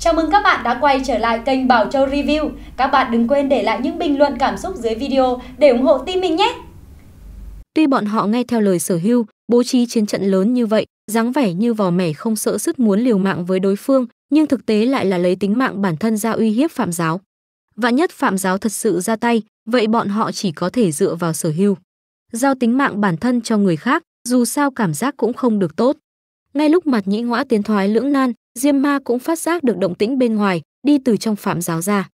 Chào mừng các bạn đã quay trở lại kênh Bảo Châu Review. Các bạn đừng quên để lại những bình luận cảm xúc dưới video để ủng hộ team mình nhé! Tuy bọn họ nghe theo lời sở hưu, bố trí chiến trận lớn như vậy, dáng vẻ như vò mẻ không sợ sức muốn liều mạng với đối phương, nhưng thực tế lại là lấy tính mạng bản thân ra uy hiếp phạm giáo. Vạn nhất phạm giáo thật sự ra tay, vậy bọn họ chỉ có thể dựa vào sở hưu. Giao tính mạng bản thân cho người khác, dù sao cảm giác cũng không được tốt. Ngay lúc mặt nhĩ ngoã tiến thoái lưỡng nan, Diêm Ma cũng phát giác được động tĩnh bên ngoài, đi từ trong phạm giáo ra.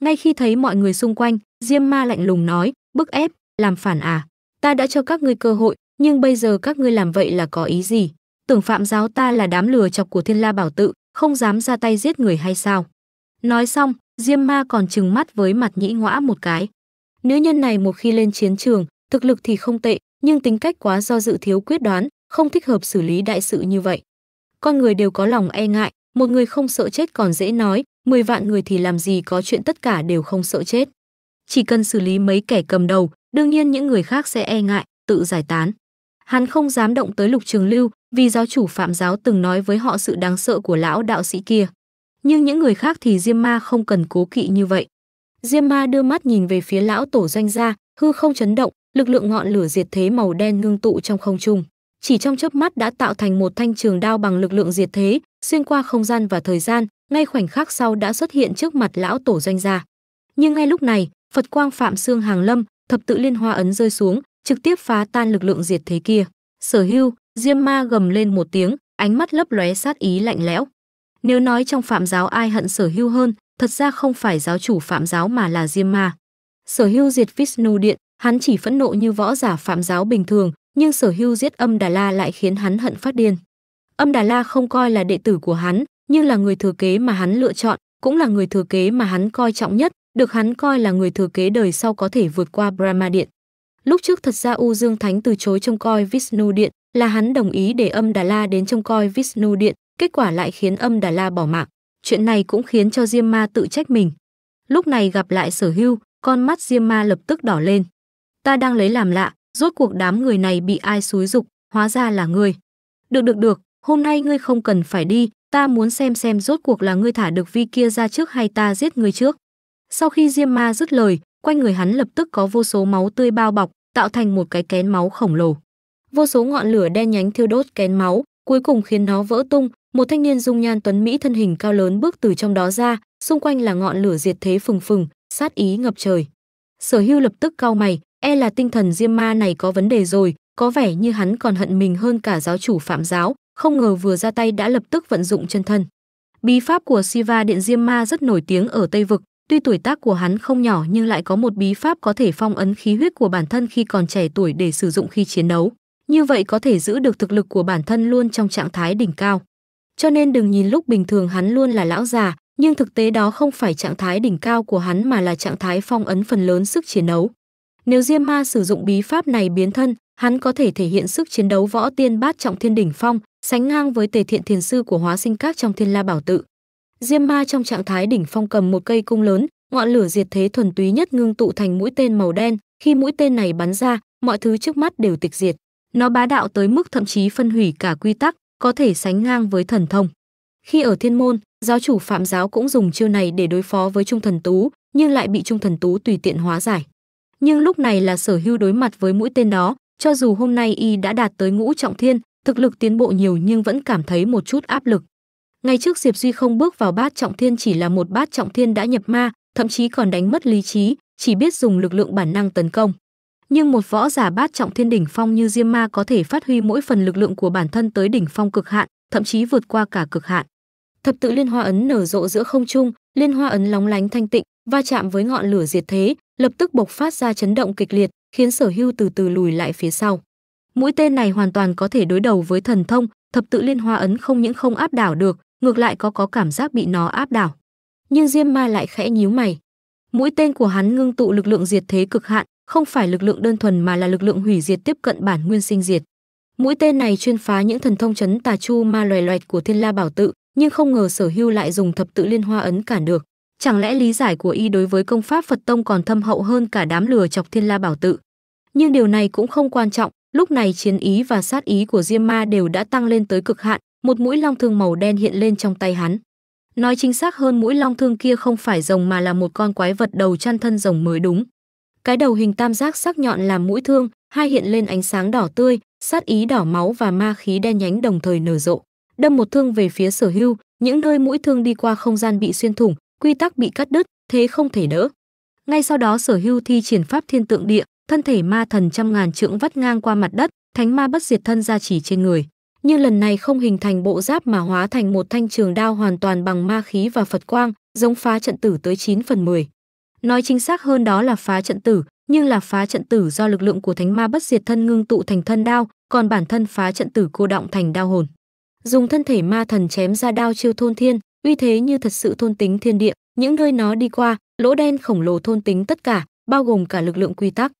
Ngay khi thấy mọi người xung quanh, Diêm Ma lạnh lùng nói, bức ép, làm phản à. Ta đã cho các ngươi cơ hội, nhưng bây giờ các ngươi làm vậy là có ý gì? Tưởng phạm giáo ta là đám lừa chọc của thiên la bảo tự, không dám ra tay giết người hay sao? Nói xong, Diêm Ma còn trừng mắt với mặt nhĩ ngõa một cái. Nữ nhân này một khi lên chiến trường, thực lực thì không tệ, nhưng tính cách quá do dự thiếu quyết đoán, không thích hợp xử lý đại sự như vậy con người đều có lòng e ngại, một người không sợ chết còn dễ nói, 10 vạn người thì làm gì có chuyện tất cả đều không sợ chết. Chỉ cần xử lý mấy kẻ cầm đầu, đương nhiên những người khác sẽ e ngại, tự giải tán. Hắn không dám động tới Lục Trường Lưu, vì giáo chủ Phạm giáo từng nói với họ sự đáng sợ của lão đạo sĩ kia. Nhưng những người khác thì Diêm Ma không cần cố kỵ như vậy. Diêm Ma đưa mắt nhìn về phía lão tổ doanh gia, hư không chấn động, lực lượng ngọn lửa diệt thế màu đen ngưng tụ trong không trung chỉ trong chớp mắt đã tạo thành một thanh trường đao bằng lực lượng diệt thế, xuyên qua không gian và thời gian, ngay khoảnh khắc sau đã xuất hiện trước mặt lão tổ doanh gia. Nhưng ngay lúc này, Phật quang Phạm Xương Hàng Lâm, thập tự liên hoa ấn rơi xuống, trực tiếp phá tan lực lượng diệt thế kia. Sở Hưu, Diêm Ma gầm lên một tiếng, ánh mắt lấp lóe sát ý lạnh lẽo. Nếu nói trong Phạm giáo ai hận Sở Hưu hơn, thật ra không phải giáo chủ Phạm giáo mà là Diêm Ma. Sở Hưu diệt Vishnu điện, hắn chỉ phẫn nộ như võ giả Phạm giáo bình thường, nhưng sở hưu giết âm Đà La lại khiến hắn hận phát điên. Âm Đà La không coi là đệ tử của hắn, nhưng là người thừa kế mà hắn lựa chọn, cũng là người thừa kế mà hắn coi trọng nhất, được hắn coi là người thừa kế đời sau có thể vượt qua Brahma Điện. Lúc trước thật ra U Dương Thánh từ chối trông coi Vishnu Điện, là hắn đồng ý để âm Đà La đến trông coi Vishnu Điện, kết quả lại khiến âm Đà La bỏ mạng. Chuyện này cũng khiến cho Diêm Ma tự trách mình. Lúc này gặp lại sở hưu, con mắt Diêm Ma lập tức đỏ lên. Ta đang lấy làm lạ, rốt cuộc đám người này bị ai xúi dục, hóa ra là ngươi. Được được được, hôm nay ngươi không cần phải đi, ta muốn xem xem rốt cuộc là ngươi thả được vi kia ra trước hay ta giết ngươi trước. Sau khi Diêm Ma dứt lời, quanh người hắn lập tức có vô số máu tươi bao bọc, tạo thành một cái kén máu khổng lồ. Vô số ngọn lửa đen nhánh thiêu đốt kén máu, cuối cùng khiến nó vỡ tung, một thanh niên dung nhan tuấn mỹ thân hình cao lớn bước từ trong đó ra, xung quanh là ngọn lửa diệt thế phừng phừng, sát ý ngập trời. Sở Hưu lập tức cau mày, e là tinh thần diêm ma này có vấn đề rồi, có vẻ như hắn còn hận mình hơn cả giáo chủ phạm giáo, không ngờ vừa ra tay đã lập tức vận dụng chân thân. Bí pháp của Siva Điện Diêm Ma rất nổi tiếng ở Tây Vực, tuy tuổi tác của hắn không nhỏ nhưng lại có một bí pháp có thể phong ấn khí huyết của bản thân khi còn trẻ tuổi để sử dụng khi chiến đấu. Như vậy có thể giữ được thực lực của bản thân luôn trong trạng thái đỉnh cao. Cho nên đừng nhìn lúc bình thường hắn luôn là lão già, nhưng thực tế đó không phải trạng thái đỉnh cao của hắn mà là trạng thái phong ấn phần lớn sức chiến đấu. Nếu Diêm Ma sử dụng bí pháp này biến thân, hắn có thể thể hiện sức chiến đấu võ tiên bát trọng thiên đỉnh phong, sánh ngang với Tề Thiện Thiền sư của Hóa Sinh Các trong Thiên La Bảo Tự. Diêm Ma trong trạng thái đỉnh phong cầm một cây cung lớn, ngọn lửa diệt thế thuần túy nhất ngưng tụ thành mũi tên màu đen, khi mũi tên này bắn ra, mọi thứ trước mắt đều tịch diệt. Nó bá đạo tới mức thậm chí phân hủy cả quy tắc, có thể sánh ngang với thần thông. Khi ở Thiên môn, giáo chủ Phạm giáo cũng dùng chiêu này để đối phó với Trung thần tú, nhưng lại bị Trung thần tú tùy tiện hóa giải nhưng lúc này là sở hưu đối mặt với mũi tên đó cho dù hôm nay y đã đạt tới ngũ trọng thiên thực lực tiến bộ nhiều nhưng vẫn cảm thấy một chút áp lực ngày trước diệp duy không bước vào bát trọng thiên chỉ là một bát trọng thiên đã nhập ma thậm chí còn đánh mất lý trí chỉ biết dùng lực lượng bản năng tấn công nhưng một võ giả bát trọng thiên đỉnh phong như diêm ma có thể phát huy mỗi phần lực lượng của bản thân tới đỉnh phong cực hạn thậm chí vượt qua cả cực hạn thập tự liên hoa ấn nở rộ giữa không trung liên hoa ấn lóng lánh thanh tịnh va chạm với ngọn lửa diệt thế, lập tức bộc phát ra chấn động kịch liệt, khiến Sở Hưu từ từ lùi lại phía sau. Mũi tên này hoàn toàn có thể đối đầu với thần thông, thập tự liên hoa ấn không những không áp đảo được, ngược lại có có cảm giác bị nó áp đảo. Nhưng Diêm ma lại khẽ nhíu mày. Mũi tên của hắn ngưng tụ lực lượng diệt thế cực hạn, không phải lực lượng đơn thuần mà là lực lượng hủy diệt tiếp cận bản nguyên sinh diệt. Mũi tên này chuyên phá những thần thông chấn tà chu ma loè loẹt của Thiên La Bảo tự, nhưng không ngờ Sở Hưu lại dùng thập tự liên hoa ấn cản được. Chẳng lẽ lý giải của y đối với công pháp Phật tông còn thâm hậu hơn cả đám lừa chọc Thiên La Bảo tự? Nhưng điều này cũng không quan trọng, lúc này chiến ý và sát ý của Diêm Ma đều đã tăng lên tới cực hạn, một mũi long thương màu đen hiện lên trong tay hắn. Nói chính xác hơn mũi long thương kia không phải rồng mà là một con quái vật đầu chăn thân rồng mới đúng. Cái đầu hình tam giác sắc nhọn làm mũi thương, hai hiện lên ánh sáng đỏ tươi, sát ý đỏ máu và ma khí đen nhánh đồng thời nở rộ. Đâm một thương về phía sở hưu, những nơi mũi thương đi qua không gian bị xuyên thủng, quy tắc bị cắt đứt, thế không thể đỡ. Ngay sau đó Sở Hưu thi triển pháp thiên tượng địa, thân thể ma thần trăm ngàn trượng vắt ngang qua mặt đất, thánh ma bất diệt thân ra chỉ trên người. Nhưng lần này không hình thành bộ giáp mà hóa thành một thanh trường đao hoàn toàn bằng ma khí và Phật quang, giống phá trận tử tới 9 phần 10. Nói chính xác hơn đó là phá trận tử, nhưng là phá trận tử do lực lượng của thánh ma bất diệt thân ngưng tụ thành thân đao, còn bản thân phá trận tử cô động thành đao hồn. Dùng thân thể ma thần chém ra đao chiêu thôn thiên, uy thế như thật sự thôn tính thiên địa, những nơi nó đi qua, lỗ đen khổng lồ thôn tính tất cả, bao gồm cả lực lượng quy tắc.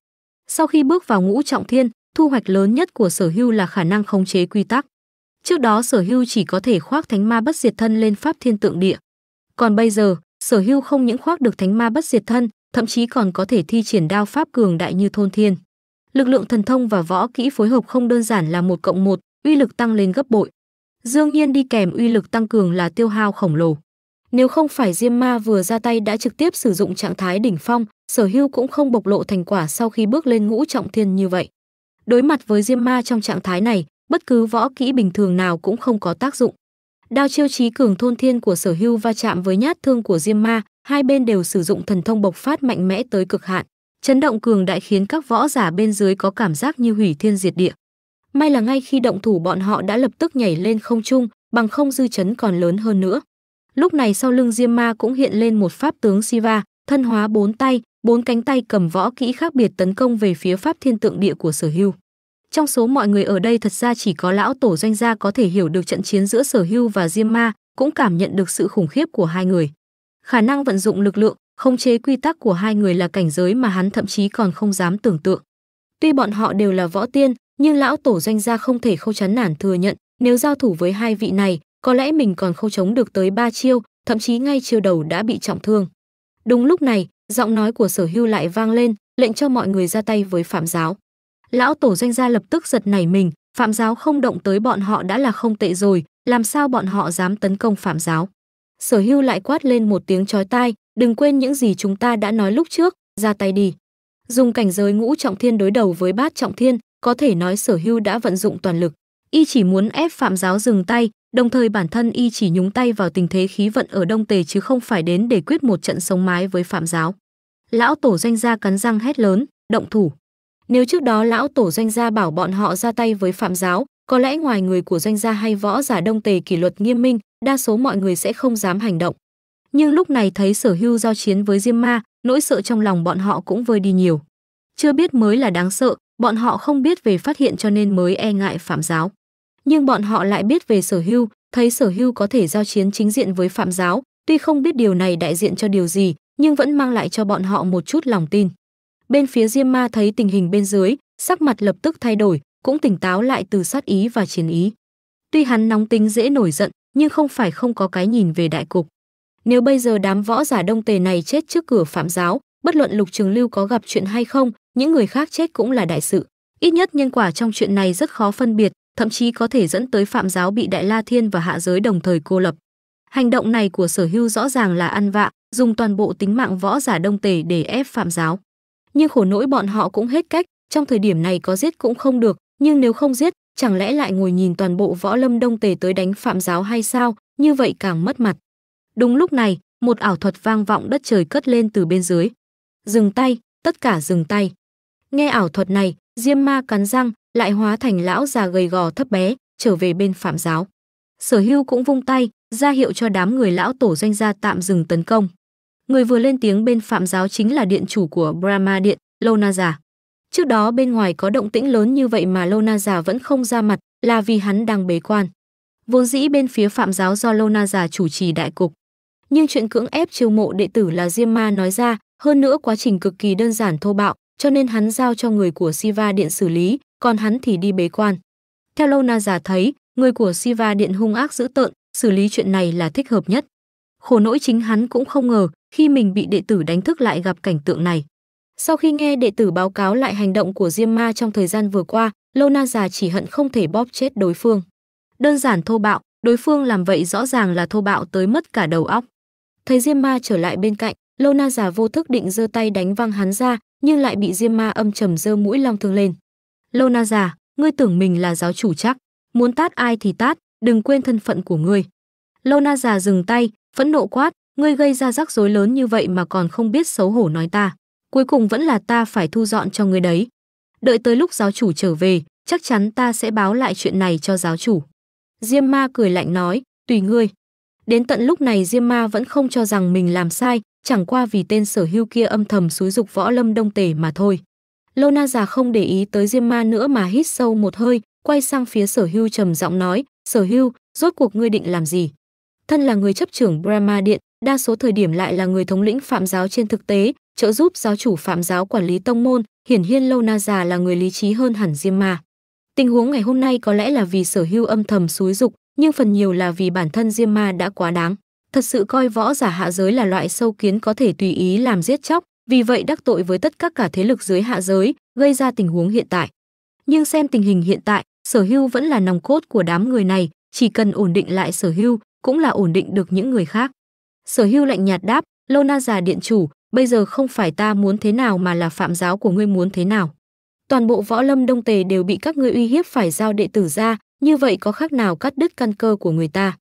Sau khi bước vào ngũ trọng thiên, thu hoạch lớn nhất của Sở Hưu là khả năng khống chế quy tắc. Trước đó Sở Hưu chỉ có thể khoác thánh ma bất diệt thân lên pháp thiên tượng địa. Còn bây giờ, Sở Hưu không những khoác được thánh ma bất diệt thân, thậm chí còn có thể thi triển đao pháp cường đại như thôn thiên. Lực lượng thần thông và võ kỹ phối hợp không đơn giản là một cộng một, uy lực tăng lên gấp bội. Dương nhiên đi kèm uy lực tăng cường là tiêu hao khổng lồ. Nếu không phải Diêm Ma vừa ra tay đã trực tiếp sử dụng trạng thái đỉnh phong, Sở Hưu cũng không bộc lộ thành quả sau khi bước lên ngũ trọng thiên như vậy. Đối mặt với Diêm Ma trong trạng thái này, bất cứ võ kỹ bình thường nào cũng không có tác dụng. Đao chiêu chí cường thôn thiên của Sở Hưu va chạm với nhát thương của Diêm Ma, hai bên đều sử dụng thần thông bộc phát mạnh mẽ tới cực hạn. Chấn động cường đại khiến các võ giả bên dưới có cảm giác như hủy thiên diệt địa. May là ngay khi động thủ bọn họ đã lập tức nhảy lên không trung, bằng không dư chấn còn lớn hơn nữa. Lúc này sau lưng Diêm Ma cũng hiện lên một pháp tướng Siva, thân hóa bốn tay, bốn cánh tay cầm võ kỹ khác biệt tấn công về phía pháp thiên tượng địa của Sở Hưu. Trong số mọi người ở đây thật ra chỉ có lão tổ doanh gia có thể hiểu được trận chiến giữa Sở Hưu và Diêm Ma, cũng cảm nhận được sự khủng khiếp của hai người. Khả năng vận dụng lực lượng, khống chế quy tắc của hai người là cảnh giới mà hắn thậm chí còn không dám tưởng tượng. Tuy bọn họ đều là võ tiên, nhưng lão tổ doanh gia không thể không chán nản thừa nhận nếu giao thủ với hai vị này có lẽ mình còn không chống được tới ba chiêu thậm chí ngay chiêu đầu đã bị trọng thương đúng lúc này giọng nói của sở hưu lại vang lên lệnh cho mọi người ra tay với phạm giáo lão tổ doanh gia lập tức giật nảy mình phạm giáo không động tới bọn họ đã là không tệ rồi làm sao bọn họ dám tấn công phạm giáo sở hưu lại quát lên một tiếng chói tai đừng quên những gì chúng ta đã nói lúc trước ra tay đi dùng cảnh giới ngũ trọng thiên đối đầu với bát trọng thiên có thể nói sở hưu đã vận dụng toàn lực y chỉ muốn ép phạm giáo dừng tay đồng thời bản thân y chỉ nhúng tay vào tình thế khí vận ở đông tề chứ không phải đến để quyết một trận sống mái với phạm giáo lão tổ doanh gia cắn răng hét lớn động thủ nếu trước đó lão tổ doanh gia bảo bọn họ ra tay với phạm giáo có lẽ ngoài người của doanh gia hay võ giả đông tề kỷ luật nghiêm minh đa số mọi người sẽ không dám hành động nhưng lúc này thấy sở hưu giao chiến với diêm ma nỗi sợ trong lòng bọn họ cũng vơi đi nhiều chưa biết mới là đáng sợ bọn họ không biết về phát hiện cho nên mới e ngại phạm giáo nhưng bọn họ lại biết về sở hưu thấy sở hưu có thể giao chiến chính diện với phạm giáo tuy không biết điều này đại diện cho điều gì nhưng vẫn mang lại cho bọn họ một chút lòng tin bên phía diêm ma thấy tình hình bên dưới sắc mặt lập tức thay đổi cũng tỉnh táo lại từ sát ý và chiến ý tuy hắn nóng tính dễ nổi giận nhưng không phải không có cái nhìn về đại cục nếu bây giờ đám võ giả đông tề này chết trước cửa phạm giáo bất luận lục trường lưu có gặp chuyện hay không những người khác chết cũng là đại sự. Ít nhất nhân quả trong chuyện này rất khó phân biệt, thậm chí có thể dẫn tới phạm giáo bị Đại La Thiên và hạ giới đồng thời cô lập. Hành động này của Sở Hưu rõ ràng là ăn vạ, dùng toàn bộ tính mạng võ giả đông tề để ép phạm giáo. Nhưng khổ nỗi bọn họ cũng hết cách, trong thời điểm này có giết cũng không được, nhưng nếu không giết, chẳng lẽ lại ngồi nhìn toàn bộ võ lâm đông tề tới đánh phạm giáo hay sao, như vậy càng mất mặt. Đúng lúc này, một ảo thuật vang vọng đất trời cất lên từ bên dưới. Dừng tay, tất cả dừng tay. Nghe ảo thuật này, Diêm Ma cắn răng, lại hóa thành lão già gầy gò thấp bé, trở về bên Phạm giáo. Sở Hưu cũng vung tay, ra hiệu cho đám người lão tổ doanh gia tạm dừng tấn công. Người vừa lên tiếng bên Phạm giáo chính là điện chủ của Brahma điện, Lô Trước đó bên ngoài có động tĩnh lớn như vậy mà Lô vẫn không ra mặt, là vì hắn đang bế quan. Vốn dĩ bên phía Phạm giáo do Lô chủ trì đại cục, nhưng chuyện cưỡng ép chiêu mộ đệ tử là Diêm Ma nói ra, hơn nữa quá trình cực kỳ đơn giản thô bạo, cho nên hắn giao cho người của Siva Điện xử lý, còn hắn thì đi bế quan. Theo Lona na giả thấy, người của Siva Điện hung ác dữ tợn, xử lý chuyện này là thích hợp nhất. Khổ nỗi chính hắn cũng không ngờ, khi mình bị đệ tử đánh thức lại gặp cảnh tượng này. Sau khi nghe đệ tử báo cáo lại hành động của Diêm Ma trong thời gian vừa qua, Lona già chỉ hận không thể bóp chết đối phương. Đơn giản thô bạo, đối phương làm vậy rõ ràng là thô bạo tới mất cả đầu óc. Thấy Diêm Ma trở lại bên cạnh, Lona già vô thức định giơ tay đánh văng hắn ra, nhưng lại bị diêm ma âm trầm dơ mũi long thương lên lâu na già ngươi tưởng mình là giáo chủ chắc muốn tát ai thì tát đừng quên thân phận của ngươi lâu na già dừng tay phẫn nộ quát ngươi gây ra rắc rối lớn như vậy mà còn không biết xấu hổ nói ta cuối cùng vẫn là ta phải thu dọn cho ngươi đấy đợi tới lúc giáo chủ trở về chắc chắn ta sẽ báo lại chuyện này cho giáo chủ diêm ma cười lạnh nói tùy ngươi Đến tận lúc này Diêm Ma vẫn không cho rằng mình làm sai, chẳng qua vì tên sở hưu kia âm thầm xúi dục võ lâm đông tể mà thôi. Lô Na già không để ý tới Diêm Ma nữa mà hít sâu một hơi, quay sang phía sở hưu trầm giọng nói, sở hưu, rốt cuộc ngươi định làm gì? Thân là người chấp trưởng Brahma Điện, đa số thời điểm lại là người thống lĩnh phạm giáo trên thực tế, trợ giúp giáo chủ phạm giáo quản lý tông môn, hiển nhiên Lô Na già là người lý trí hơn hẳn Diêm Ma. Tình huống ngày hôm nay có lẽ là vì sở hưu âm thầm xúi dục, nhưng phần nhiều là vì bản thân Diêm Ma đã quá đáng. Thật sự coi võ giả hạ giới là loại sâu kiến có thể tùy ý làm giết chóc, vì vậy đắc tội với tất các cả thế lực dưới hạ giới, gây ra tình huống hiện tại. Nhưng xem tình hình hiện tại, Sở Hưu vẫn là nòng cốt của đám người này, chỉ cần ổn định lại Sở Hưu, cũng là ổn định được những người khác. Sở Hưu lạnh nhạt đáp, "Lô Na già điện chủ, bây giờ không phải ta muốn thế nào mà là phạm giáo của ngươi muốn thế nào." Toàn bộ võ lâm đông tề đều bị các ngươi uy hiếp phải giao đệ tử ra, như vậy có khác nào cắt đứt căn cơ của người ta.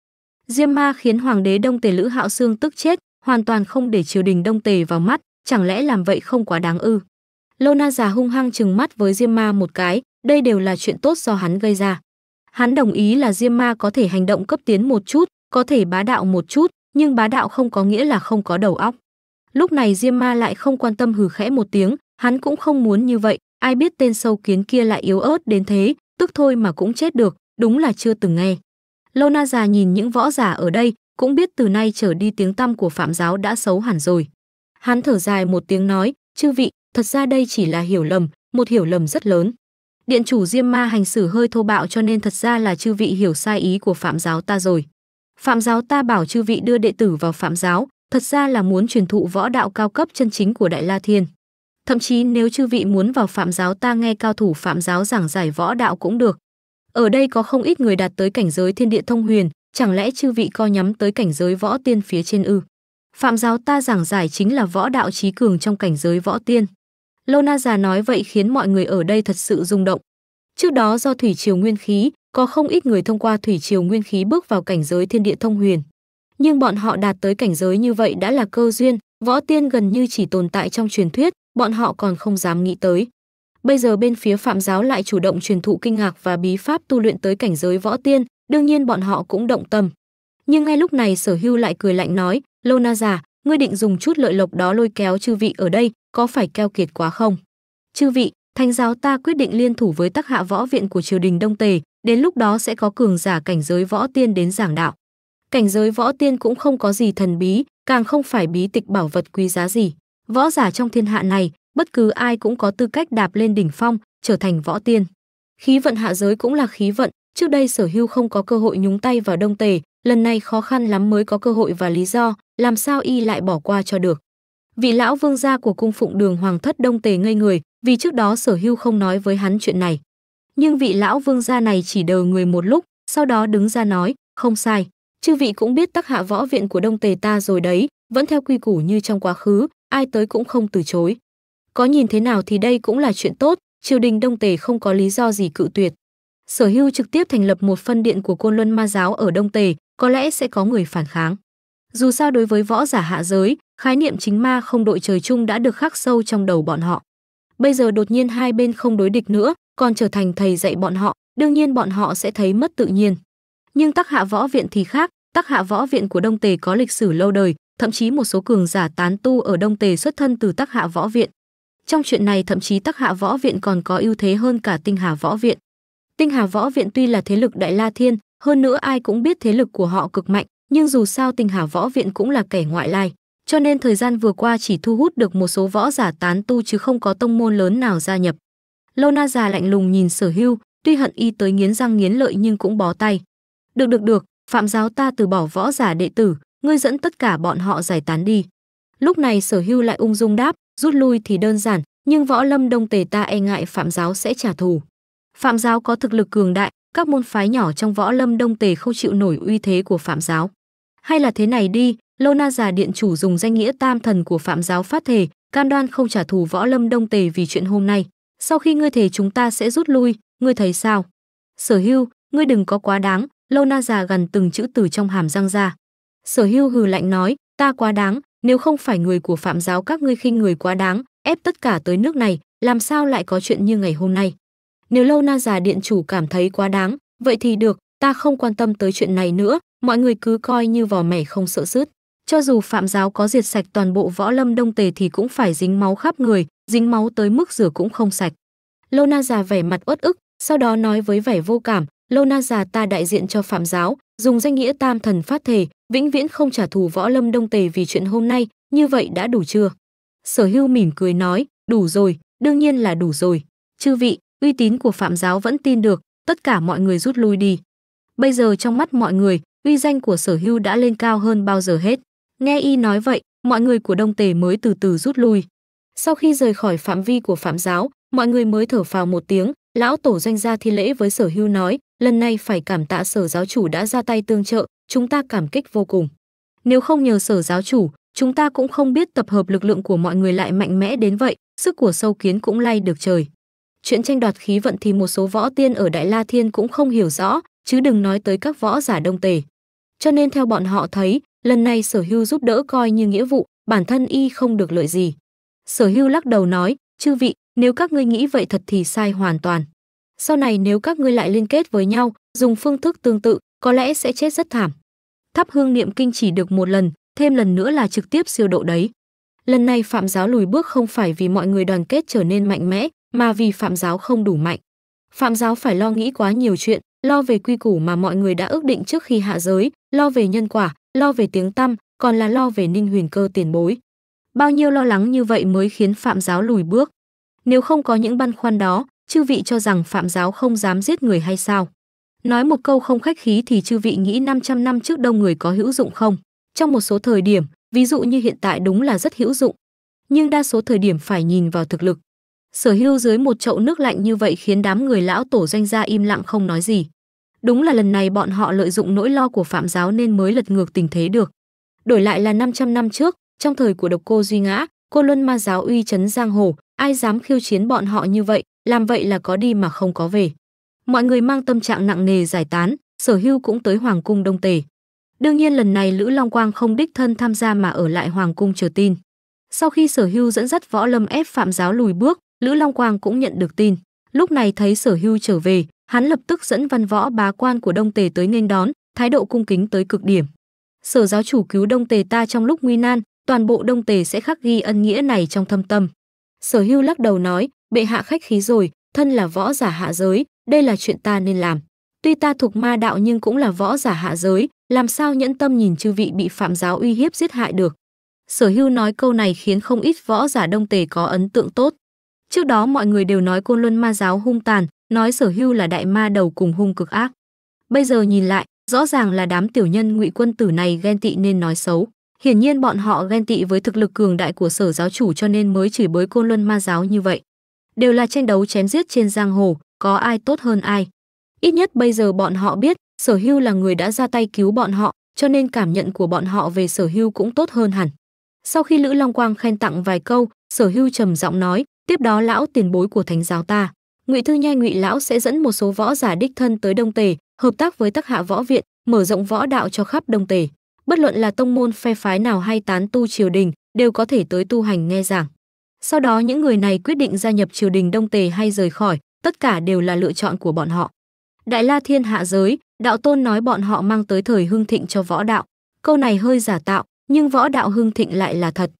Diêm ma khiến hoàng đế Đông Tề Lữ Hạo Xương tức chết, hoàn toàn không để triều đình Đông Tề vào mắt, chẳng lẽ làm vậy không quá đáng ư? Lô Na già hung hăng trừng mắt với Diêm ma một cái, đây đều là chuyện tốt do hắn gây ra. Hắn đồng ý là Diêm ma có thể hành động cấp tiến một chút, có thể bá đạo một chút, nhưng bá đạo không có nghĩa là không có đầu óc. Lúc này Diêm ma lại không quan tâm hừ khẽ một tiếng, hắn cũng không muốn như vậy, ai biết tên sâu kiến kia lại yếu ớt đến thế, tức thôi mà cũng chết được, đúng là chưa từng nghe. Lona già nhìn những võ giả ở đây, cũng biết từ nay trở đi tiếng tăm của phạm giáo đã xấu hẳn rồi. Hắn thở dài một tiếng nói, chư vị, thật ra đây chỉ là hiểu lầm, một hiểu lầm rất lớn. Điện chủ Diêm Ma hành xử hơi thô bạo cho nên thật ra là chư vị hiểu sai ý của phạm giáo ta rồi. Phạm giáo ta bảo chư vị đưa đệ tử vào phạm giáo, thật ra là muốn truyền thụ võ đạo cao cấp chân chính của Đại La Thiên. Thậm chí nếu chư vị muốn vào phạm giáo ta nghe cao thủ phạm giáo giảng giải võ đạo cũng được, ở đây có không ít người đạt tới cảnh giới thiên địa thông huyền, chẳng lẽ chư vị co nhắm tới cảnh giới võ tiên phía trên ư? Phạm giáo ta giảng giải chính là võ đạo trí cường trong cảnh giới võ tiên. Lona già nói vậy khiến mọi người ở đây thật sự rung động. Trước đó do thủy triều nguyên khí, có không ít người thông qua thủy triều nguyên khí bước vào cảnh giới thiên địa thông huyền. Nhưng bọn họ đạt tới cảnh giới như vậy đã là cơ duyên, võ tiên gần như chỉ tồn tại trong truyền thuyết, bọn họ còn không dám nghĩ tới. Bây giờ bên phía Phạm giáo lại chủ động truyền thụ kinh ngạc và bí pháp tu luyện tới cảnh giới võ tiên, đương nhiên bọn họ cũng động tâm. Nhưng ngay lúc này Sở Hưu lại cười lạnh nói, "Lô Na giả, ngươi định dùng chút lợi lộc đó lôi kéo chư vị ở đây, có phải keo kiệt quá không?" "Chư vị, Thánh giáo ta quyết định liên thủ với Tắc Hạ Võ viện của triều đình Đông Tề, đến lúc đó sẽ có cường giả cảnh giới võ tiên đến giảng đạo." Cảnh giới võ tiên cũng không có gì thần bí, càng không phải bí tịch bảo vật quý giá gì. Võ giả trong thiên hạ này, bất cứ ai cũng có tư cách đạp lên đỉnh phong, trở thành võ tiên. Khí vận hạ giới cũng là khí vận, trước đây Sở Hưu không có cơ hội nhúng tay vào Đông Tề, lần này khó khăn lắm mới có cơ hội và lý do, làm sao y lại bỏ qua cho được. Vị lão vương gia của cung phụng đường hoàng thất Đông Tề ngây người, vì trước đó Sở Hưu không nói với hắn chuyện này. Nhưng vị lão vương gia này chỉ đờ người một lúc, sau đó đứng ra nói, không sai, chư vị cũng biết tắc hạ võ viện của Đông Tề ta rồi đấy, vẫn theo quy củ như trong quá khứ, ai tới cũng không từ chối. Có nhìn thế nào thì đây cũng là chuyện tốt, triều đình Đông Tề không có lý do gì cự tuyệt. Sở Hưu trực tiếp thành lập một phân điện của Côn Luân Ma giáo ở Đông Tề, có lẽ sẽ có người phản kháng. Dù sao đối với võ giả hạ giới, khái niệm chính ma không đội trời chung đã được khắc sâu trong đầu bọn họ. Bây giờ đột nhiên hai bên không đối địch nữa, còn trở thành thầy dạy bọn họ, đương nhiên bọn họ sẽ thấy mất tự nhiên. Nhưng Tắc Hạ Võ Viện thì khác, Tắc Hạ Võ Viện của Đông Tề có lịch sử lâu đời, thậm chí một số cường giả tán tu ở Đông Tề xuất thân từ Tắc Hạ Võ Viện. Trong chuyện này thậm chí Tắc Hạ Võ Viện còn có ưu thế hơn cả Tinh Hà Võ Viện. Tinh Hà Võ Viện tuy là thế lực Đại La Thiên, hơn nữa ai cũng biết thế lực của họ cực mạnh, nhưng dù sao Tinh Hà Võ Viện cũng là kẻ ngoại lai, cho nên thời gian vừa qua chỉ thu hút được một số võ giả tán tu chứ không có tông môn lớn nào gia nhập. Lona già lạnh lùng nhìn Sở Hưu, tuy hận y tới nghiến răng nghiến lợi nhưng cũng bó tay. Được được được, Phạm giáo ta từ bỏ võ giả đệ tử, ngươi dẫn tất cả bọn họ giải tán đi. Lúc này sở hưu lại ung dung đáp, rút lui thì đơn giản, nhưng võ lâm đông tề ta e ngại phạm giáo sẽ trả thù. Phạm giáo có thực lực cường đại, các môn phái nhỏ trong võ lâm đông tề không chịu nổi uy thế của phạm giáo. Hay là thế này đi, lô na già điện chủ dùng danh nghĩa tam thần của phạm giáo phát thề, cam đoan không trả thù võ lâm đông tề vì chuyện hôm nay. Sau khi ngươi thề chúng ta sẽ rút lui, ngươi thấy sao? Sở hưu, ngươi đừng có quá đáng, lô na già gần từng chữ từ trong hàm răng ra. Sở hưu hừ lạnh nói, ta quá đáng, nếu không phải người của phạm giáo các ngươi khinh người quá đáng, ép tất cả tới nước này, làm sao lại có chuyện như ngày hôm nay. Nếu lâu na già điện chủ cảm thấy quá đáng, vậy thì được, ta không quan tâm tới chuyện này nữa, mọi người cứ coi như vò mẻ không sợ sứt. Cho dù phạm giáo có diệt sạch toàn bộ võ lâm đông tề thì cũng phải dính máu khắp người, dính máu tới mức rửa cũng không sạch. Lâu na già vẻ mặt uất ức, sau đó nói với vẻ vô cảm, Lona già ta đại diện cho Phạm giáo, dùng danh nghĩa tam thần phát thể, vĩnh viễn không trả thù võ lâm đông tề vì chuyện hôm nay, như vậy đã đủ chưa? Sở hưu mỉm cười nói, đủ rồi, đương nhiên là đủ rồi. Chư vị, uy tín của Phạm giáo vẫn tin được, tất cả mọi người rút lui đi. Bây giờ trong mắt mọi người, uy danh của sở hưu đã lên cao hơn bao giờ hết. Nghe y nói vậy, mọi người của đông tề mới từ từ rút lui. Sau khi rời khỏi phạm vi của phạm giáo, mọi người mới thở phào một tiếng, lão tổ doanh gia thi lễ với sở hưu nói, lần này phải cảm tạ sở giáo chủ đã ra tay tương trợ, chúng ta cảm kích vô cùng. Nếu không nhờ sở giáo chủ, chúng ta cũng không biết tập hợp lực lượng của mọi người lại mạnh mẽ đến vậy, sức của sâu kiến cũng lay được trời. Chuyện tranh đoạt khí vận thì một số võ tiên ở Đại La Thiên cũng không hiểu rõ, chứ đừng nói tới các võ giả đông tề. Cho nên theo bọn họ thấy, lần này sở hưu giúp đỡ coi như nghĩa vụ, bản thân y không được lợi gì. Sở hưu lắc đầu nói, chư vị, nếu các ngươi nghĩ vậy thật thì sai hoàn toàn sau này nếu các ngươi lại liên kết với nhau dùng phương thức tương tự có lẽ sẽ chết rất thảm thắp hương niệm kinh chỉ được một lần thêm lần nữa là trực tiếp siêu độ đấy lần này phạm giáo lùi bước không phải vì mọi người đoàn kết trở nên mạnh mẽ mà vì phạm giáo không đủ mạnh phạm giáo phải lo nghĩ quá nhiều chuyện lo về quy củ mà mọi người đã ước định trước khi hạ giới lo về nhân quả lo về tiếng tăm còn là lo về ninh huyền cơ tiền bối bao nhiêu lo lắng như vậy mới khiến phạm giáo lùi bước nếu không có những băn khoăn đó chư vị cho rằng phạm giáo không dám giết người hay sao? Nói một câu không khách khí thì chư vị nghĩ 500 năm trước đông người có hữu dụng không? Trong một số thời điểm, ví dụ như hiện tại đúng là rất hữu dụng, nhưng đa số thời điểm phải nhìn vào thực lực. Sở hưu dưới một chậu nước lạnh như vậy khiến đám người lão tổ doanh gia im lặng không nói gì. Đúng là lần này bọn họ lợi dụng nỗi lo của phạm giáo nên mới lật ngược tình thế được. Đổi lại là 500 năm trước, trong thời của độc cô Duy Ngã, cô Luân Ma giáo uy chấn giang hồ, ai dám khiêu chiến bọn họ như vậy, làm vậy là có đi mà không có về. Mọi người mang tâm trạng nặng nề giải tán, Sở Hưu cũng tới Hoàng cung Đông Tề. Đương nhiên lần này Lữ Long Quang không đích thân tham gia mà ở lại Hoàng cung chờ tin. Sau khi Sở Hưu dẫn dắt võ lâm ép Phạm giáo lùi bước, Lữ Long Quang cũng nhận được tin. Lúc này thấy Sở Hưu trở về, hắn lập tức dẫn văn võ bá quan của Đông Tề tới nghênh đón, thái độ cung kính tới cực điểm. Sở giáo chủ cứu Đông Tề ta trong lúc nguy nan, toàn bộ Đông Tề sẽ khắc ghi ân nghĩa này trong thâm tâm. Sở Hưu lắc đầu nói, bệ hạ khách khí rồi, thân là võ giả hạ giới, đây là chuyện ta nên làm. Tuy ta thuộc ma đạo nhưng cũng là võ giả hạ giới, làm sao nhẫn tâm nhìn chư vị bị phạm giáo uy hiếp giết hại được. Sở hưu nói câu này khiến không ít võ giả đông tề có ấn tượng tốt. Trước đó mọi người đều nói côn luân ma giáo hung tàn, nói sở hưu là đại ma đầu cùng hung cực ác. Bây giờ nhìn lại, rõ ràng là đám tiểu nhân ngụy quân tử này ghen tị nên nói xấu. Hiển nhiên bọn họ ghen tị với thực lực cường đại của sở giáo chủ cho nên mới chửi bới côn luân ma giáo như vậy đều là tranh đấu chém giết trên giang hồ, có ai tốt hơn ai. Ít nhất bây giờ bọn họ biết, Sở Hưu là người đã ra tay cứu bọn họ, cho nên cảm nhận của bọn họ về Sở Hưu cũng tốt hơn hẳn. Sau khi Lữ Long Quang khen tặng vài câu, Sở Hưu trầm giọng nói, tiếp đó lão tiền bối của thánh giáo ta, Ngụy Thư Nhai Ngụy lão sẽ dẫn một số võ giả đích thân tới Đông Tề, hợp tác với Tắc Hạ Võ Viện, mở rộng võ đạo cho khắp Đông Tề. Bất luận là tông môn phe phái nào hay tán tu triều đình, đều có thể tới tu hành nghe giảng. Sau đó những người này quyết định gia nhập triều đình Đông Tề hay rời khỏi, tất cả đều là lựa chọn của bọn họ. Đại La Thiên hạ giới, đạo tôn nói bọn họ mang tới thời hưng thịnh cho võ đạo. Câu này hơi giả tạo, nhưng võ đạo hưng thịnh lại là thật.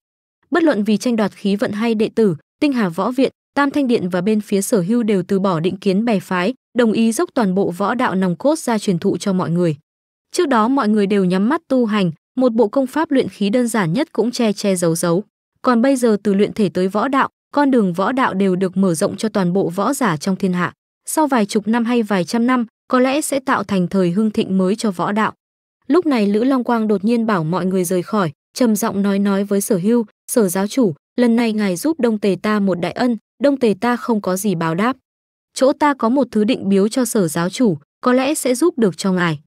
Bất luận vì tranh đoạt khí vận hay đệ tử, Tinh Hà Võ Viện, Tam Thanh Điện và bên phía Sở Hưu đều từ bỏ định kiến bè phái, đồng ý dốc toàn bộ võ đạo nòng cốt ra truyền thụ cho mọi người. Trước đó mọi người đều nhắm mắt tu hành, một bộ công pháp luyện khí đơn giản nhất cũng che che giấu giấu còn bây giờ từ luyện thể tới võ đạo, con đường võ đạo đều được mở rộng cho toàn bộ võ giả trong thiên hạ. Sau vài chục năm hay vài trăm năm, có lẽ sẽ tạo thành thời hưng thịnh mới cho võ đạo. Lúc này Lữ Long Quang đột nhiên bảo mọi người rời khỏi, trầm giọng nói nói với Sở Hưu, "Sở giáo chủ, lần này ngài giúp Đông Tề ta một đại ân, Đông Tề ta không có gì báo đáp. Chỗ ta có một thứ định biếu cho Sở giáo chủ, có lẽ sẽ giúp được cho ngài."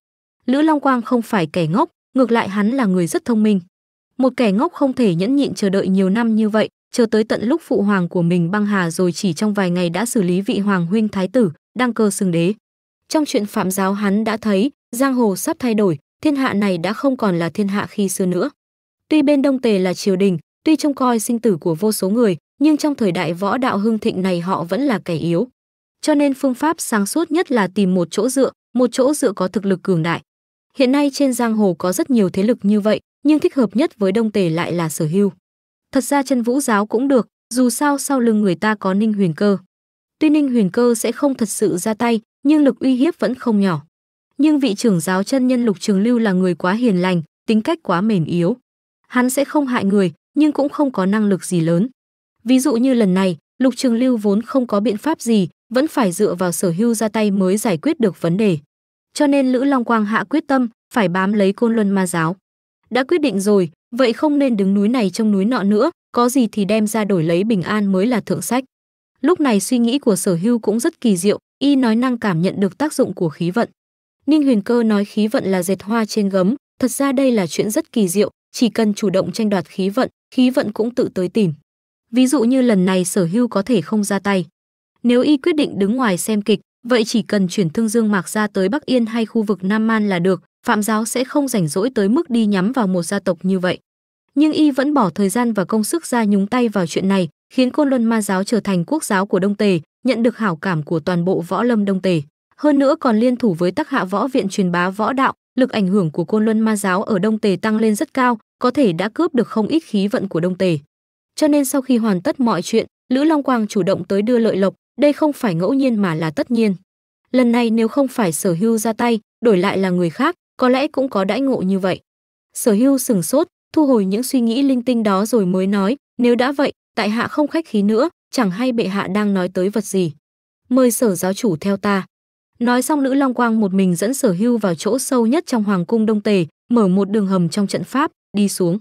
Lữ Long Quang không phải kẻ ngốc, ngược lại hắn là người rất thông minh. Một kẻ ngốc không thể nhẫn nhịn chờ đợi nhiều năm như vậy, chờ tới tận lúc phụ hoàng của mình băng hà rồi chỉ trong vài ngày đã xử lý vị hoàng huynh thái tử, đăng cơ xưng đế. Trong chuyện phạm giáo hắn đã thấy, giang hồ sắp thay đổi, thiên hạ này đã không còn là thiên hạ khi xưa nữa. Tuy bên Đông Tề là triều đình, tuy trông coi sinh tử của vô số người, nhưng trong thời đại võ đạo hưng thịnh này họ vẫn là kẻ yếu. Cho nên phương pháp sáng suốt nhất là tìm một chỗ dựa, một chỗ dựa có thực lực cường đại. Hiện nay trên giang hồ có rất nhiều thế lực như vậy, nhưng thích hợp nhất với đông tề lại là sở hưu thật ra chân vũ giáo cũng được dù sao sau lưng người ta có ninh huyền cơ tuy ninh huyền cơ sẽ không thật sự ra tay nhưng lực uy hiếp vẫn không nhỏ nhưng vị trưởng giáo chân nhân lục trường lưu là người quá hiền lành tính cách quá mềm yếu hắn sẽ không hại người nhưng cũng không có năng lực gì lớn ví dụ như lần này lục trường lưu vốn không có biện pháp gì vẫn phải dựa vào sở hưu ra tay mới giải quyết được vấn đề cho nên lữ long quang hạ quyết tâm phải bám lấy côn luân ma giáo đã quyết định rồi, vậy không nên đứng núi này trong núi nọ nữa, có gì thì đem ra đổi lấy bình an mới là thượng sách. Lúc này suy nghĩ của sở hưu cũng rất kỳ diệu, y nói năng cảm nhận được tác dụng của khí vận. Ninh Huyền Cơ nói khí vận là dệt hoa trên gấm, thật ra đây là chuyện rất kỳ diệu, chỉ cần chủ động tranh đoạt khí vận, khí vận cũng tự tới tìm. Ví dụ như lần này sở hưu có thể không ra tay. Nếu y quyết định đứng ngoài xem kịch, vậy chỉ cần chuyển thương dương mạc ra tới Bắc Yên hay khu vực Nam Man là được, Phạm giáo sẽ không rảnh rỗi tới mức đi nhắm vào một gia tộc như vậy. Nhưng y vẫn bỏ thời gian và công sức ra nhúng tay vào chuyện này, khiến Côn Luân Ma giáo trở thành quốc giáo của Đông Tề, nhận được hảo cảm của toàn bộ võ lâm Đông Tề. Hơn nữa còn liên thủ với Tắc Hạ Võ Viện truyền bá võ đạo, lực ảnh hưởng của Côn Luân Ma giáo ở Đông Tề tăng lên rất cao, có thể đã cướp được không ít khí vận của Đông Tề. Cho nên sau khi hoàn tất mọi chuyện, Lữ Long Quang chủ động tới đưa lợi lộc, đây không phải ngẫu nhiên mà là tất nhiên. Lần này nếu không phải Sở Hưu ra tay, đổi lại là người khác, có lẽ cũng có đãi ngộ như vậy. Sở hưu sừng sốt, thu hồi những suy nghĩ linh tinh đó rồi mới nói, nếu đã vậy, tại hạ không khách khí nữa, chẳng hay bệ hạ đang nói tới vật gì. Mời sở giáo chủ theo ta. Nói xong nữ Long Quang một mình dẫn sở hưu vào chỗ sâu nhất trong Hoàng cung Đông Tề, mở một đường hầm trong trận pháp, đi xuống.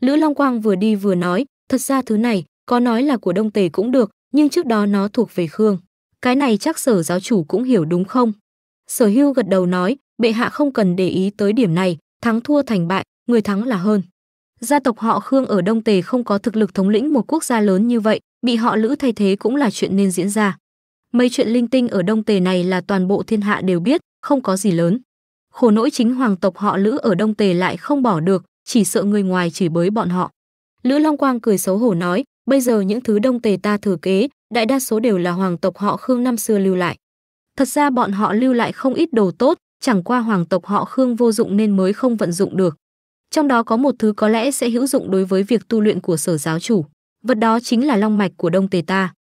Nữ Long Quang vừa đi vừa nói, thật ra thứ này, có nói là của Đông Tề cũng được, nhưng trước đó nó thuộc về Khương. Cái này chắc sở giáo chủ cũng hiểu đúng không? Sở hưu gật đầu nói, bệ hạ không cần để ý tới điểm này thắng thua thành bại người thắng là hơn gia tộc họ khương ở đông tề không có thực lực thống lĩnh một quốc gia lớn như vậy bị họ lữ thay thế cũng là chuyện nên diễn ra mấy chuyện linh tinh ở đông tề này là toàn bộ thiên hạ đều biết không có gì lớn khổ nỗi chính hoàng tộc họ lữ ở đông tề lại không bỏ được chỉ sợ người ngoài chỉ bới bọn họ lữ long quang cười xấu hổ nói bây giờ những thứ đông tề ta thừa kế đại đa số đều là hoàng tộc họ khương năm xưa lưu lại thật ra bọn họ lưu lại không ít đồ tốt chẳng qua hoàng tộc họ Khương vô dụng nên mới không vận dụng được. Trong đó có một thứ có lẽ sẽ hữu dụng đối với việc tu luyện của sở giáo chủ, vật đó chính là long mạch của Đông Tề ta.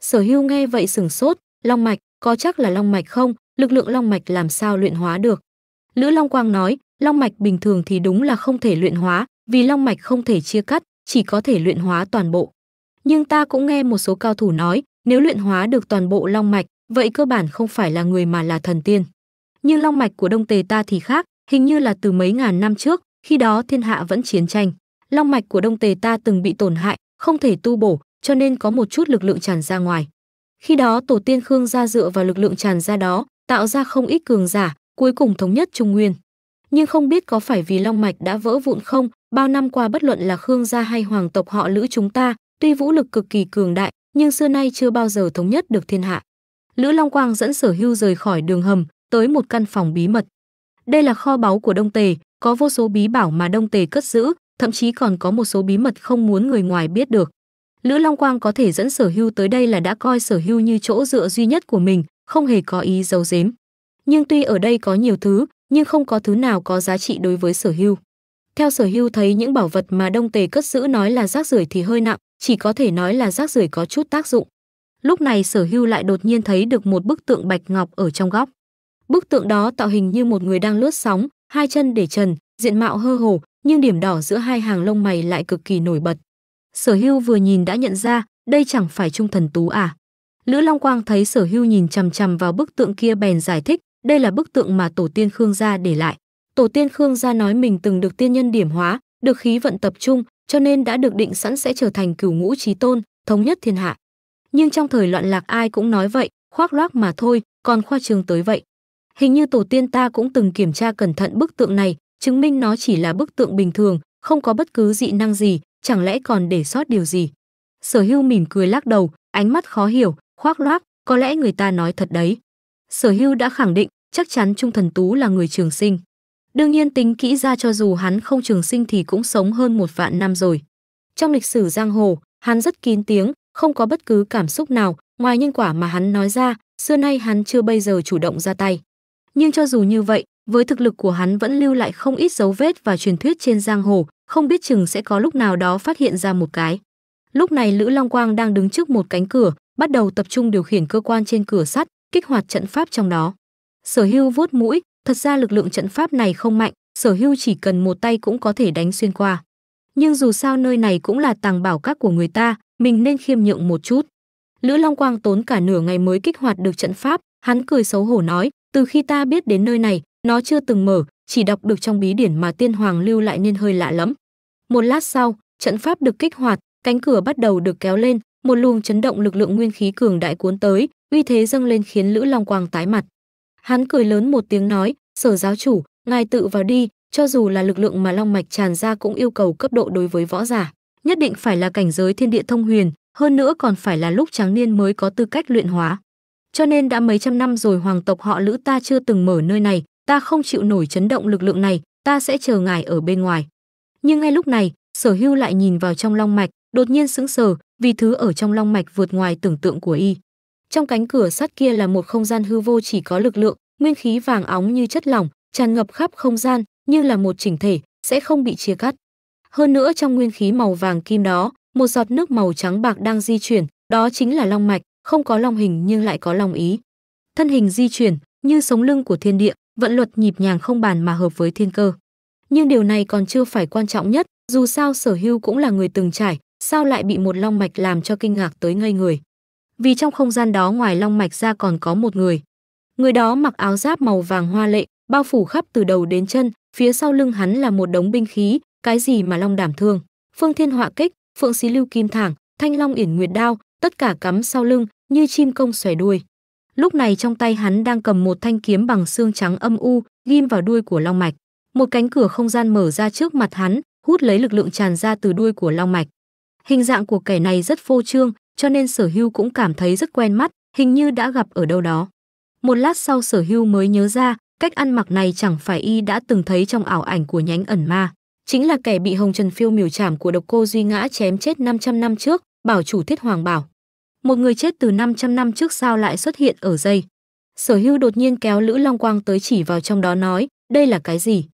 Sở Hưu nghe vậy sừng sốt, long mạch, có chắc là long mạch không, lực lượng long mạch làm sao luyện hóa được? Lữ Long Quang nói, long mạch bình thường thì đúng là không thể luyện hóa, vì long mạch không thể chia cắt, chỉ có thể luyện hóa toàn bộ. Nhưng ta cũng nghe một số cao thủ nói, nếu luyện hóa được toàn bộ long mạch, vậy cơ bản không phải là người mà là thần tiên như long mạch của Đông Tề ta thì khác, hình như là từ mấy ngàn năm trước, khi đó thiên hạ vẫn chiến tranh. Long mạch của Đông Tề ta từng bị tổn hại, không thể tu bổ, cho nên có một chút lực lượng tràn ra ngoài. Khi đó tổ tiên Khương gia dựa vào lực lượng tràn ra đó, tạo ra không ít cường giả, cuối cùng thống nhất Trung Nguyên. Nhưng không biết có phải vì long mạch đã vỡ vụn không, bao năm qua bất luận là Khương gia hay hoàng tộc họ Lữ chúng ta, tuy vũ lực cực kỳ cường đại, nhưng xưa nay chưa bao giờ thống nhất được thiên hạ. Lữ Long Quang dẫn Sở Hưu rời khỏi đường hầm, tới một căn phòng bí mật. Đây là kho báu của Đông Tề, có vô số bí bảo mà Đông Tề cất giữ, thậm chí còn có một số bí mật không muốn người ngoài biết được. Lữ Long Quang có thể dẫn Sở Hưu tới đây là đã coi Sở Hưu như chỗ dựa duy nhất của mình, không hề có ý giấu giếm. Nhưng tuy ở đây có nhiều thứ, nhưng không có thứ nào có giá trị đối với Sở Hưu. Theo Sở Hưu thấy những bảo vật mà Đông Tề cất giữ nói là rác rưởi thì hơi nặng, chỉ có thể nói là rác rưởi có chút tác dụng. Lúc này Sở Hưu lại đột nhiên thấy được một bức tượng bạch ngọc ở trong góc. Bức tượng đó tạo hình như một người đang lướt sóng, hai chân để trần, diện mạo hơ hồ, nhưng điểm đỏ giữa hai hàng lông mày lại cực kỳ nổi bật. Sở Hưu vừa nhìn đã nhận ra, đây chẳng phải Trung Thần Tú à? Lữ Long Quang thấy Sở Hưu nhìn chằm chằm vào bức tượng kia bèn giải thích, đây là bức tượng mà tổ tiên Khương gia để lại. Tổ tiên Khương gia nói mình từng được tiên nhân điểm hóa, được khí vận tập trung, cho nên đã được định sẵn sẽ trở thành cửu ngũ chí tôn, thống nhất thiên hạ. Nhưng trong thời loạn lạc ai cũng nói vậy, khoác lác mà thôi, còn khoa trương tới vậy. Hình như tổ tiên ta cũng từng kiểm tra cẩn thận bức tượng này, chứng minh nó chỉ là bức tượng bình thường, không có bất cứ dị năng gì, chẳng lẽ còn để sót điều gì? Sở hưu mỉm cười lắc đầu, ánh mắt khó hiểu, khoác loác, có lẽ người ta nói thật đấy. Sở hưu đã khẳng định, chắc chắn Trung Thần Tú là người trường sinh. Đương nhiên tính kỹ ra cho dù hắn không trường sinh thì cũng sống hơn một vạn năm rồi. Trong lịch sử giang hồ, hắn rất kín tiếng, không có bất cứ cảm xúc nào, ngoài nhân quả mà hắn nói ra, xưa nay hắn chưa bây giờ chủ động ra tay nhưng cho dù như vậy, với thực lực của hắn vẫn lưu lại không ít dấu vết và truyền thuyết trên giang hồ, không biết chừng sẽ có lúc nào đó phát hiện ra một cái. Lúc này Lữ Long Quang đang đứng trước một cánh cửa, bắt đầu tập trung điều khiển cơ quan trên cửa sắt, kích hoạt trận pháp trong đó. Sở Hưu vuốt mũi, thật ra lực lượng trận pháp này không mạnh, Sở Hưu chỉ cần một tay cũng có thể đánh xuyên qua. Nhưng dù sao nơi này cũng là tàng bảo các của người ta, mình nên khiêm nhượng một chút. Lữ Long Quang tốn cả nửa ngày mới kích hoạt được trận pháp, hắn cười xấu hổ nói, từ khi ta biết đến nơi này, nó chưa từng mở, chỉ đọc được trong bí điển mà tiên hoàng lưu lại nên hơi lạ lắm. Một lát sau, trận pháp được kích hoạt, cánh cửa bắt đầu được kéo lên, một luồng chấn động lực lượng nguyên khí cường đại cuốn tới, uy thế dâng lên khiến Lữ Long Quang tái mặt. Hắn cười lớn một tiếng nói, "Sở giáo chủ, ngài tự vào đi, cho dù là lực lượng mà long mạch tràn ra cũng yêu cầu cấp độ đối với võ giả, nhất định phải là cảnh giới thiên địa thông huyền, hơn nữa còn phải là lúc tráng niên mới có tư cách luyện hóa." cho nên đã mấy trăm năm rồi hoàng tộc họ Lữ ta chưa từng mở nơi này, ta không chịu nổi chấn động lực lượng này, ta sẽ chờ ngài ở bên ngoài. Nhưng ngay lúc này, Sở Hưu lại nhìn vào trong long mạch, đột nhiên sững sờ, vì thứ ở trong long mạch vượt ngoài tưởng tượng của y. Trong cánh cửa sắt kia là một không gian hư vô chỉ có lực lượng, nguyên khí vàng óng như chất lỏng, tràn ngập khắp không gian, như là một chỉnh thể, sẽ không bị chia cắt. Hơn nữa trong nguyên khí màu vàng kim đó, một giọt nước màu trắng bạc đang di chuyển, đó chính là long mạch, không có lòng hình nhưng lại có lòng ý. Thân hình di chuyển như sống lưng của thiên địa, vận luật nhịp nhàng không bàn mà hợp với thiên cơ. Nhưng điều này còn chưa phải quan trọng nhất, dù sao Sở Hưu cũng là người từng trải, sao lại bị một long mạch làm cho kinh ngạc tới ngây người. Vì trong không gian đó ngoài long mạch ra còn có một người. Người đó mặc áo giáp màu vàng hoa lệ, bao phủ khắp từ đầu đến chân, phía sau lưng hắn là một đống binh khí, cái gì mà long đảm thương, phương thiên họa kích, phượng xí lưu kim thẳng, thanh long yển nguyệt đao, tất cả cắm sau lưng như chim công xòe đuôi. Lúc này trong tay hắn đang cầm một thanh kiếm bằng xương trắng âm u, ghim vào đuôi của long mạch. Một cánh cửa không gian mở ra trước mặt hắn, hút lấy lực lượng tràn ra từ đuôi của long mạch. Hình dạng của kẻ này rất phô trương, cho nên Sở Hưu cũng cảm thấy rất quen mắt, hình như đã gặp ở đâu đó. Một lát sau Sở Hưu mới nhớ ra, cách ăn mặc này chẳng phải y đã từng thấy trong ảo ảnh của nhánh ẩn ma, chính là kẻ bị Hồng Trần Phiêu miểu trảm của độc cô Duy Ngã chém chết 500 năm trước, bảo chủ thiết hoàng bảo một người chết từ 500 năm trước sao lại xuất hiện ở dây sở hưu đột nhiên kéo lữ long quang tới chỉ vào trong đó nói đây là cái gì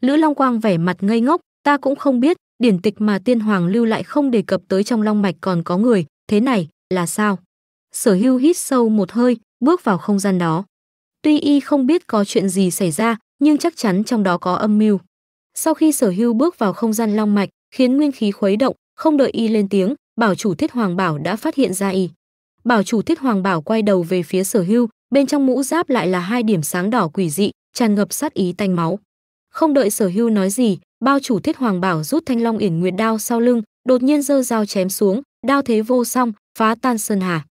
lữ long quang vẻ mặt ngây ngốc ta cũng không biết điển tịch mà tiên hoàng lưu lại không đề cập tới trong long mạch còn có người thế này là sao sở hưu hít sâu một hơi bước vào không gian đó tuy y không biết có chuyện gì xảy ra nhưng chắc chắn trong đó có âm mưu sau khi sở hưu bước vào không gian long mạch khiến nguyên khí khuấy động không đợi y lên tiếng bảo chủ thiết hoàng bảo đã phát hiện ra y bảo chủ thiết hoàng bảo quay đầu về phía sở hưu bên trong mũ giáp lại là hai điểm sáng đỏ quỷ dị tràn ngập sát ý tanh máu không đợi sở hưu nói gì bao chủ thiết hoàng bảo rút thanh long yển nguyệt đao sau lưng đột nhiên giơ dao chém xuống đao thế vô song phá tan sơn hà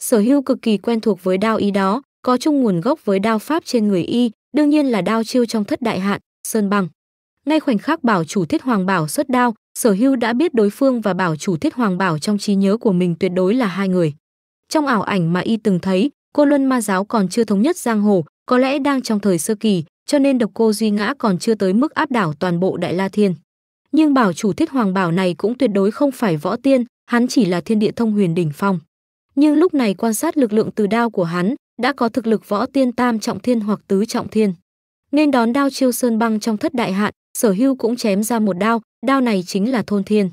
sở hưu cực kỳ quen thuộc với đao ý đó có chung nguồn gốc với đao pháp trên người y đương nhiên là đao chiêu trong thất đại hạn sơn băng ngay khoảnh khắc bảo chủ Thiết Hoàng Bảo xuất đao, Sở Hưu đã biết đối phương và bảo chủ Thiết Hoàng Bảo trong trí nhớ của mình tuyệt đối là hai người. Trong ảo ảnh mà y từng thấy, cô Luân Ma giáo còn chưa thống nhất giang hồ, có lẽ đang trong thời sơ kỳ, cho nên độc cô duy ngã còn chưa tới mức áp đảo toàn bộ Đại La Thiên. Nhưng bảo chủ Thiết Hoàng Bảo này cũng tuyệt đối không phải võ tiên, hắn chỉ là thiên địa thông huyền đỉnh phong. Nhưng lúc này quan sát lực lượng từ đao của hắn, đã có thực lực võ tiên tam trọng thiên hoặc tứ trọng thiên. Nên đón đao chiêu sơn băng trong thất đại hạn, sở hưu cũng chém ra một đao đao này chính là thôn thiên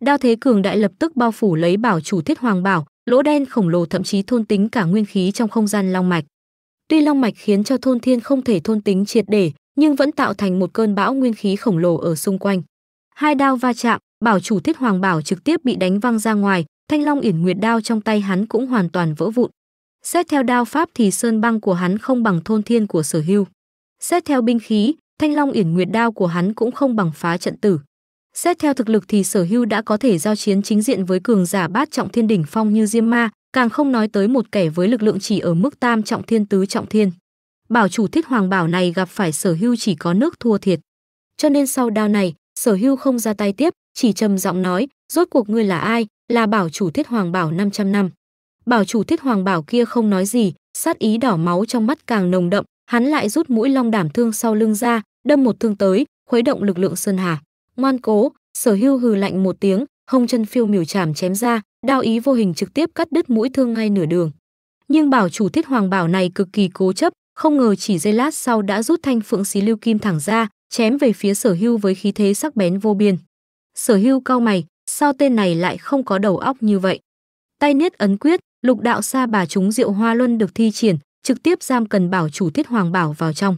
đao thế cường đại lập tức bao phủ lấy bảo chủ thiết hoàng bảo lỗ đen khổng lồ thậm chí thôn tính cả nguyên khí trong không gian long mạch tuy long mạch khiến cho thôn thiên không thể thôn tính triệt để nhưng vẫn tạo thành một cơn bão nguyên khí khổng lồ ở xung quanh hai đao va chạm bảo chủ thiết hoàng bảo trực tiếp bị đánh văng ra ngoài thanh long yển nguyệt đao trong tay hắn cũng hoàn toàn vỡ vụn xét theo đao pháp thì sơn băng của hắn không bằng thôn thiên của sở hưu xét theo binh khí Thanh Long Yển Nguyệt đao của hắn cũng không bằng phá trận tử. Xét theo thực lực thì Sở Hưu đã có thể giao chiến chính diện với cường giả bát trọng thiên đỉnh phong như Diêm Ma, càng không nói tới một kẻ với lực lượng chỉ ở mức tam trọng thiên tứ trọng thiên. Bảo chủ Thiết Hoàng Bảo này gặp phải Sở Hưu chỉ có nước thua thiệt. Cho nên sau đao này, Sở Hưu không ra tay tiếp, chỉ trầm giọng nói, rốt cuộc ngươi là ai, là bảo chủ Thiết Hoàng Bảo 500 năm. Bảo chủ Thiết Hoàng Bảo kia không nói gì, sát ý đỏ máu trong mắt càng nồng đậm, hắn lại rút mũi long đảm thương sau lưng ra, đâm một thương tới, khuấy động lực lượng sơn hà. Ngoan cố, Sở Hưu hừ lạnh một tiếng, hông chân phiêu miểu chảm chém ra, đao ý vô hình trực tiếp cắt đứt mũi thương ngay nửa đường. Nhưng bảo chủ Thiết Hoàng bảo này cực kỳ cố chấp, không ngờ chỉ giây lát sau đã rút thanh phượng xí lưu kim thẳng ra, chém về phía Sở Hưu với khí thế sắc bén vô biên. Sở Hưu cau mày, sao tên này lại không có đầu óc như vậy? Tay niết ấn quyết, lục đạo xa bà chúng diệu hoa luân được thi triển, trực tiếp giam cần bảo chủ Thiết Hoàng bảo vào trong.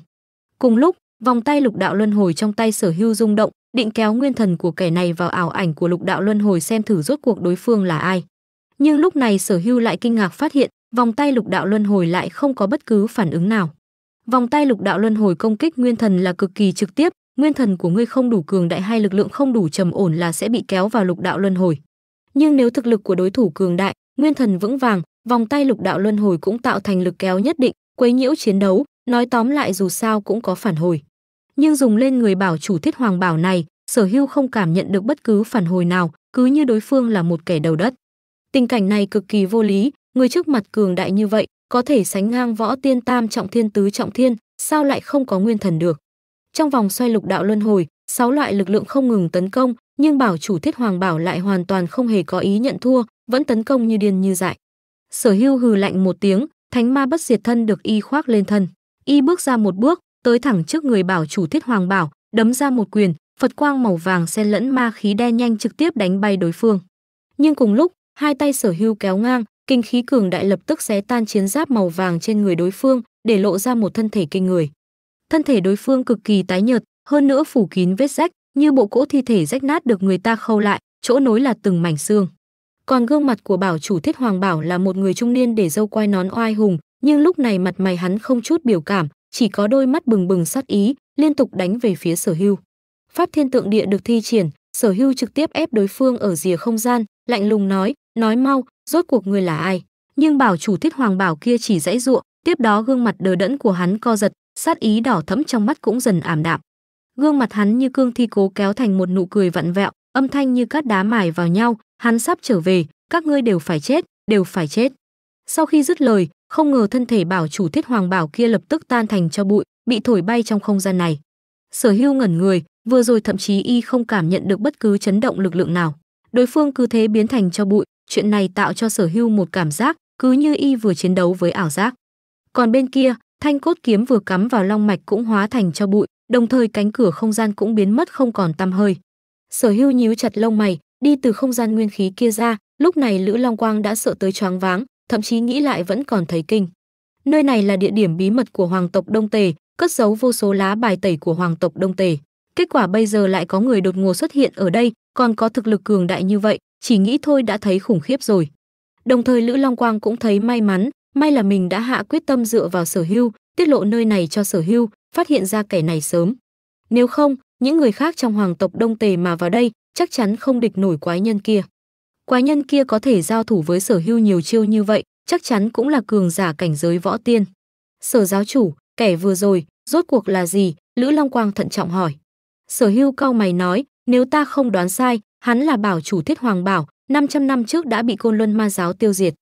Cùng lúc, Vòng tay lục đạo luân hồi trong tay Sở Hưu rung động, định kéo nguyên thần của kẻ này vào ảo ảnh của lục đạo luân hồi xem thử rốt cuộc đối phương là ai. Nhưng lúc này Sở Hưu lại kinh ngạc phát hiện, vòng tay lục đạo luân hồi lại không có bất cứ phản ứng nào. Vòng tay lục đạo luân hồi công kích nguyên thần là cực kỳ trực tiếp, nguyên thần của ngươi không đủ cường đại hay lực lượng không đủ trầm ổn là sẽ bị kéo vào lục đạo luân hồi. Nhưng nếu thực lực của đối thủ cường đại, nguyên thần vững vàng, vòng tay lục đạo luân hồi cũng tạo thành lực kéo nhất định, quấy nhiễu chiến đấu, Nói tóm lại dù sao cũng có phản hồi. Nhưng dùng lên người bảo chủ thiết hoàng bảo này, sở hưu không cảm nhận được bất cứ phản hồi nào, cứ như đối phương là một kẻ đầu đất. Tình cảnh này cực kỳ vô lý, người trước mặt cường đại như vậy, có thể sánh ngang võ tiên tam trọng thiên tứ trọng thiên, sao lại không có nguyên thần được. Trong vòng xoay lục đạo luân hồi, sáu loại lực lượng không ngừng tấn công, nhưng bảo chủ thiết hoàng bảo lại hoàn toàn không hề có ý nhận thua, vẫn tấn công như điên như dại. Sở hưu hừ lạnh một tiếng, thánh ma bất diệt thân được y khoác lên thân y bước ra một bước tới thẳng trước người bảo chủ thiết hoàng bảo đấm ra một quyền phật quang màu vàng xen lẫn ma khí đen nhanh trực tiếp đánh bay đối phương nhưng cùng lúc hai tay sở hưu kéo ngang kinh khí cường đại lập tức xé tan chiến giáp màu vàng trên người đối phương để lộ ra một thân thể kinh người thân thể đối phương cực kỳ tái nhợt hơn nữa phủ kín vết rách như bộ cỗ thi thể rách nát được người ta khâu lại chỗ nối là từng mảnh xương còn gương mặt của bảo chủ thiết hoàng bảo là một người trung niên để dâu quai nón oai hùng nhưng lúc này mặt mày hắn không chút biểu cảm, chỉ có đôi mắt bừng bừng sát ý, liên tục đánh về phía Sở Hưu. Pháp Thiên Tượng Địa được thi triển, Sở Hưu trực tiếp ép đối phương ở rìa không gian, lạnh lùng nói, "Nói mau, rốt cuộc ngươi là ai?" Nhưng bảo chủ Thiết Hoàng Bảo kia chỉ dãy giụa, tiếp đó gương mặt đờ đẫn của hắn co giật, sát ý đỏ thẫm trong mắt cũng dần ảm đạm. Gương mặt hắn như cương thi cố kéo thành một nụ cười vặn vẹo, âm thanh như cát đá mài vào nhau, hắn sắp trở về, các ngươi đều phải chết, đều phải chết. Sau khi dứt lời, không ngờ thân thể bảo chủ thiết hoàng bảo kia lập tức tan thành cho bụi, bị thổi bay trong không gian này. Sở Hưu ngẩn người, vừa rồi thậm chí y không cảm nhận được bất cứ chấn động lực lượng nào. Đối phương cứ thế biến thành cho bụi, chuyện này tạo cho Sở Hưu một cảm giác cứ như y vừa chiến đấu với ảo giác. Còn bên kia, thanh cốt kiếm vừa cắm vào long mạch cũng hóa thành cho bụi, đồng thời cánh cửa không gian cũng biến mất không còn tăm hơi. Sở Hưu nhíu chặt lông mày, đi từ không gian nguyên khí kia ra, lúc này Lữ Long Quang đã sợ tới choáng váng, thậm chí nghĩ lại vẫn còn thấy kinh. Nơi này là địa điểm bí mật của hoàng tộc Đông Tề, cất giấu vô số lá bài tẩy của hoàng tộc Đông Tề. Kết quả bây giờ lại có người đột ngột xuất hiện ở đây, còn có thực lực cường đại như vậy, chỉ nghĩ thôi đã thấy khủng khiếp rồi. Đồng thời Lữ Long Quang cũng thấy may mắn, may là mình đã hạ quyết tâm dựa vào Sở Hưu, tiết lộ nơi này cho Sở Hưu, phát hiện ra kẻ này sớm. Nếu không, những người khác trong hoàng tộc Đông Tề mà vào đây, chắc chắn không địch nổi quái nhân kia quái nhân kia có thể giao thủ với sở hưu nhiều chiêu như vậy chắc chắn cũng là cường giả cảnh giới võ tiên sở giáo chủ kẻ vừa rồi rốt cuộc là gì lữ long quang thận trọng hỏi sở hưu cau mày nói nếu ta không đoán sai hắn là bảo chủ thiết hoàng bảo 500 năm trước đã bị côn luân ma giáo tiêu diệt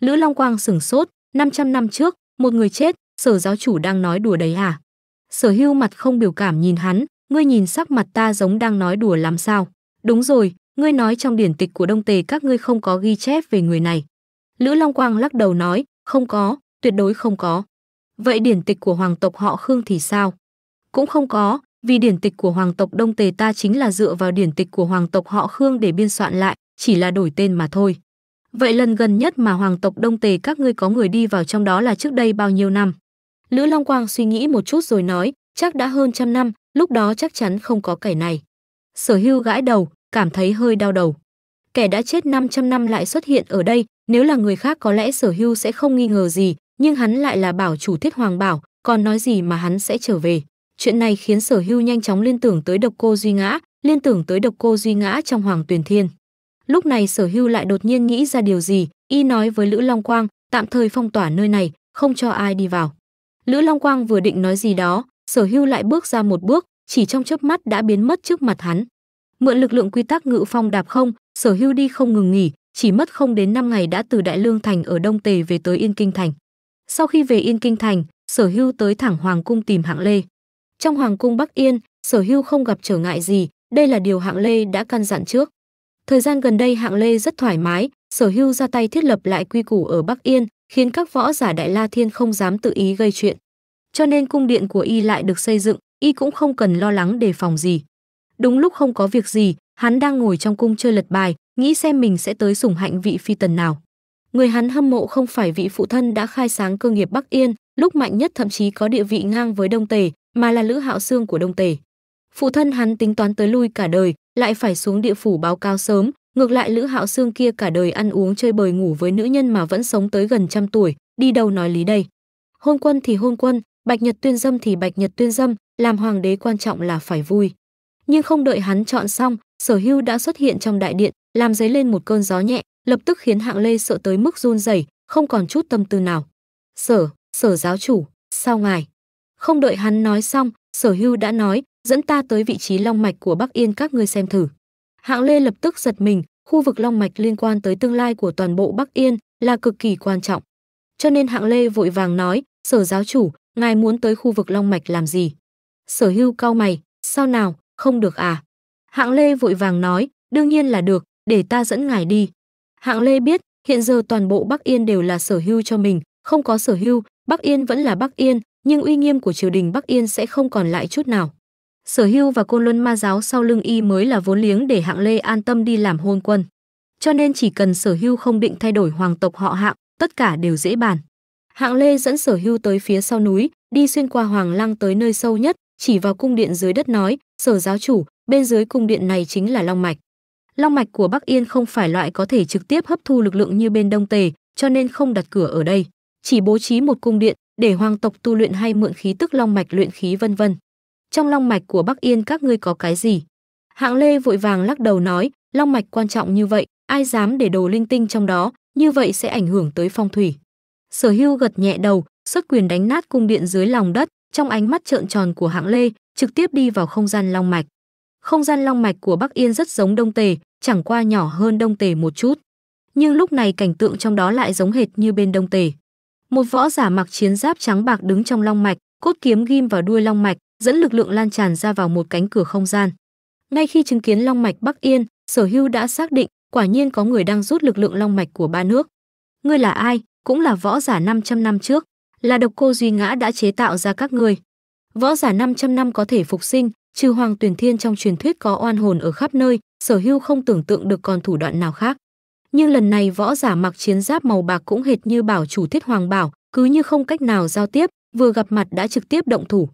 lữ long quang sửng sốt 500 năm trước một người chết sở giáo chủ đang nói đùa đấy à sở hưu mặt không biểu cảm nhìn hắn ngươi nhìn sắc mặt ta giống đang nói đùa làm sao đúng rồi ngươi nói trong điển tịch của đông tề các ngươi không có ghi chép về người này lữ long quang lắc đầu nói không có tuyệt đối không có vậy điển tịch của hoàng tộc họ khương thì sao cũng không có vì điển tịch của hoàng tộc đông tề ta chính là dựa vào điển tịch của hoàng tộc họ khương để biên soạn lại chỉ là đổi tên mà thôi vậy lần gần nhất mà hoàng tộc đông tề các ngươi có người đi vào trong đó là trước đây bao nhiêu năm lữ long quang suy nghĩ một chút rồi nói chắc đã hơn trăm năm lúc đó chắc chắn không có kẻ này sở hưu gãi đầu cảm thấy hơi đau đầu. Kẻ đã chết 500 năm lại xuất hiện ở đây, nếu là người khác có lẽ sở hưu sẽ không nghi ngờ gì, nhưng hắn lại là bảo chủ thiết hoàng bảo, còn nói gì mà hắn sẽ trở về. Chuyện này khiến sở hưu nhanh chóng liên tưởng tới độc cô Duy Ngã, liên tưởng tới độc cô Duy Ngã trong Hoàng Tuyền Thiên. Lúc này sở hưu lại đột nhiên nghĩ ra điều gì, y nói với Lữ Long Quang, tạm thời phong tỏa nơi này, không cho ai đi vào. Lữ Long Quang vừa định nói gì đó, sở hưu lại bước ra một bước, chỉ trong chớp mắt đã biến mất trước mặt hắn mượn lực lượng quy tắc ngự phong đạp không sở hưu đi không ngừng nghỉ chỉ mất không đến năm ngày đã từ đại lương thành ở đông tề về tới yên kinh thành sau khi về yên kinh thành sở hưu tới thẳng hoàng cung tìm hạng lê trong hoàng cung bắc yên sở hưu không gặp trở ngại gì đây là điều hạng lê đã căn dặn trước thời gian gần đây hạng lê rất thoải mái sở hưu ra tay thiết lập lại quy củ ở bắc yên khiến các võ giả đại la thiên không dám tự ý gây chuyện cho nên cung điện của y lại được xây dựng y cũng không cần lo lắng đề phòng gì Đúng lúc không có việc gì, hắn đang ngồi trong cung chơi lật bài, nghĩ xem mình sẽ tới sủng hạnh vị phi tần nào. Người hắn hâm mộ không phải vị phụ thân đã khai sáng cơ nghiệp Bắc Yên, lúc mạnh nhất thậm chí có địa vị ngang với Đông Tề, mà là Lữ Hạo Xương của Đông Tề. Phụ thân hắn tính toán tới lui cả đời, lại phải xuống địa phủ báo cáo sớm, ngược lại Lữ Hạo Xương kia cả đời ăn uống chơi bời ngủ với nữ nhân mà vẫn sống tới gần trăm tuổi, đi đâu nói lý đây. Hôn quân thì hôn quân, Bạch Nhật Tuyên Dâm thì Bạch Nhật Tuyên Dâm, làm hoàng đế quan trọng là phải vui nhưng không đợi hắn chọn xong sở hưu đã xuất hiện trong đại điện làm dấy lên một cơn gió nhẹ lập tức khiến hạng lê sợ tới mức run rẩy không còn chút tâm tư nào sở sở giáo chủ sao ngài không đợi hắn nói xong sở hưu đã nói dẫn ta tới vị trí long mạch của bắc yên các ngươi xem thử hạng lê lập tức giật mình khu vực long mạch liên quan tới tương lai của toàn bộ bắc yên là cực kỳ quan trọng cho nên hạng lê vội vàng nói sở giáo chủ ngài muốn tới khu vực long mạch làm gì sở hưu cau mày sao nào không được à? Hạng Lê vội vàng nói, đương nhiên là được, để ta dẫn ngài đi. Hạng Lê biết, hiện giờ toàn bộ Bắc Yên đều là sở hữu cho mình, không có sở hữu, Bắc Yên vẫn là Bắc Yên, nhưng uy nghiêm của triều đình Bắc Yên sẽ không còn lại chút nào. Sở Hưu và Côn Luân Ma giáo sau lưng y mới là vốn liếng để Hạng Lê an tâm đi làm hôn quân. Cho nên chỉ cần Sở Hưu không định thay đổi hoàng tộc họ Hạng, tất cả đều dễ bàn. Hạng Lê dẫn Sở Hưu tới phía sau núi, đi xuyên qua Hoàng Lăng tới nơi sâu nhất, chỉ vào cung điện dưới đất nói, "Sở giáo chủ, bên dưới cung điện này chính là long mạch." Long mạch của Bắc Yên không phải loại có thể trực tiếp hấp thu lực lượng như bên Đông Tề, cho nên không đặt cửa ở đây, chỉ bố trí một cung điện để hoàng tộc tu luyện hay mượn khí tức long mạch luyện khí vân vân. Trong long mạch của Bắc Yên các ngươi có cái gì? Hạng Lê vội vàng lắc đầu nói, long mạch quan trọng như vậy, ai dám để đồ linh tinh trong đó, như vậy sẽ ảnh hưởng tới phong thủy. Sở Hưu gật nhẹ đầu, xuất quyền đánh nát cung điện dưới lòng đất, trong ánh mắt trợn tròn của hạng lê trực tiếp đi vào không gian long mạch không gian long mạch của bắc yên rất giống đông tề chẳng qua nhỏ hơn đông tề một chút nhưng lúc này cảnh tượng trong đó lại giống hệt như bên đông tề một võ giả mặc chiến giáp trắng bạc đứng trong long mạch cốt kiếm ghim vào đuôi long mạch dẫn lực lượng lan tràn ra vào một cánh cửa không gian ngay khi chứng kiến long mạch bắc yên sở hưu đã xác định quả nhiên có người đang rút lực lượng long mạch của ba nước ngươi là ai cũng là võ giả 500 năm trước là độc cô duy ngã đã chế tạo ra các người Võ giả 500 năm có thể phục sinh, trừ Hoàng Tuyển Thiên trong truyền thuyết có oan hồn ở khắp nơi, Sở Hưu không tưởng tượng được còn thủ đoạn nào khác. Nhưng lần này võ giả mặc chiến giáp màu bạc cũng hệt như bảo chủ Thiết Hoàng bảo, cứ như không cách nào giao tiếp, vừa gặp mặt đã trực tiếp động thủ.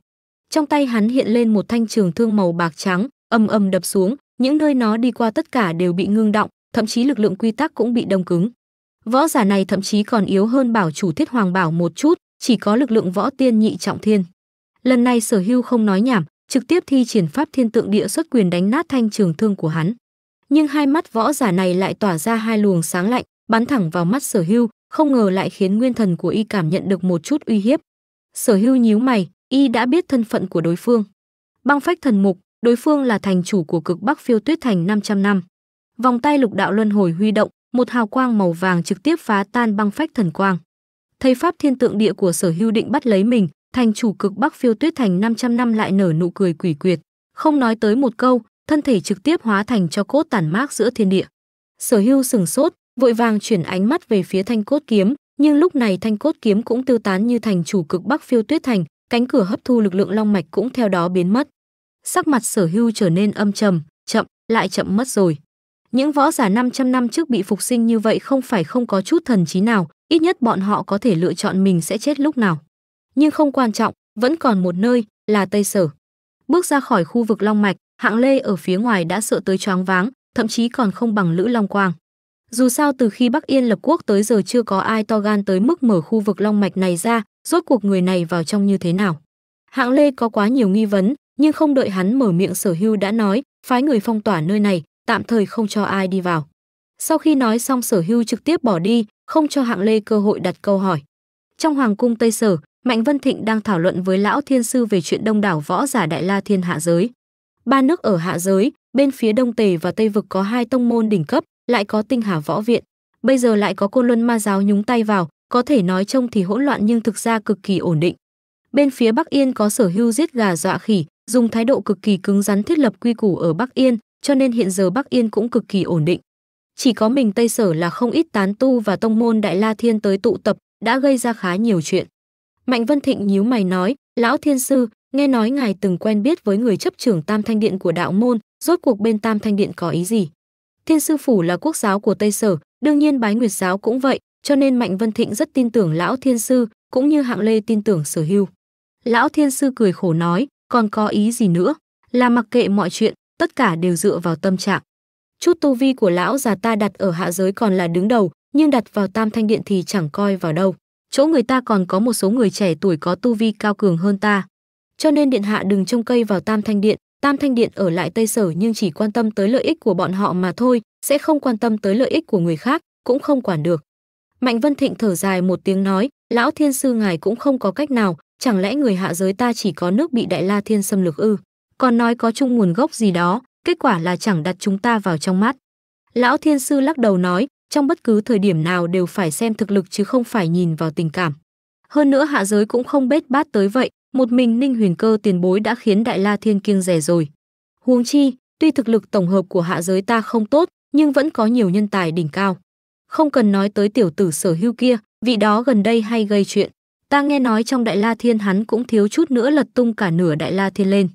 Trong tay hắn hiện lên một thanh trường thương màu bạc trắng, âm âm đập xuống, những nơi nó đi qua tất cả đều bị ngưng động, thậm chí lực lượng quy tắc cũng bị đông cứng. Võ giả này thậm chí còn yếu hơn bảo chủ Thiết Hoàng Bảo một chút, chỉ có lực lượng võ tiên nhị trọng thiên. Lần này Sở Hưu không nói nhảm, trực tiếp thi triển pháp thiên tượng địa xuất quyền đánh nát thanh trường thương của hắn. Nhưng hai mắt võ giả này lại tỏa ra hai luồng sáng lạnh, bắn thẳng vào mắt Sở Hưu, không ngờ lại khiến nguyên thần của y cảm nhận được một chút uy hiếp. Sở Hưu nhíu mày, y đã biết thân phận của đối phương. Băng phách thần mục, đối phương là thành chủ của cực Bắc Phiêu Tuyết Thành 500 năm. Vòng tay lục đạo luân hồi huy động, một hào quang màu vàng trực tiếp phá tan băng phách thần quang thầy pháp thiên tượng địa của sở hưu định bắt lấy mình thành chủ cực bắc phiêu tuyết thành 500 năm lại nở nụ cười quỷ quyệt không nói tới một câu thân thể trực tiếp hóa thành cho cốt tản mát giữa thiên địa sở hưu sừng sốt vội vàng chuyển ánh mắt về phía thanh cốt kiếm nhưng lúc này thanh cốt kiếm cũng tiêu tán như thành chủ cực bắc phiêu tuyết thành cánh cửa hấp thu lực lượng long mạch cũng theo đó biến mất sắc mặt sở hưu trở nên âm trầm chậm lại chậm mất rồi những võ giả 500 năm trước bị phục sinh như vậy không phải không có chút thần trí nào, ít nhất bọn họ có thể lựa chọn mình sẽ chết lúc nào. Nhưng không quan trọng, vẫn còn một nơi, là Tây Sở. Bước ra khỏi khu vực Long Mạch, hạng lê ở phía ngoài đã sợ tới choáng váng, thậm chí còn không bằng Lữ Long Quang. Dù sao từ khi Bắc Yên lập quốc tới giờ chưa có ai to gan tới mức mở khu vực Long Mạch này ra, rốt cuộc người này vào trong như thế nào. Hạng Lê có quá nhiều nghi vấn, nhưng không đợi hắn mở miệng sở hưu đã nói, phái người phong tỏa nơi này, tạm thời không cho ai đi vào. Sau khi nói xong sở hưu trực tiếp bỏ đi, không cho hạng lê cơ hội đặt câu hỏi. Trong Hoàng cung Tây Sở, Mạnh Vân Thịnh đang thảo luận với Lão Thiên Sư về chuyện đông đảo võ giả Đại La Thiên Hạ Giới. Ba nước ở Hạ Giới, bên phía Đông Tề và Tây Vực có hai tông môn đỉnh cấp, lại có tinh hà võ viện. Bây giờ lại có côn luân ma giáo nhúng tay vào, có thể nói trông thì hỗn loạn nhưng thực ra cực kỳ ổn định. Bên phía Bắc Yên có sở hưu giết gà dọa khỉ, dùng thái độ cực kỳ cứng rắn thiết lập quy củ ở Bắc Yên, cho nên hiện giờ Bắc Yên cũng cực kỳ ổn định. Chỉ có mình Tây Sở là không ít tán tu và tông môn Đại La Thiên tới tụ tập, đã gây ra khá nhiều chuyện. Mạnh Vân Thịnh nhíu mày nói, lão thiên sư, nghe nói ngài từng quen biết với người chấp trưởng Tam Thanh Điện của đạo môn, rốt cuộc bên Tam Thanh Điện có ý gì? Thiên sư phủ là quốc giáo của Tây Sở, đương nhiên bái nguyệt giáo cũng vậy, cho nên Mạnh Vân Thịnh rất tin tưởng lão thiên sư, cũng như hạng lê tin tưởng sở hưu. Lão thiên sư cười khổ nói, còn có ý gì nữa? Là mặc kệ mọi chuyện, tất cả đều dựa vào tâm trạng. Chút tu vi của lão già ta đặt ở hạ giới còn là đứng đầu, nhưng đặt vào tam thanh điện thì chẳng coi vào đâu. Chỗ người ta còn có một số người trẻ tuổi có tu vi cao cường hơn ta. Cho nên điện hạ đừng trông cây vào tam thanh điện, tam thanh điện ở lại Tây Sở nhưng chỉ quan tâm tới lợi ích của bọn họ mà thôi, sẽ không quan tâm tới lợi ích của người khác, cũng không quản được. Mạnh Vân Thịnh thở dài một tiếng nói, lão thiên sư ngài cũng không có cách nào, chẳng lẽ người hạ giới ta chỉ có nước bị đại la thiên xâm lược ư? còn nói có chung nguồn gốc gì đó, kết quả là chẳng đặt chúng ta vào trong mắt. Lão Thiên Sư lắc đầu nói, trong bất cứ thời điểm nào đều phải xem thực lực chứ không phải nhìn vào tình cảm. Hơn nữa hạ giới cũng không bết bát tới vậy, một mình Ninh Huyền Cơ tiền bối đã khiến Đại La Thiên kiêng rẻ rồi. Huống chi, tuy thực lực tổng hợp của hạ giới ta không tốt, nhưng vẫn có nhiều nhân tài đỉnh cao. Không cần nói tới tiểu tử sở hưu kia, vị đó gần đây hay gây chuyện. Ta nghe nói trong Đại La Thiên hắn cũng thiếu chút nữa lật tung cả nửa Đại La Thiên lên.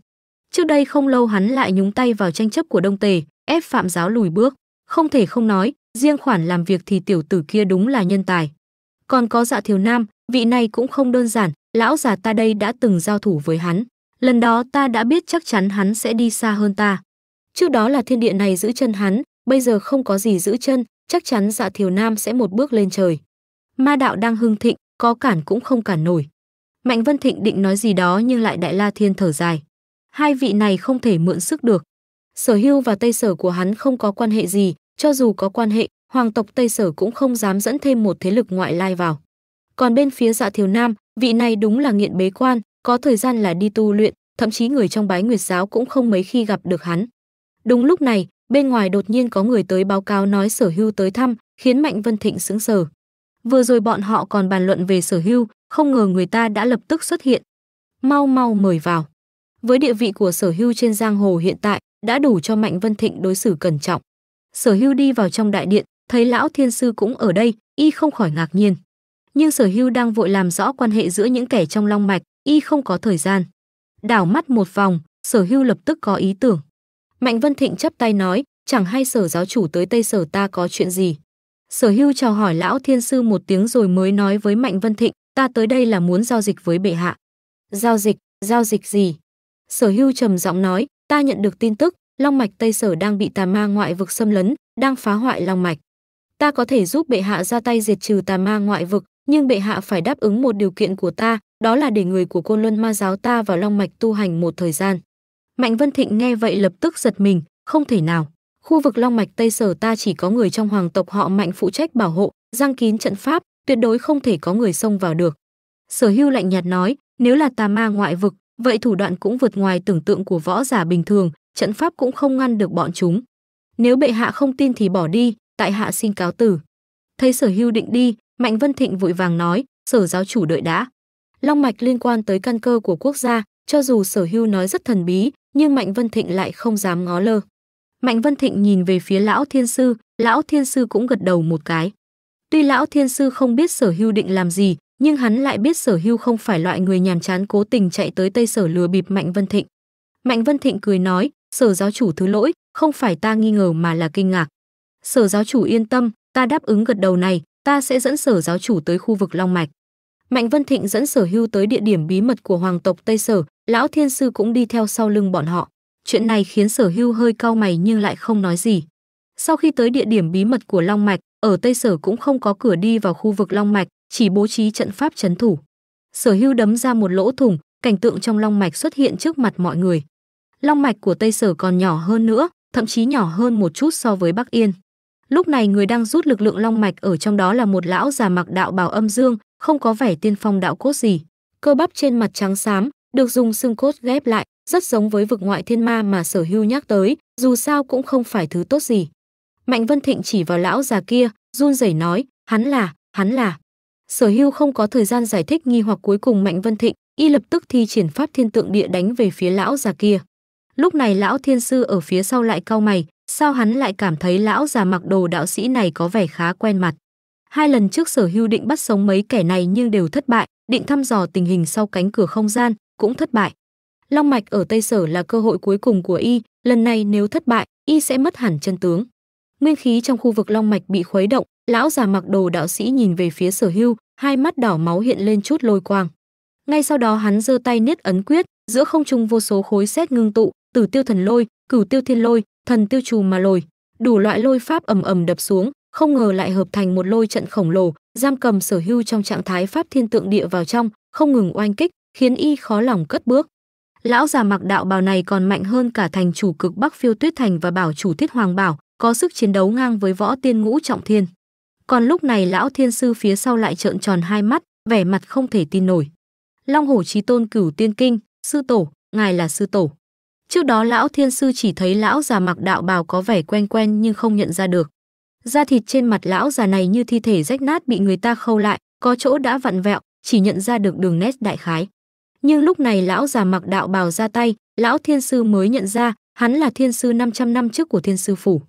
Trước đây không lâu hắn lại nhúng tay vào tranh chấp của Đông Tề, ép Phạm giáo lùi bước. Không thể không nói, riêng khoản làm việc thì tiểu tử kia đúng là nhân tài. Còn có dạ thiếu nam, vị này cũng không đơn giản, lão già ta đây đã từng giao thủ với hắn. Lần đó ta đã biết chắc chắn hắn sẽ đi xa hơn ta. Trước đó là thiên địa này giữ chân hắn, bây giờ không có gì giữ chân, chắc chắn dạ thiếu nam sẽ một bước lên trời. Ma đạo đang hưng thịnh, có cản cũng không cản nổi. Mạnh Vân Thịnh định nói gì đó nhưng lại đại la thiên thở dài hai vị này không thể mượn sức được. Sở Hưu và Tây Sở của hắn không có quan hệ gì, cho dù có quan hệ, hoàng tộc Tây Sở cũng không dám dẫn thêm một thế lực ngoại lai vào. Còn bên phía Dạ Thiếu Nam, vị này đúng là nghiện bế quan, có thời gian là đi tu luyện, thậm chí người trong Bái Nguyệt giáo cũng không mấy khi gặp được hắn. Đúng lúc này, bên ngoài đột nhiên có người tới báo cáo nói Sở Hưu tới thăm, khiến Mạnh Vân Thịnh sững sờ. Vừa rồi bọn họ còn bàn luận về Sở Hưu, không ngờ người ta đã lập tức xuất hiện. Mau mau mời vào với địa vị của sở hưu trên giang hồ hiện tại đã đủ cho mạnh vân thịnh đối xử cẩn trọng sở hưu đi vào trong đại điện thấy lão thiên sư cũng ở đây y không khỏi ngạc nhiên nhưng sở hưu đang vội làm rõ quan hệ giữa những kẻ trong long mạch y không có thời gian đảo mắt một vòng sở hưu lập tức có ý tưởng mạnh vân thịnh chắp tay nói chẳng hay sở giáo chủ tới tây sở ta có chuyện gì sở hưu chào hỏi lão thiên sư một tiếng rồi mới nói với mạnh vân thịnh ta tới đây là muốn giao dịch với bệ hạ giao dịch giao dịch gì Sở Hưu trầm giọng nói, ta nhận được tin tức, long mạch Tây Sở đang bị tà ma ngoại vực xâm lấn, đang phá hoại long mạch. Ta có thể giúp bệ hạ ra tay diệt trừ tà ma ngoại vực, nhưng bệ hạ phải đáp ứng một điều kiện của ta, đó là để người của Côn Luân Ma giáo ta vào long mạch tu hành một thời gian. Mạnh Vân Thịnh nghe vậy lập tức giật mình, không thể nào. Khu vực long mạch Tây Sở ta chỉ có người trong hoàng tộc họ Mạnh phụ trách bảo hộ, giăng kín trận pháp, tuyệt đối không thể có người xông vào được. Sở Hưu lạnh nhạt nói, nếu là tà ma ngoại vực, Vậy thủ đoạn cũng vượt ngoài tưởng tượng của võ giả bình thường, trận pháp cũng không ngăn được bọn chúng. Nếu bệ hạ không tin thì bỏ đi, tại hạ xin cáo tử. Thấy Sở Hưu định đi, Mạnh Vân Thịnh vội vàng nói, "Sở giáo chủ đợi đã." Long mạch liên quan tới căn cơ của quốc gia, cho dù Sở Hưu nói rất thần bí, nhưng Mạnh Vân Thịnh lại không dám ngó lơ. Mạnh Vân Thịnh nhìn về phía lão thiên sư, lão thiên sư cũng gật đầu một cái. Tuy lão thiên sư không biết Sở Hưu định làm gì, nhưng hắn lại biết sở hưu không phải loại người nhàm chán cố tình chạy tới tây sở lừa bịp mạnh vân thịnh mạnh vân thịnh cười nói sở giáo chủ thứ lỗi không phải ta nghi ngờ mà là kinh ngạc sở giáo chủ yên tâm ta đáp ứng gật đầu này ta sẽ dẫn sở giáo chủ tới khu vực long mạch mạnh vân thịnh dẫn sở hưu tới địa điểm bí mật của hoàng tộc tây sở lão thiên sư cũng đi theo sau lưng bọn họ chuyện này khiến sở hưu hơi cau mày nhưng lại không nói gì sau khi tới địa điểm bí mật của long mạch ở tây sở cũng không có cửa đi vào khu vực long mạch chỉ bố trí trận pháp chấn thủ. Sở Hưu đấm ra một lỗ thủng, cảnh tượng trong long mạch xuất hiện trước mặt mọi người. Long mạch của Tây Sở còn nhỏ hơn nữa, thậm chí nhỏ hơn một chút so với Bắc Yên. Lúc này người đang rút lực lượng long mạch ở trong đó là một lão già mặc đạo bào âm dương, không có vẻ tiên phong đạo cốt gì. Cơ bắp trên mặt trắng xám, được dùng xương cốt ghép lại, rất giống với vực ngoại thiên ma mà Sở Hưu nhắc tới, dù sao cũng không phải thứ tốt gì. Mạnh Vân Thịnh chỉ vào lão già kia, run rẩy nói, hắn là, hắn là sở hưu không có thời gian giải thích nghi hoặc cuối cùng mạnh vân thịnh y lập tức thi triển pháp thiên tượng địa đánh về phía lão già kia lúc này lão thiên sư ở phía sau lại cau mày sao hắn lại cảm thấy lão già mặc đồ đạo sĩ này có vẻ khá quen mặt hai lần trước sở hưu định bắt sống mấy kẻ này nhưng đều thất bại định thăm dò tình hình sau cánh cửa không gian cũng thất bại long mạch ở tây sở là cơ hội cuối cùng của y lần này nếu thất bại y sẽ mất hẳn chân tướng nguyên khí trong khu vực long mạch bị khuấy động lão già mặc đồ đạo sĩ nhìn về phía sở hưu hai mắt đỏ máu hiện lên chút lôi quang. Ngay sau đó hắn giơ tay niết ấn quyết, giữa không trung vô số khối xét ngưng tụ, tử tiêu thần lôi, cửu tiêu thiên lôi, thần tiêu trù mà lôi đủ loại lôi pháp ầm ầm đập xuống, không ngờ lại hợp thành một lôi trận khổng lồ, giam cầm sở hưu trong trạng thái pháp thiên tượng địa vào trong, không ngừng oanh kích, khiến y khó lòng cất bước. Lão già mặc đạo bào này còn mạnh hơn cả thành chủ cực Bắc Phiêu Tuyết Thành và bảo chủ Thiết Hoàng Bảo, có sức chiến đấu ngang với võ tiên ngũ trọng thiên. Còn lúc này lão thiên sư phía sau lại trợn tròn hai mắt, vẻ mặt không thể tin nổi. Long hổ chí tôn cửu tiên kinh, sư tổ, ngài là sư tổ. Trước đó lão thiên sư chỉ thấy lão già mặc đạo bào có vẻ quen quen nhưng không nhận ra được. Da thịt trên mặt lão già này như thi thể rách nát bị người ta khâu lại, có chỗ đã vặn vẹo, chỉ nhận ra được đường nét đại khái. Nhưng lúc này lão già mặc đạo bào ra tay, lão thiên sư mới nhận ra, hắn là thiên sư 500 năm trước của thiên sư phủ.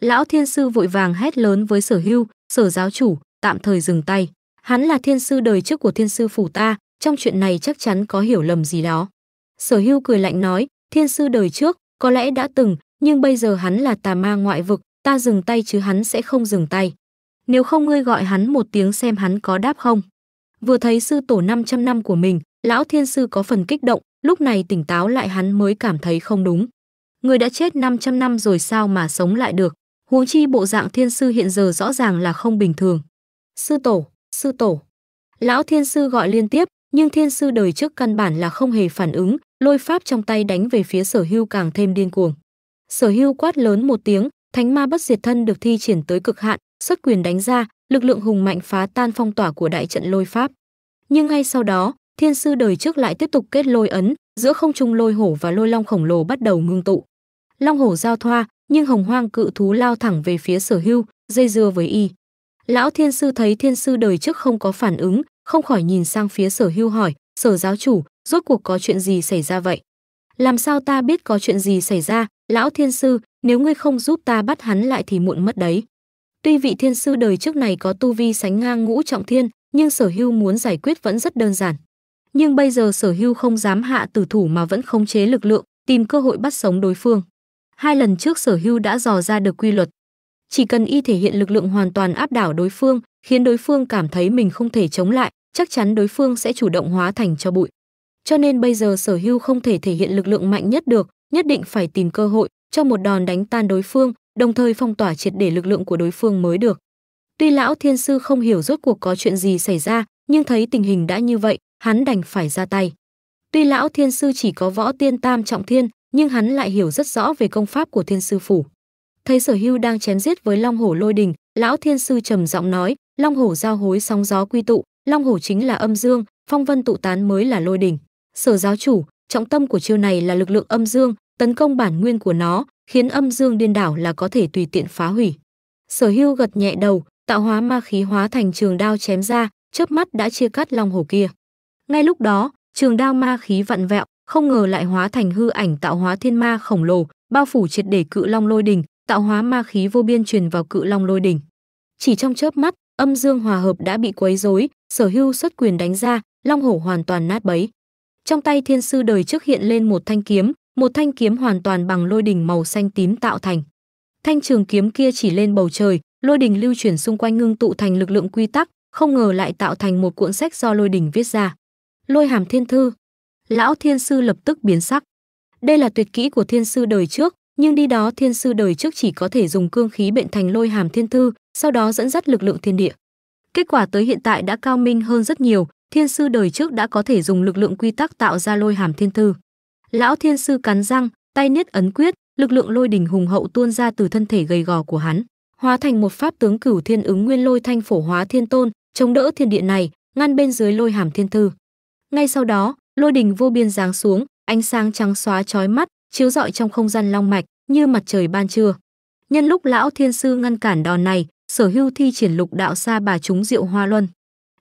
Lão thiên sư vội vàng hét lớn với sở hưu, sở giáo chủ tạm thời dừng tay hắn là thiên sư đời trước của thiên sư phủ ta trong chuyện này chắc chắn có hiểu lầm gì đó sở hưu cười lạnh nói thiên sư đời trước có lẽ đã từng nhưng bây giờ hắn là tà ma ngoại vực ta dừng tay chứ hắn sẽ không dừng tay nếu không ngươi gọi hắn một tiếng xem hắn có đáp không vừa thấy sư tổ 500 năm của mình lão thiên sư có phần kích động lúc này tỉnh táo lại hắn mới cảm thấy không đúng người đã chết 500 năm rồi sao mà sống lại được huống chi bộ dạng thiên sư hiện giờ rõ ràng là không bình thường. Sư tổ, sư tổ. Lão thiên sư gọi liên tiếp, nhưng thiên sư đời trước căn bản là không hề phản ứng, lôi pháp trong tay đánh về phía sở hưu càng thêm điên cuồng. Sở hưu quát lớn một tiếng, thánh ma bất diệt thân được thi triển tới cực hạn, xuất quyền đánh ra, lực lượng hùng mạnh phá tan phong tỏa của đại trận lôi pháp. Nhưng ngay sau đó, thiên sư đời trước lại tiếp tục kết lôi ấn, giữa không trung lôi hổ và lôi long khổng lồ bắt đầu ngưng tụ. Long hổ giao thoa, nhưng hồng hoang cự thú lao thẳng về phía sở hưu, dây dưa với y. Lão thiên sư thấy thiên sư đời trước không có phản ứng, không khỏi nhìn sang phía sở hưu hỏi, sở giáo chủ, rốt cuộc có chuyện gì xảy ra vậy? Làm sao ta biết có chuyện gì xảy ra, lão thiên sư, nếu ngươi không giúp ta bắt hắn lại thì muộn mất đấy. Tuy vị thiên sư đời trước này có tu vi sánh ngang ngũ trọng thiên, nhưng sở hưu muốn giải quyết vẫn rất đơn giản. Nhưng bây giờ sở hưu không dám hạ tử thủ mà vẫn khống chế lực lượng, tìm cơ hội bắt sống đối phương hai lần trước sở hưu đã dò ra được quy luật. Chỉ cần y thể hiện lực lượng hoàn toàn áp đảo đối phương, khiến đối phương cảm thấy mình không thể chống lại, chắc chắn đối phương sẽ chủ động hóa thành cho bụi. Cho nên bây giờ sở hưu không thể thể hiện lực lượng mạnh nhất được, nhất định phải tìm cơ hội cho một đòn đánh tan đối phương, đồng thời phong tỏa triệt để lực lượng của đối phương mới được. Tuy lão thiên sư không hiểu rốt cuộc có chuyện gì xảy ra, nhưng thấy tình hình đã như vậy, hắn đành phải ra tay. Tuy lão thiên sư chỉ có võ tiên tam trọng thiên, nhưng hắn lại hiểu rất rõ về công pháp của thiên sư phủ. Thấy Sở Hưu đang chém giết với Long Hổ Lôi Đình, lão thiên sư trầm giọng nói, Long Hổ giao hối sóng gió quy tụ, Long Hổ chính là âm dương, phong vân tụ tán mới là lôi đình. Sở giáo chủ, trọng tâm của chiêu này là lực lượng âm dương, tấn công bản nguyên của nó, khiến âm dương điên đảo là có thể tùy tiện phá hủy. Sở Hưu gật nhẹ đầu, tạo hóa ma khí hóa thành trường đao chém ra, chớp mắt đã chia cắt long hổ kia. Ngay lúc đó, trường đao ma khí vặn vẹo, không ngờ lại hóa thành hư ảnh tạo hóa thiên ma khổng lồ, bao phủ triệt để cự long lôi đỉnh, tạo hóa ma khí vô biên truyền vào cự long lôi đỉnh. Chỉ trong chớp mắt, âm dương hòa hợp đã bị quấy rối, sở hưu xuất quyền đánh ra, long hổ hoàn toàn nát bấy. Trong tay thiên sư đời trước hiện lên một thanh kiếm, một thanh kiếm hoàn toàn bằng lôi đỉnh màu xanh tím tạo thành. Thanh trường kiếm kia chỉ lên bầu trời, lôi đỉnh lưu chuyển xung quanh ngưng tụ thành lực lượng quy tắc, không ngờ lại tạo thành một cuộn sách do lôi đỉnh viết ra. Lôi hàm thiên thư, lão thiên sư lập tức biến sắc. Đây là tuyệt kỹ của thiên sư đời trước, nhưng đi đó thiên sư đời trước chỉ có thể dùng cương khí bệnh thành lôi hàm thiên thư, sau đó dẫn dắt lực lượng thiên địa. Kết quả tới hiện tại đã cao minh hơn rất nhiều, thiên sư đời trước đã có thể dùng lực lượng quy tắc tạo ra lôi hàm thiên thư. Lão thiên sư cắn răng, tay niết ấn quyết, lực lượng lôi đình hùng hậu tuôn ra từ thân thể gầy gò của hắn, hóa thành một pháp tướng cửu thiên ứng nguyên lôi thanh phổ hóa thiên tôn, chống đỡ thiên địa này, ngăn bên dưới lôi hàm thiên thư. Ngay sau đó, lôi đình vô biên giáng xuống ánh sáng trắng xóa chói mắt chiếu rọi trong không gian long mạch như mặt trời ban trưa nhân lúc lão thiên sư ngăn cản đòn này sở hưu thi triển lục đạo xa bà chúng diệu hoa luân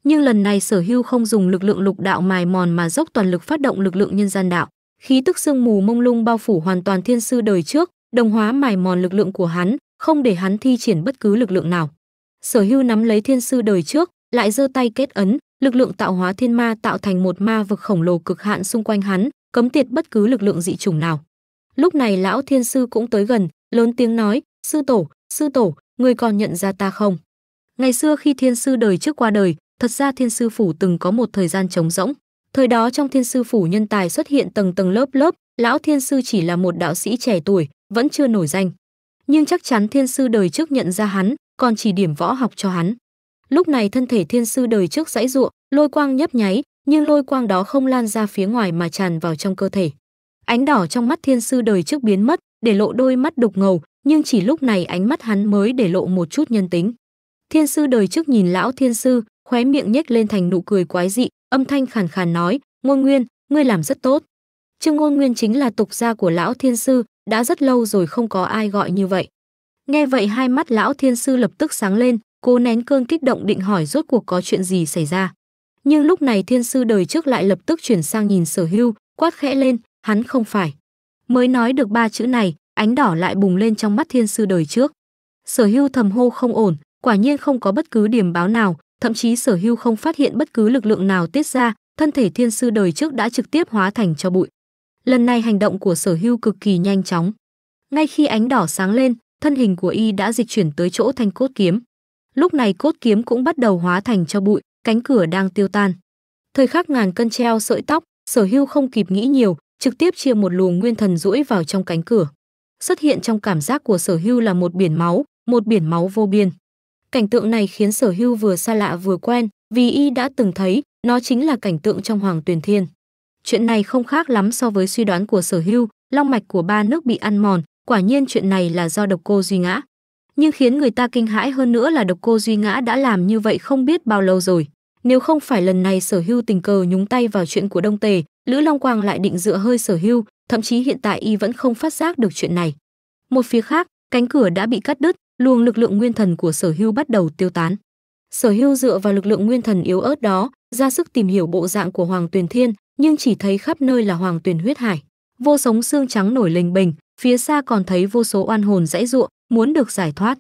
nhưng lần này sở hưu không dùng lực lượng lục đạo mài mòn mà dốc toàn lực phát động lực lượng nhân gian đạo khí tức sương mù mông lung bao phủ hoàn toàn thiên sư đời trước đồng hóa mài mòn lực lượng của hắn không để hắn thi triển bất cứ lực lượng nào sở hưu nắm lấy thiên sư đời trước lại giơ tay kết ấn lực lượng tạo hóa thiên ma tạo thành một ma vực khổng lồ cực hạn xung quanh hắn, cấm tiệt bất cứ lực lượng dị chủng nào. Lúc này lão thiên sư cũng tới gần, lớn tiếng nói, sư tổ, sư tổ, người còn nhận ra ta không? Ngày xưa khi thiên sư đời trước qua đời, thật ra thiên sư phủ từng có một thời gian trống rỗng. Thời đó trong thiên sư phủ nhân tài xuất hiện tầng tầng lớp lớp, lão thiên sư chỉ là một đạo sĩ trẻ tuổi, vẫn chưa nổi danh. Nhưng chắc chắn thiên sư đời trước nhận ra hắn, còn chỉ điểm võ học cho hắn lúc này thân thể thiên sư đời trước dãy ruộng lôi quang nhấp nháy nhưng lôi quang đó không lan ra phía ngoài mà tràn vào trong cơ thể ánh đỏ trong mắt thiên sư đời trước biến mất để lộ đôi mắt đục ngầu nhưng chỉ lúc này ánh mắt hắn mới để lộ một chút nhân tính thiên sư đời trước nhìn lão thiên sư khóe miệng nhếch lên thành nụ cười quái dị âm thanh khàn khàn nói ngôn nguyên ngươi làm rất tốt trương ngôn nguyên chính là tục gia của lão thiên sư đã rất lâu rồi không có ai gọi như vậy nghe vậy hai mắt lão thiên sư lập tức sáng lên Cố nén cơn kích động định hỏi rốt cuộc có chuyện gì xảy ra. Nhưng lúc này thiên sư đời trước lại lập tức chuyển sang nhìn sở hưu, quát khẽ lên, hắn không phải. Mới nói được ba chữ này, ánh đỏ lại bùng lên trong mắt thiên sư đời trước. Sở hưu thầm hô không ổn, quả nhiên không có bất cứ điểm báo nào, thậm chí sở hưu không phát hiện bất cứ lực lượng nào tiết ra, thân thể thiên sư đời trước đã trực tiếp hóa thành cho bụi. Lần này hành động của sở hưu cực kỳ nhanh chóng. Ngay khi ánh đỏ sáng lên, thân hình của y đã dịch chuyển tới chỗ thanh cốt kiếm. Lúc này cốt kiếm cũng bắt đầu hóa thành cho bụi, cánh cửa đang tiêu tan. Thời khắc ngàn cân treo sợi tóc, Sở Hưu không kịp nghĩ nhiều, trực tiếp chia một luồng nguyên thần duỗi vào trong cánh cửa. Xuất hiện trong cảm giác của Sở Hưu là một biển máu, một biển máu vô biên. Cảnh tượng này khiến Sở Hưu vừa xa lạ vừa quen, vì y đã từng thấy, nó chính là cảnh tượng trong Hoàng Tuyền Thiên. Chuyện này không khác lắm so với suy đoán của Sở Hưu, long mạch của ba nước bị ăn mòn, quả nhiên chuyện này là do độc cô duy ngã nhưng khiến người ta kinh hãi hơn nữa là độc cô duy ngã đã làm như vậy không biết bao lâu rồi nếu không phải lần này sở hưu tình cờ nhúng tay vào chuyện của đông tề lữ long quang lại định dựa hơi sở hưu thậm chí hiện tại y vẫn không phát giác được chuyện này một phía khác cánh cửa đã bị cắt đứt luồng lực lượng nguyên thần của sở hưu bắt đầu tiêu tán sở hưu dựa vào lực lượng nguyên thần yếu ớt đó ra sức tìm hiểu bộ dạng của hoàng tuyền thiên nhưng chỉ thấy khắp nơi là hoàng tuyền huyết hải vô sống xương trắng nổi lềnh bềnh phía xa còn thấy vô số oan hồn dãy ruộng, muốn được giải thoát.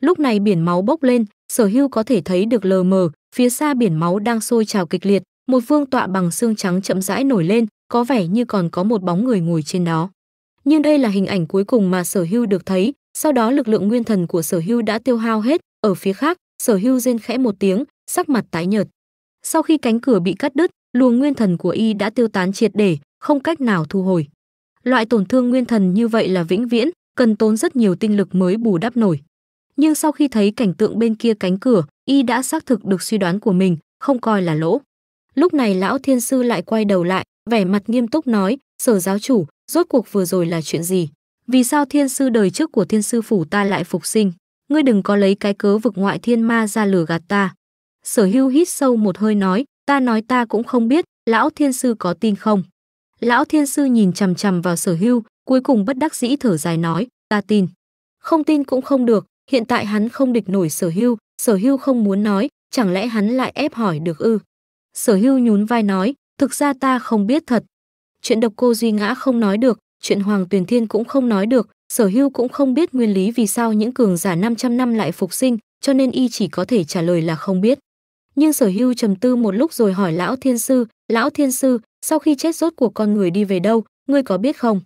Lúc này biển máu bốc lên, sở hưu có thể thấy được lờ mờ, phía xa biển máu đang sôi trào kịch liệt, một vương tọa bằng xương trắng chậm rãi nổi lên, có vẻ như còn có một bóng người ngồi trên đó. Nhưng đây là hình ảnh cuối cùng mà sở hưu được thấy, sau đó lực lượng nguyên thần của sở hưu đã tiêu hao hết, ở phía khác, sở hưu rên khẽ một tiếng, sắc mặt tái nhợt. Sau khi cánh cửa bị cắt đứt, luồng nguyên thần của y đã tiêu tán triệt để, không cách nào thu hồi. Loại tổn thương nguyên thần như vậy là vĩnh viễn, cần tốn rất nhiều tinh lực mới bù đắp nổi. Nhưng sau khi thấy cảnh tượng bên kia cánh cửa, y đã xác thực được suy đoán của mình, không coi là lỗ. Lúc này lão thiên sư lại quay đầu lại, vẻ mặt nghiêm túc nói, sở giáo chủ, rốt cuộc vừa rồi là chuyện gì? Vì sao thiên sư đời trước của thiên sư phủ ta lại phục sinh? Ngươi đừng có lấy cái cớ vực ngoại thiên ma ra lừa gạt ta. Sở hưu hít sâu một hơi nói, ta nói ta cũng không biết, lão thiên sư có tin không? Lão thiên sư nhìn chằm chằm vào sở hưu, cuối cùng bất đắc dĩ thở dài nói, ta tin. Không tin cũng không được, hiện tại hắn không địch nổi sở hưu, sở hưu không muốn nói, chẳng lẽ hắn lại ép hỏi được ư? Sở hưu nhún vai nói, thực ra ta không biết thật. Chuyện độc cô Duy Ngã không nói được, chuyện Hoàng Tuyền Thiên cũng không nói được, sở hưu cũng không biết nguyên lý vì sao những cường giả 500 năm lại phục sinh, cho nên y chỉ có thể trả lời là không biết. Nhưng sở hưu trầm tư một lúc rồi hỏi lão thiên sư, lão thiên sư, sau khi chết rốt cuộc con người đi về đâu, ngươi có biết không?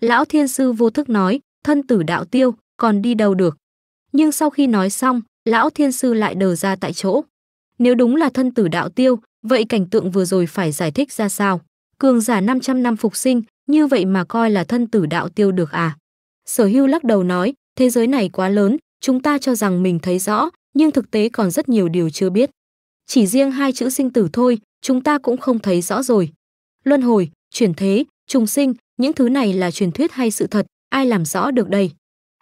Lão thiên sư vô thức nói, thân tử đạo tiêu, còn đi đâu được. Nhưng sau khi nói xong, lão thiên sư lại đờ ra tại chỗ. Nếu đúng là thân tử đạo tiêu, vậy cảnh tượng vừa rồi phải giải thích ra sao? Cường giả 500 năm phục sinh, như vậy mà coi là thân tử đạo tiêu được à? Sở hưu lắc đầu nói, thế giới này quá lớn, chúng ta cho rằng mình thấy rõ, nhưng thực tế còn rất nhiều điều chưa biết. Chỉ riêng hai chữ sinh tử thôi, chúng ta cũng không thấy rõ rồi, luân hồi chuyển thế trùng sinh những thứ này là truyền thuyết hay sự thật ai làm rõ được đây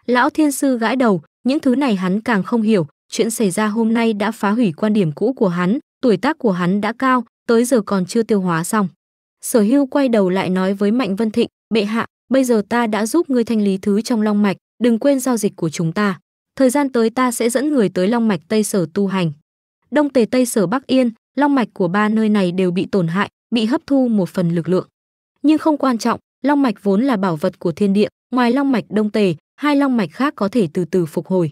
lão thiên sư gãi đầu những thứ này hắn càng không hiểu chuyện xảy ra hôm nay đã phá hủy quan điểm cũ của hắn tuổi tác của hắn đã cao tới giờ còn chưa tiêu hóa xong sở hưu quay đầu lại nói với mạnh vân thịnh bệ hạ bây giờ ta đã giúp ngươi thanh lý thứ trong long mạch đừng quên giao dịch của chúng ta thời gian tới ta sẽ dẫn người tới long mạch tây sở tu hành đông tề tây sở bắc yên long mạch của ba nơi này đều bị tổn hại bị hấp thu một phần lực lượng. Nhưng không quan trọng, long mạch vốn là bảo vật của thiên địa, ngoài long mạch đông tề, hai long mạch khác có thể từ từ phục hồi.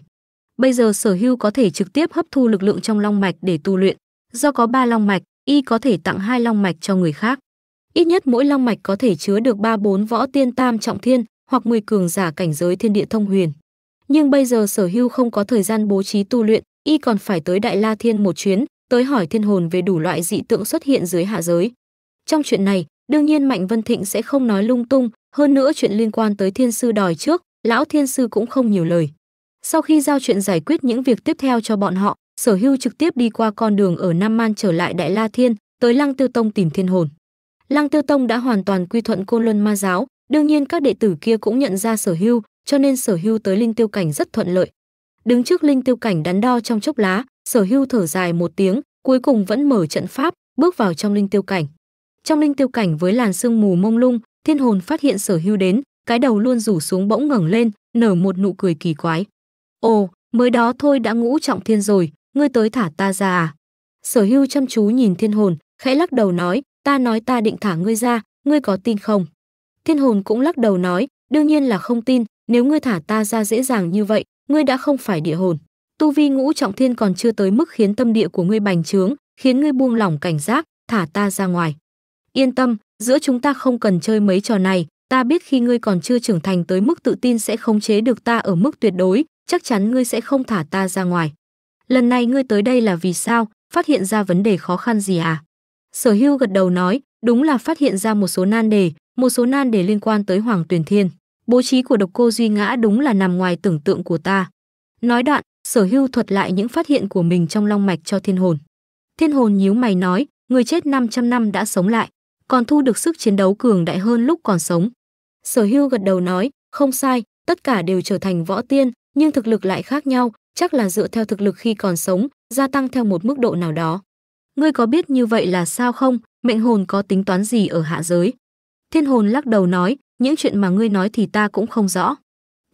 Bây giờ Sở Hưu có thể trực tiếp hấp thu lực lượng trong long mạch để tu luyện, do có ba long mạch, y có thể tặng hai long mạch cho người khác. Ít nhất mỗi long mạch có thể chứa được 3-4 võ tiên tam trọng thiên hoặc 10 cường giả cảnh giới thiên địa thông huyền. Nhưng bây giờ Sở Hưu không có thời gian bố trí tu luyện, y còn phải tới Đại La Thiên một chuyến, tới hỏi thiên hồn về đủ loại dị tượng xuất hiện dưới hạ giới. Trong chuyện này, đương nhiên Mạnh Vân Thịnh sẽ không nói lung tung, hơn nữa chuyện liên quan tới thiên sư đòi trước, lão thiên sư cũng không nhiều lời. Sau khi giao chuyện giải quyết những việc tiếp theo cho bọn họ, Sở Hưu trực tiếp đi qua con đường ở Nam Man trở lại Đại La Thiên, tới Lăng Tiêu Tông tìm Thiên Hồn. Lăng Tiêu Tông đã hoàn toàn quy thuận Côn Luân Ma giáo, đương nhiên các đệ tử kia cũng nhận ra Sở Hưu, cho nên Sở Hưu tới Linh Tiêu cảnh rất thuận lợi. Đứng trước Linh Tiêu cảnh đắn đo trong chốc lá, Sở Hưu thở dài một tiếng, cuối cùng vẫn mở trận pháp, bước vào trong Linh Tiêu cảnh trong linh tiêu cảnh với làn sương mù mông lung thiên hồn phát hiện sở hưu đến cái đầu luôn rủ xuống bỗng ngẩng lên nở một nụ cười kỳ quái ồ mới đó thôi đã ngũ trọng thiên rồi ngươi tới thả ta ra à sở hưu chăm chú nhìn thiên hồn khẽ lắc đầu nói ta nói ta định thả ngươi ra ngươi có tin không thiên hồn cũng lắc đầu nói đương nhiên là không tin nếu ngươi thả ta ra dễ dàng như vậy ngươi đã không phải địa hồn tu vi ngũ trọng thiên còn chưa tới mức khiến tâm địa của ngươi bành trướng khiến ngươi buông lỏng cảnh giác thả ta ra ngoài Yên tâm, giữa chúng ta không cần chơi mấy trò này, ta biết khi ngươi còn chưa trưởng thành tới mức tự tin sẽ khống chế được ta ở mức tuyệt đối, chắc chắn ngươi sẽ không thả ta ra ngoài. Lần này ngươi tới đây là vì sao, phát hiện ra vấn đề khó khăn gì à? Sở hưu gật đầu nói, đúng là phát hiện ra một số nan đề, một số nan đề liên quan tới Hoàng Tuyền Thiên. Bố trí của độc cô Duy Ngã đúng là nằm ngoài tưởng tượng của ta. Nói đoạn, sở hưu thuật lại những phát hiện của mình trong long mạch cho thiên hồn. Thiên hồn nhíu mày nói, người chết 500 năm đã sống lại còn thu được sức chiến đấu cường đại hơn lúc còn sống. Sở Hưu gật đầu nói, không sai, tất cả đều trở thành võ tiên, nhưng thực lực lại khác nhau, chắc là dựa theo thực lực khi còn sống, gia tăng theo một mức độ nào đó. Ngươi có biết như vậy là sao không? Mệnh hồn có tính toán gì ở hạ giới? Thiên hồn lắc đầu nói, những chuyện mà ngươi nói thì ta cũng không rõ.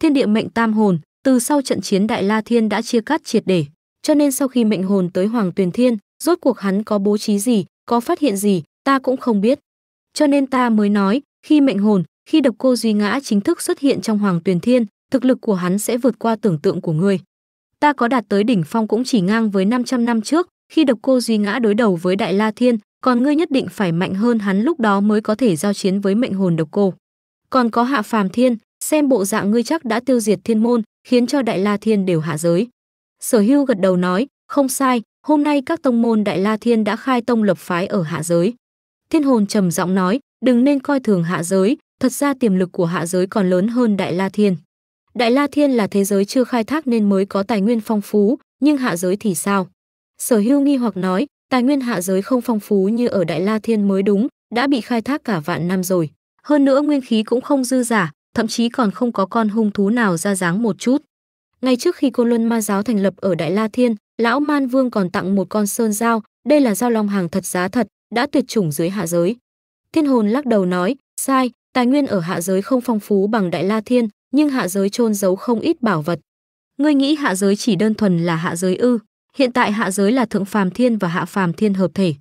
Thiên địa mệnh tam hồn, từ sau trận chiến Đại La Thiên đã chia cắt triệt để, cho nên sau khi mệnh hồn tới Hoàng Tuyền Thiên, rốt cuộc hắn có bố trí gì, có phát hiện gì, ta cũng không biết. Cho nên ta mới nói, khi mệnh hồn, khi độc cô duy ngã chính thức xuất hiện trong Hoàng Tuyền Thiên, thực lực của hắn sẽ vượt qua tưởng tượng của ngươi. Ta có đạt tới đỉnh phong cũng chỉ ngang với 500 năm trước, khi độc cô duy ngã đối đầu với Đại La Thiên, còn ngươi nhất định phải mạnh hơn hắn lúc đó mới có thể giao chiến với mệnh hồn độc cô. Còn có Hạ Phàm Thiên, xem bộ dạng ngươi chắc đã tiêu diệt thiên môn, khiến cho Đại La Thiên đều hạ giới. Sở Hưu gật đầu nói, không sai, hôm nay các tông môn Đại La Thiên đã khai tông lập phái ở hạ giới. Thiên hồn trầm giọng nói, đừng nên coi thường hạ giới, thật ra tiềm lực của hạ giới còn lớn hơn Đại La Thiên. Đại La Thiên là thế giới chưa khai thác nên mới có tài nguyên phong phú, nhưng hạ giới thì sao? Sở Hưu nghi hoặc nói, tài nguyên hạ giới không phong phú như ở Đại La Thiên mới đúng, đã bị khai thác cả vạn năm rồi. Hơn nữa nguyên khí cũng không dư giả, thậm chí còn không có con hung thú nào ra dáng một chút. Ngay trước khi cô Luân Ma giáo thành lập ở Đại La Thiên, lão Man Vương còn tặng một con sơn dao, đây là dao long hàng thật giá thật, đã tuyệt chủng dưới hạ giới. Thiên hồn lắc đầu nói, sai, tài nguyên ở hạ giới không phong phú bằng Đại La Thiên, nhưng hạ giới chôn giấu không ít bảo vật. Ngươi nghĩ hạ giới chỉ đơn thuần là hạ giới ư? Hiện tại hạ giới là thượng phàm thiên và hạ phàm thiên hợp thể.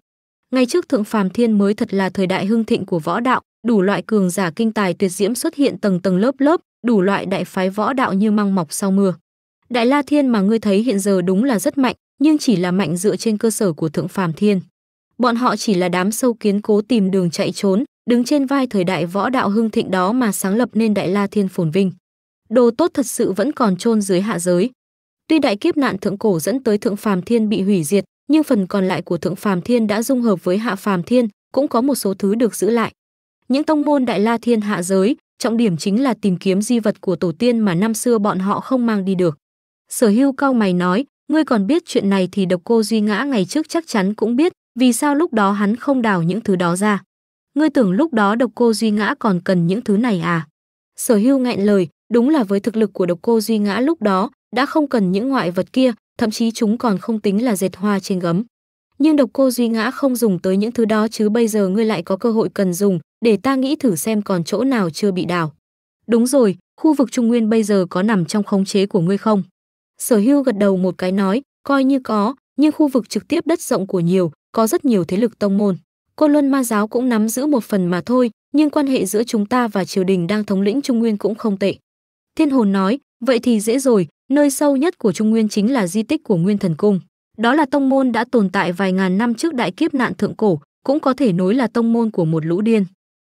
Ngày trước thượng phàm thiên mới thật là thời đại hưng thịnh của võ đạo, đủ loại cường giả kinh tài tuyệt diễm xuất hiện tầng tầng lớp lớp, đủ loại đại phái võ đạo như măng mọc sau mưa. Đại La Thiên mà ngươi thấy hiện giờ đúng là rất mạnh, nhưng chỉ là mạnh dựa trên cơ sở của thượng phàm thiên bọn họ chỉ là đám sâu kiến cố tìm đường chạy trốn, đứng trên vai thời đại võ đạo hưng thịnh đó mà sáng lập nên Đại La Thiên phồn vinh. Đồ tốt thật sự vẫn còn chôn dưới hạ giới. Tuy đại kiếp nạn thượng cổ dẫn tới thượng phàm thiên bị hủy diệt, nhưng phần còn lại của thượng phàm thiên đã dung hợp với hạ phàm thiên, cũng có một số thứ được giữ lại. Những tông môn Đại La Thiên hạ giới, trọng điểm chính là tìm kiếm di vật của tổ tiên mà năm xưa bọn họ không mang đi được. Sở Hưu cao mày nói, ngươi còn biết chuyện này thì độc cô Duy Ngã ngày trước chắc chắn cũng biết, vì sao lúc đó hắn không đào những thứ đó ra? Ngươi tưởng lúc đó độc cô Duy Ngã còn cần những thứ này à? Sở hưu nghẹn lời, đúng là với thực lực của độc cô Duy Ngã lúc đó, đã không cần những ngoại vật kia, thậm chí chúng còn không tính là dệt hoa trên gấm. Nhưng độc cô Duy Ngã không dùng tới những thứ đó chứ bây giờ ngươi lại có cơ hội cần dùng, để ta nghĩ thử xem còn chỗ nào chưa bị đào. Đúng rồi, khu vực Trung Nguyên bây giờ có nằm trong khống chế của ngươi không? Sở hưu gật đầu một cái nói, coi như có, nhưng khu vực trực tiếp đất rộng của nhiều, có rất nhiều thế lực tông môn. cô Luân Ma giáo cũng nắm giữ một phần mà thôi, nhưng quan hệ giữa chúng ta và triều đình đang thống lĩnh Trung Nguyên cũng không tệ. Thiên Hồn nói, vậy thì dễ rồi, nơi sâu nhất của Trung Nguyên chính là di tích của Nguyên Thần Cung. Đó là tông môn đã tồn tại vài ngàn năm trước đại kiếp nạn thượng cổ, cũng có thể nối là tông môn của một lũ điên.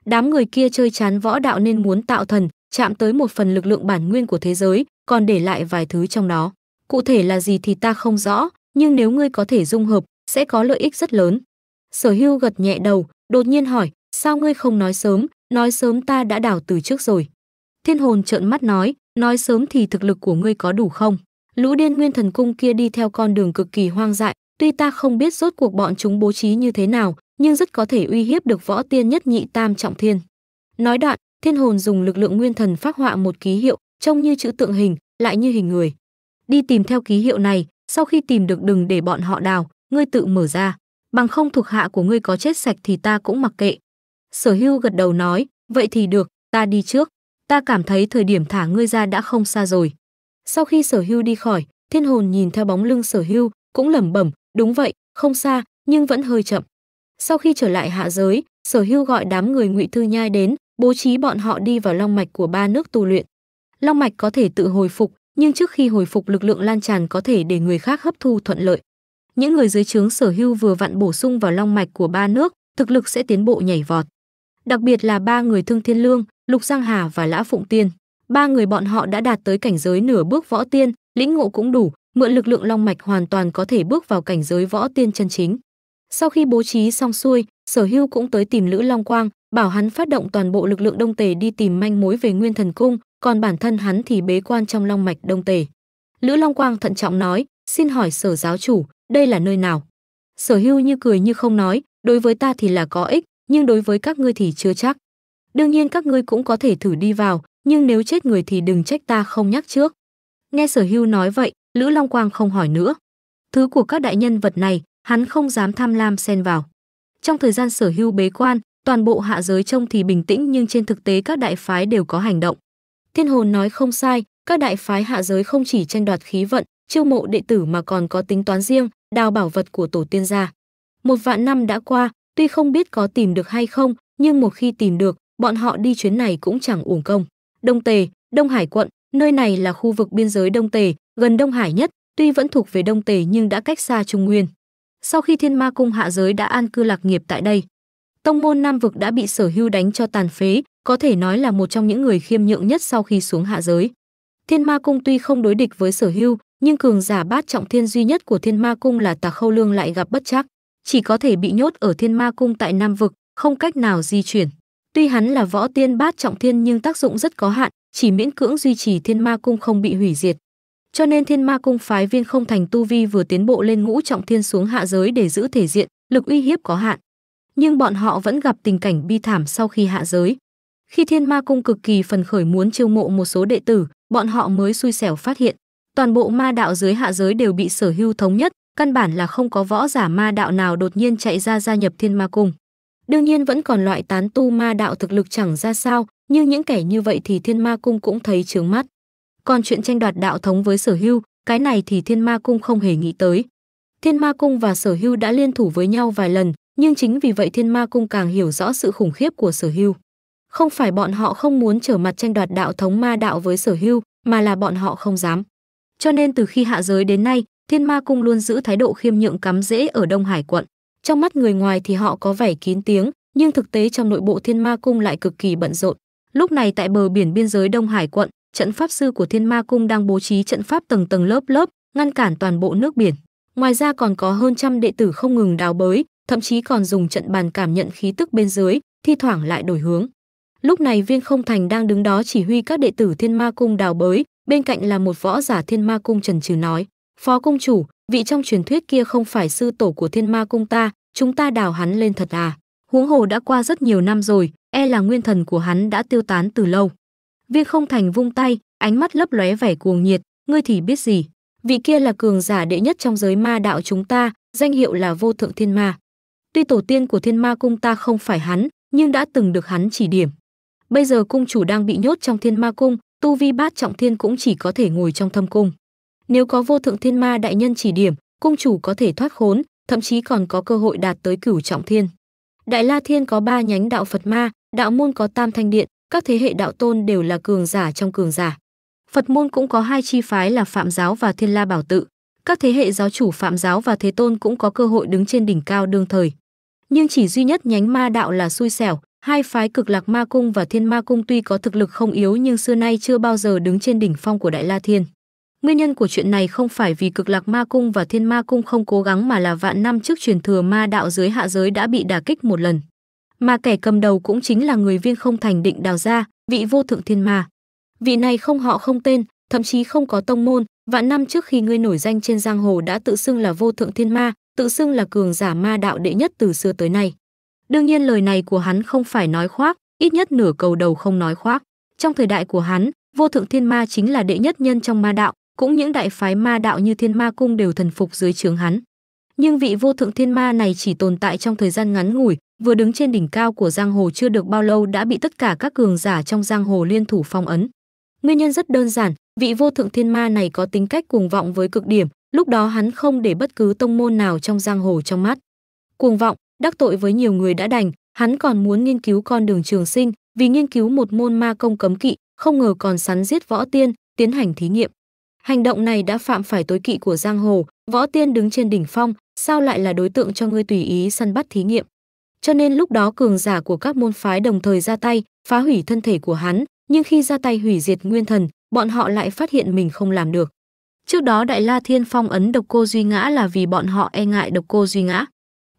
Đám người kia chơi chán võ đạo nên muốn tạo thần, chạm tới một phần lực lượng bản nguyên của thế giới, còn để lại vài thứ trong đó. Cụ thể là gì thì ta không rõ, nhưng nếu ngươi có thể dung hợp, sẽ có lợi ích rất lớn. Sở hưu gật nhẹ đầu, đột nhiên hỏi, sao ngươi không nói sớm, nói sớm ta đã đảo từ trước rồi. Thiên hồn trợn mắt nói, nói sớm thì thực lực của ngươi có đủ không? Lũ điên nguyên thần cung kia đi theo con đường cực kỳ hoang dại, tuy ta không biết rốt cuộc bọn chúng bố trí như thế nào, nhưng rất có thể uy hiếp được võ tiên nhất nhị tam trọng thiên. Nói đoạn, thiên hồn dùng lực lượng nguyên thần phát họa một ký hiệu, trông như chữ tượng hình, lại như hình người. Đi tìm theo ký hiệu này, sau khi tìm được đừng để bọn họ đào, ngươi tự mở ra, bằng không thuộc hạ của ngươi có chết sạch thì ta cũng mặc kệ. Sở hưu gật đầu nói, vậy thì được, ta đi trước, ta cảm thấy thời điểm thả ngươi ra đã không xa rồi. Sau khi sở hưu đi khỏi, thiên hồn nhìn theo bóng lưng sở hưu, cũng lẩm bẩm, đúng vậy, không xa, nhưng vẫn hơi chậm. Sau khi trở lại hạ giới, sở hưu gọi đám người ngụy thư nhai đến, bố trí bọn họ đi vào long mạch của ba nước tu luyện. Long mạch có thể tự hồi phục, nhưng trước khi hồi phục lực lượng lan tràn có thể để người khác hấp thu thuận lợi những người dưới trướng sở hưu vừa vặn bổ sung vào long mạch của ba nước, thực lực sẽ tiến bộ nhảy vọt. Đặc biệt là ba người Thương Thiên Lương, Lục Giang Hà và Lã Phụng Tiên. Ba người bọn họ đã đạt tới cảnh giới nửa bước võ tiên, lĩnh ngộ cũng đủ, mượn lực lượng long mạch hoàn toàn có thể bước vào cảnh giới võ tiên chân chính. Sau khi bố trí xong xuôi, Sở Hưu cũng tới tìm Lữ Long Quang, bảo hắn phát động toàn bộ lực lượng Đông Tề đi tìm manh mối về Nguyên Thần Cung, còn bản thân hắn thì bế quan trong Long Mạch Đông Tề. Lữ Long Quang thận trọng nói, xin hỏi Sở giáo chủ, đây là nơi nào sở hưu như cười như không nói đối với ta thì là có ích nhưng đối với các ngươi thì chưa chắc đương nhiên các ngươi cũng có thể thử đi vào nhưng nếu chết người thì đừng trách ta không nhắc trước nghe sở hưu nói vậy lữ long quang không hỏi nữa thứ của các đại nhân vật này hắn không dám tham lam xen vào trong thời gian sở hưu bế quan toàn bộ hạ giới trông thì bình tĩnh nhưng trên thực tế các đại phái đều có hành động thiên hồn nói không sai các đại phái hạ giới không chỉ tranh đoạt khí vận chiêu mộ đệ tử mà còn có tính toán riêng đào bảo vật của tổ tiên ra. Một vạn năm đã qua, tuy không biết có tìm được hay không, nhưng một khi tìm được, bọn họ đi chuyến này cũng chẳng uổng công. Đông Tề, Đông Hải quận, nơi này là khu vực biên giới Đông Tề, gần Đông Hải nhất, tuy vẫn thuộc về Đông Tề nhưng đã cách xa Trung Nguyên. Sau khi Thiên Ma Cung hạ giới đã an cư lạc nghiệp tại đây, tông môn Nam vực đã bị Sở Hưu đánh cho tàn phế, có thể nói là một trong những người khiêm nhượng nhất sau khi xuống hạ giới. Thiên Ma Cung tuy không đối địch với Sở Hưu, nhưng cường giả bát trọng thiên duy nhất của thiên ma cung là tà khâu lương lại gặp bất chắc chỉ có thể bị nhốt ở thiên ma cung tại nam vực không cách nào di chuyển tuy hắn là võ tiên bát trọng thiên nhưng tác dụng rất có hạn chỉ miễn cưỡng duy trì thiên ma cung không bị hủy diệt cho nên thiên ma cung phái viên không thành tu vi vừa tiến bộ lên ngũ trọng thiên xuống hạ giới để giữ thể diện lực uy hiếp có hạn nhưng bọn họ vẫn gặp tình cảnh bi thảm sau khi hạ giới khi thiên ma cung cực kỳ phần khởi muốn chiêu mộ một số đệ tử bọn họ mới xui xẻo phát hiện toàn bộ ma đạo dưới hạ giới đều bị sở hưu thống nhất căn bản là không có võ giả ma đạo nào đột nhiên chạy ra gia nhập thiên ma cung đương nhiên vẫn còn loại tán tu ma đạo thực lực chẳng ra sao như những kẻ như vậy thì thiên ma cung cũng thấy trướng mắt còn chuyện tranh đoạt đạo thống với sở hưu cái này thì thiên ma cung không hề nghĩ tới thiên ma cung và sở hưu đã liên thủ với nhau vài lần nhưng chính vì vậy thiên ma cung càng hiểu rõ sự khủng khiếp của sở hưu không phải bọn họ không muốn trở mặt tranh đoạt đạo thống ma đạo với sở hưu mà là bọn họ không dám cho nên từ khi hạ giới đến nay, Thiên Ma Cung luôn giữ thái độ khiêm nhượng cắm rễ ở Đông Hải quận. Trong mắt người ngoài thì họ có vẻ kín tiếng, nhưng thực tế trong nội bộ Thiên Ma Cung lại cực kỳ bận rộn. Lúc này tại bờ biển biên giới Đông Hải quận, trận pháp sư của Thiên Ma Cung đang bố trí trận pháp tầng tầng lớp lớp, ngăn cản toàn bộ nước biển. Ngoài ra còn có hơn trăm đệ tử không ngừng đào bới, thậm chí còn dùng trận bàn cảm nhận khí tức bên dưới, thi thoảng lại đổi hướng. Lúc này Viên Không Thành đang đứng đó chỉ huy các đệ tử Thiên Ma Cung đào bới, bên cạnh là một võ giả thiên ma cung trần trừ nói phó cung chủ vị trong truyền thuyết kia không phải sư tổ của thiên ma cung ta chúng ta đào hắn lên thật à huống hồ đã qua rất nhiều năm rồi e là nguyên thần của hắn đã tiêu tán từ lâu viên không thành vung tay ánh mắt lấp lóe vẻ cuồng nhiệt ngươi thì biết gì vị kia là cường giả đệ nhất trong giới ma đạo chúng ta danh hiệu là vô thượng thiên ma tuy tổ tiên của thiên ma cung ta không phải hắn nhưng đã từng được hắn chỉ điểm bây giờ cung chủ đang bị nhốt trong thiên ma cung tu vi bát trọng thiên cũng chỉ có thể ngồi trong thâm cung. Nếu có vô thượng thiên ma đại nhân chỉ điểm, cung chủ có thể thoát khốn, thậm chí còn có cơ hội đạt tới cửu trọng thiên. Đại La Thiên có ba nhánh đạo Phật ma, đạo môn có Tam Thanh Điện, các thế hệ đạo tôn đều là cường giả trong cường giả. Phật môn cũng có hai chi phái là Phạm giáo và Thiên La Bảo tự. Các thế hệ giáo chủ Phạm giáo và Thế Tôn cũng có cơ hội đứng trên đỉnh cao đương thời. Nhưng chỉ duy nhất nhánh ma đạo là xui xẻo, Hai phái cực lạc ma cung và thiên ma cung tuy có thực lực không yếu nhưng xưa nay chưa bao giờ đứng trên đỉnh phong của Đại La Thiên. Nguyên nhân của chuyện này không phải vì cực lạc ma cung và thiên ma cung không cố gắng mà là vạn năm trước truyền thừa ma đạo dưới hạ giới đã bị đả kích một lần. Mà kẻ cầm đầu cũng chính là người viên không thành định đào ra, vị vô thượng thiên ma. Vị này không họ không tên, thậm chí không có tông môn, vạn năm trước khi ngươi nổi danh trên giang hồ đã tự xưng là vô thượng thiên ma, tự xưng là cường giả ma đạo đệ nhất từ xưa tới nay. Đương nhiên lời này của hắn không phải nói khoác, ít nhất nửa cầu đầu không nói khoác. Trong thời đại của hắn, vô thượng thiên ma chính là đệ nhất nhân trong ma đạo, cũng những đại phái ma đạo như thiên ma cung đều thần phục dưới trướng hắn. Nhưng vị vô thượng thiên ma này chỉ tồn tại trong thời gian ngắn ngủi, vừa đứng trên đỉnh cao của giang hồ chưa được bao lâu đã bị tất cả các cường giả trong giang hồ liên thủ phong ấn. Nguyên nhân rất đơn giản, vị vô thượng thiên ma này có tính cách cuồng vọng với cực điểm, lúc đó hắn không để bất cứ tông môn nào trong giang hồ trong mắt. Cuồng vọng, đắc tội với nhiều người đã đành hắn còn muốn nghiên cứu con đường trường sinh vì nghiên cứu một môn ma công cấm kỵ không ngờ còn sắn giết võ tiên tiến hành thí nghiệm hành động này đã phạm phải tối kỵ của giang hồ võ tiên đứng trên đỉnh phong sao lại là đối tượng cho ngươi tùy ý săn bắt thí nghiệm cho nên lúc đó cường giả của các môn phái đồng thời ra tay phá hủy thân thể của hắn nhưng khi ra tay hủy diệt nguyên thần bọn họ lại phát hiện mình không làm được trước đó đại la thiên phong ấn độc cô duy ngã là vì bọn họ e ngại độc cô duy ngã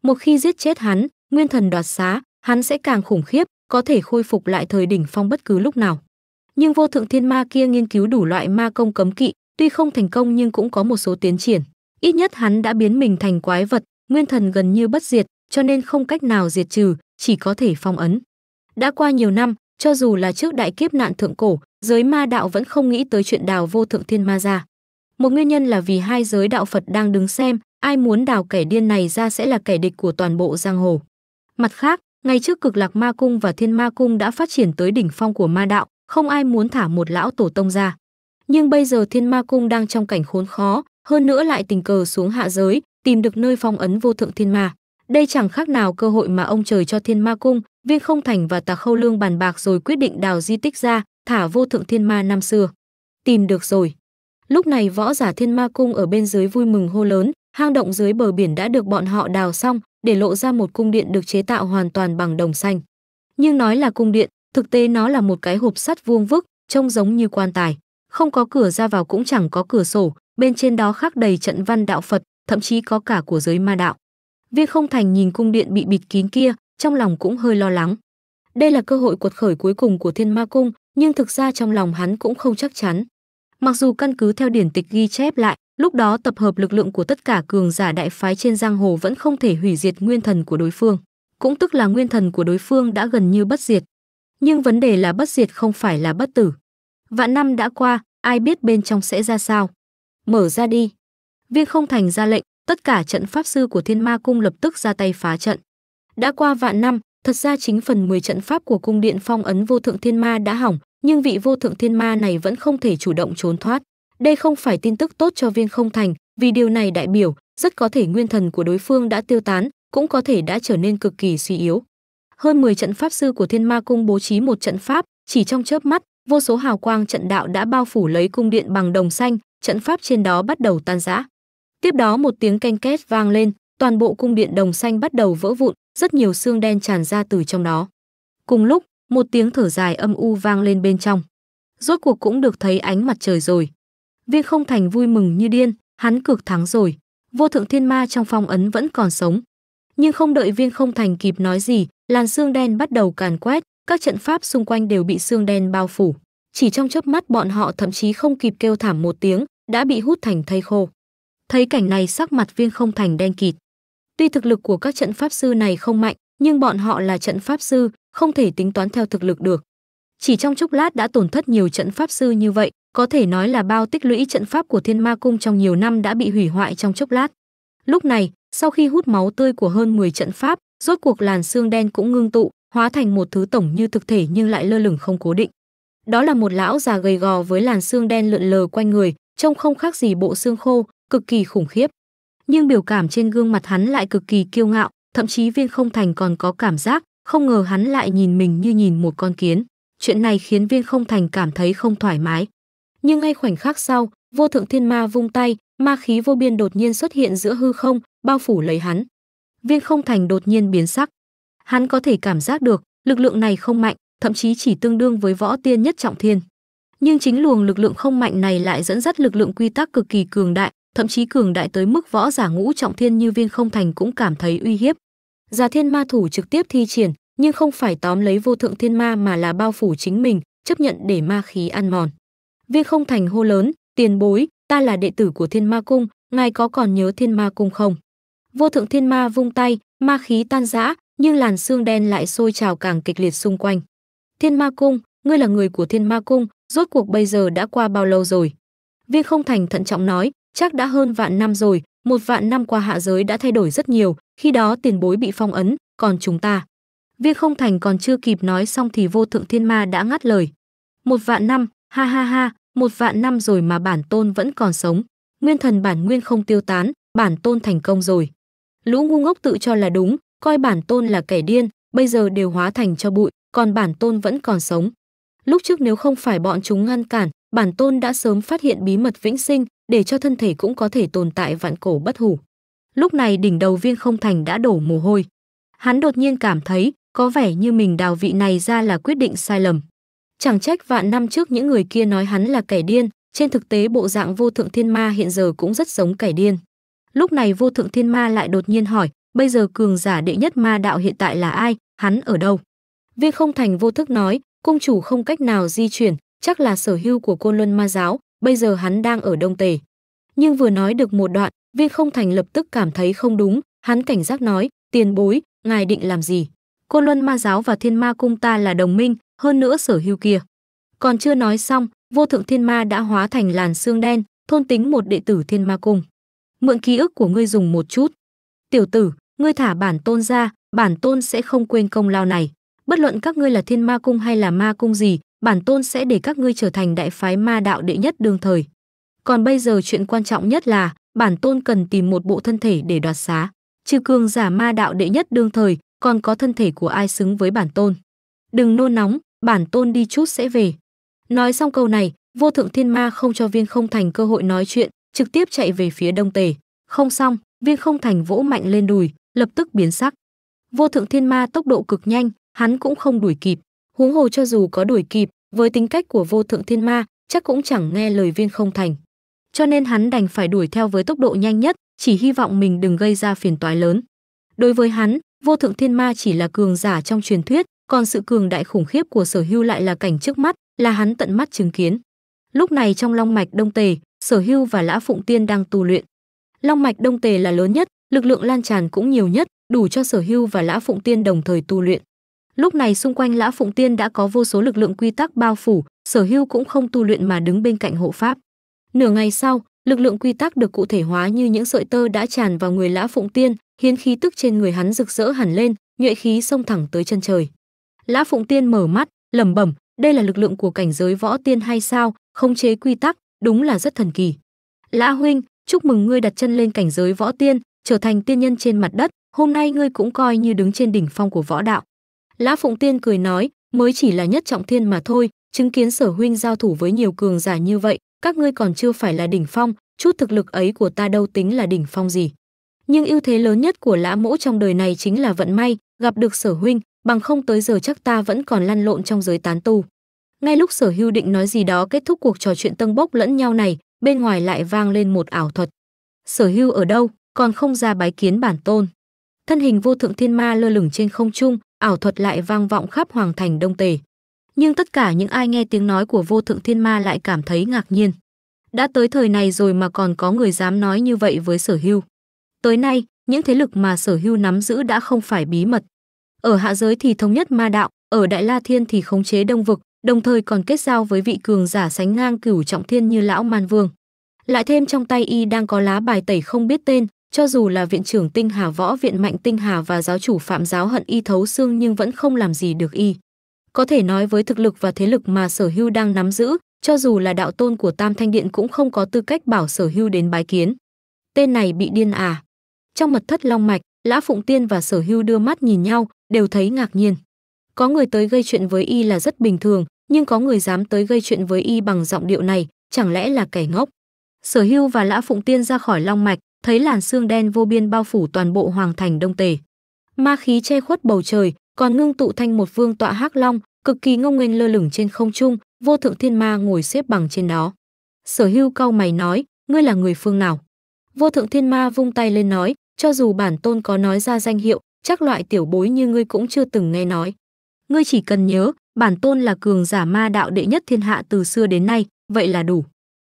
một khi giết chết hắn, nguyên thần đoạt xá, hắn sẽ càng khủng khiếp, có thể khôi phục lại thời đỉnh phong bất cứ lúc nào. Nhưng vô thượng thiên ma kia nghiên cứu đủ loại ma công cấm kỵ, tuy không thành công nhưng cũng có một số tiến triển. Ít nhất hắn đã biến mình thành quái vật, nguyên thần gần như bất diệt, cho nên không cách nào diệt trừ, chỉ có thể phong ấn. Đã qua nhiều năm, cho dù là trước đại kiếp nạn thượng cổ, giới ma đạo vẫn không nghĩ tới chuyện đào vô thượng thiên ma ra. Một nguyên nhân là vì hai giới đạo Phật đang đứng xem, ai muốn đào kẻ điên này ra sẽ là kẻ địch của toàn bộ giang hồ. Mặt khác, ngày trước cực lạc ma cung và thiên ma cung đã phát triển tới đỉnh phong của ma đạo, không ai muốn thả một lão tổ tông ra. Nhưng bây giờ thiên ma cung đang trong cảnh khốn khó, hơn nữa lại tình cờ xuống hạ giới, tìm được nơi phong ấn vô thượng thiên ma. Đây chẳng khác nào cơ hội mà ông trời cho thiên ma cung, viên không thành và tà khâu lương bàn bạc rồi quyết định đào di tích ra, thả vô thượng thiên ma năm xưa. Tìm được rồi. Lúc này võ giả thiên ma cung ở bên dưới vui mừng hô lớn, hang động dưới bờ biển đã được bọn họ đào xong, để lộ ra một cung điện được chế tạo hoàn toàn bằng đồng xanh. Nhưng nói là cung điện, thực tế nó là một cái hộp sắt vuông vức, trông giống như quan tài. Không có cửa ra vào cũng chẳng có cửa sổ, bên trên đó khắc đầy trận văn đạo Phật, thậm chí có cả của giới ma đạo. Viên không thành nhìn cung điện bị bịt kín kia, trong lòng cũng hơi lo lắng. Đây là cơ hội cuột khởi cuối cùng của thiên ma cung, nhưng thực ra trong lòng hắn cũng không chắc chắn. Mặc dù căn cứ theo điển tịch ghi chép lại, lúc đó tập hợp lực lượng của tất cả cường giả đại phái trên giang hồ vẫn không thể hủy diệt nguyên thần của đối phương, cũng tức là nguyên thần của đối phương đã gần như bất diệt. Nhưng vấn đề là bất diệt không phải là bất tử. Vạn năm đã qua, ai biết bên trong sẽ ra sao. Mở ra đi. Viên không thành ra lệnh, tất cả trận pháp sư của Thiên Ma cung lập tức ra tay phá trận. Đã qua vạn năm, thật ra chính phần 10 trận pháp của cung điện phong ấn vô thượng thiên ma đã hỏng, nhưng vị vô thượng thiên ma này vẫn không thể chủ động trốn thoát. Đây không phải tin tức tốt cho viên không thành, vì điều này đại biểu rất có thể nguyên thần của đối phương đã tiêu tán, cũng có thể đã trở nên cực kỳ suy yếu. Hơn 10 trận pháp sư của Thiên Ma cung bố trí một trận pháp, chỉ trong chớp mắt, vô số hào quang trận đạo đã bao phủ lấy cung điện bằng đồng xanh, trận pháp trên đó bắt đầu tan rã. Tiếp đó một tiếng canh két vang lên, toàn bộ cung điện đồng xanh bắt đầu vỡ vụn, rất nhiều xương đen tràn ra từ trong đó. Cùng lúc, một tiếng thở dài âm u vang lên bên trong. Rốt cuộc cũng được thấy ánh mặt trời rồi. Viên không thành vui mừng như điên, hắn cực thắng rồi. Vô thượng thiên ma trong phong ấn vẫn còn sống. Nhưng không đợi viên không thành kịp nói gì, làn xương đen bắt đầu càn quét, các trận pháp xung quanh đều bị xương đen bao phủ. Chỉ trong chớp mắt bọn họ thậm chí không kịp kêu thảm một tiếng, đã bị hút thành thây khô. Thấy cảnh này sắc mặt viên không thành đen kịt. Tuy thực lực của các trận pháp sư này không mạnh, nhưng bọn họ là trận pháp sư, không thể tính toán theo thực lực được. Chỉ trong chốc lát đã tổn thất nhiều trận pháp sư như vậy, có thể nói là bao tích lũy trận pháp của Thiên Ma cung trong nhiều năm đã bị hủy hoại trong chốc lát. Lúc này, sau khi hút máu tươi của hơn 10 trận pháp, rốt cuộc làn xương đen cũng ngưng tụ, hóa thành một thứ tổng như thực thể nhưng lại lơ lửng không cố định. Đó là một lão già gầy gò với làn xương đen lượn lờ quanh người, trông không khác gì bộ xương khô, cực kỳ khủng khiếp. Nhưng biểu cảm trên gương mặt hắn lại cực kỳ kiêu ngạo, thậm chí Viên Không Thành còn có cảm giác không ngờ hắn lại nhìn mình như nhìn một con kiến. Chuyện này khiến Viên Không Thành cảm thấy không thoải mái. Nhưng ngay khoảnh khắc sau, Vô Thượng Thiên Ma vung tay, ma khí vô biên đột nhiên xuất hiện giữa hư không, bao phủ lấy hắn. Viên Không Thành đột nhiên biến sắc. Hắn có thể cảm giác được, lực lượng này không mạnh, thậm chí chỉ tương đương với võ tiên nhất trọng thiên. Nhưng chính luồng lực lượng không mạnh này lại dẫn dắt lực lượng quy tắc cực kỳ cường đại, thậm chí cường đại tới mức võ giả ngũ trọng thiên như Viên Không Thành cũng cảm thấy uy hiếp. Già Thiên Ma Thủ trực tiếp thi triển, nhưng không phải tóm lấy vô thượng thiên ma mà là bao phủ chính mình, chấp nhận để ma khí ăn mòn. Viên không thành hô lớn, tiền bối, ta là đệ tử của thiên ma cung, ngài có còn nhớ thiên ma cung không? Vô thượng thiên ma vung tay, ma khí tan rã, nhưng làn xương đen lại sôi trào càng kịch liệt xung quanh. Thiên ma cung, ngươi là người của thiên ma cung, rốt cuộc bây giờ đã qua bao lâu rồi? Viên không thành thận trọng nói, chắc đã hơn vạn năm rồi, một vạn năm qua hạ giới đã thay đổi rất nhiều, khi đó tiền bối bị phong ấn, còn chúng ta. Viên không thành còn chưa kịp nói xong thì vô thượng thiên ma đã ngắt lời. Một vạn năm, ha ha ha, một vạn năm rồi mà bản tôn vẫn còn sống. Nguyên thần bản nguyên không tiêu tán, bản tôn thành công rồi. Lũ ngu ngốc tự cho là đúng, coi bản tôn là kẻ điên, bây giờ đều hóa thành cho bụi, còn bản tôn vẫn còn sống. Lúc trước nếu không phải bọn chúng ngăn cản, bản tôn đã sớm phát hiện bí mật vĩnh sinh, để cho thân thể cũng có thể tồn tại vạn cổ bất hủ. Lúc này đỉnh đầu viên không thành đã đổ mồ hôi. Hắn đột nhiên cảm thấy có vẻ như mình đào vị này ra là quyết định sai lầm. Chẳng trách vạn năm trước những người kia nói hắn là kẻ điên, trên thực tế bộ dạng vô thượng thiên ma hiện giờ cũng rất giống kẻ điên. Lúc này vô thượng thiên ma lại đột nhiên hỏi, bây giờ cường giả đệ nhất ma đạo hiện tại là ai, hắn ở đâu? Viên không thành vô thức nói, cung chủ không cách nào di chuyển, chắc là sở hữu của côn luân ma giáo, bây giờ hắn đang ở đông tề. Nhưng vừa nói được một đoạn, viên không thành lập tức cảm thấy không đúng, hắn cảnh giác nói, tiền bối, ngài định làm gì? côn luân ma giáo và thiên ma cung ta là đồng minh hơn nữa sở hữu kia còn chưa nói xong vô thượng thiên ma đã hóa thành làn xương đen thôn tính một đệ tử thiên ma cung mượn ký ức của ngươi dùng một chút tiểu tử ngươi thả bản tôn ra bản tôn sẽ không quên công lao này bất luận các ngươi là thiên ma cung hay là ma cung gì bản tôn sẽ để các ngươi trở thành đại phái ma đạo đệ nhất đương thời còn bây giờ chuyện quan trọng nhất là bản tôn cần tìm một bộ thân thể để đoạt xá trừ cường giả ma đạo đệ nhất đương thời còn có thân thể của ai xứng với bản tôn. Đừng nôn nóng, bản tôn đi chút sẽ về. Nói xong câu này, vô thượng thiên ma không cho viên không thành cơ hội nói chuyện, trực tiếp chạy về phía đông tề. Không xong, viên không thành vỗ mạnh lên đùi, lập tức biến sắc. Vô thượng thiên ma tốc độ cực nhanh, hắn cũng không đuổi kịp. Huống hồ cho dù có đuổi kịp, với tính cách của vô thượng thiên ma, chắc cũng chẳng nghe lời viên không thành. Cho nên hắn đành phải đuổi theo với tốc độ nhanh nhất, chỉ hy vọng mình đừng gây ra phiền toái lớn. Đối với hắn, vô thượng thiên ma chỉ là cường giả trong truyền thuyết còn sự cường đại khủng khiếp của sở hưu lại là cảnh trước mắt là hắn tận mắt chứng kiến lúc này trong long mạch đông tề sở hưu và lã phụng tiên đang tu luyện long mạch đông tề là lớn nhất lực lượng lan tràn cũng nhiều nhất đủ cho sở hưu và lã phụng tiên đồng thời tu luyện lúc này xung quanh lã phụng tiên đã có vô số lực lượng quy tắc bao phủ sở hưu cũng không tu luyện mà đứng bên cạnh hộ pháp nửa ngày sau lực lượng quy tắc được cụ thể hóa như những sợi tơ đã tràn vào người lã phụng tiên khiến khí tức trên người hắn rực rỡ hẳn lên nhuệ khí xông thẳng tới chân trời lã phụng tiên mở mắt lẩm bẩm đây là lực lượng của cảnh giới võ tiên hay sao khống chế quy tắc đúng là rất thần kỳ lã huynh chúc mừng ngươi đặt chân lên cảnh giới võ tiên trở thành tiên nhân trên mặt đất hôm nay ngươi cũng coi như đứng trên đỉnh phong của võ đạo lã phụng tiên cười nói mới chỉ là nhất trọng thiên mà thôi chứng kiến sở huynh giao thủ với nhiều cường giả như vậy các ngươi còn chưa phải là đỉnh phong, chút thực lực ấy của ta đâu tính là đỉnh phong gì. Nhưng ưu thế lớn nhất của lã mỗ trong đời này chính là vận may, gặp được sở huynh, bằng không tới giờ chắc ta vẫn còn lăn lộn trong giới tán tu. Ngay lúc sở hưu định nói gì đó kết thúc cuộc trò chuyện tân bốc lẫn nhau này, bên ngoài lại vang lên một ảo thuật. Sở hưu ở đâu, còn không ra bái kiến bản tôn. Thân hình vô thượng thiên ma lơ lửng trên không trung, ảo thuật lại vang vọng khắp hoàng thành đông tề nhưng tất cả những ai nghe tiếng nói của vô thượng thiên ma lại cảm thấy ngạc nhiên. Đã tới thời này rồi mà còn có người dám nói như vậy với sở hưu. Tới nay, những thế lực mà sở hưu nắm giữ đã không phải bí mật. Ở hạ giới thì thống nhất ma đạo, ở Đại La Thiên thì khống chế đông vực, đồng thời còn kết giao với vị cường giả sánh ngang cửu trọng thiên như lão Man Vương. Lại thêm trong tay y đang có lá bài tẩy không biết tên, cho dù là viện trưởng Tinh Hà Võ Viện Mạnh Tinh Hà và giáo chủ Phạm Giáo hận y thấu xương nhưng vẫn không làm gì được y. Có thể nói với thực lực và thế lực mà sở hưu đang nắm giữ, cho dù là đạo tôn của Tam Thanh Điện cũng không có tư cách bảo sở hưu đến bái kiến. Tên này bị điên à. Trong mật thất long mạch, Lã Phụng Tiên và sở hưu đưa mắt nhìn nhau, đều thấy ngạc nhiên. Có người tới gây chuyện với y là rất bình thường, nhưng có người dám tới gây chuyện với y bằng giọng điệu này, chẳng lẽ là kẻ ngốc. Sở hưu và Lã Phụng Tiên ra khỏi long mạch, thấy làn xương đen vô biên bao phủ toàn bộ hoàng thành đông tề. Ma khí che khuất bầu trời, còn ngưng tụ thành một vương tọa hắc long cực kỳ ngông nghênh lơ lửng trên không trung vô thượng thiên ma ngồi xếp bằng trên đó sở hưu cau mày nói ngươi là người phương nào vô thượng thiên ma vung tay lên nói cho dù bản tôn có nói ra danh hiệu chắc loại tiểu bối như ngươi cũng chưa từng nghe nói ngươi chỉ cần nhớ bản tôn là cường giả ma đạo đệ nhất thiên hạ từ xưa đến nay vậy là đủ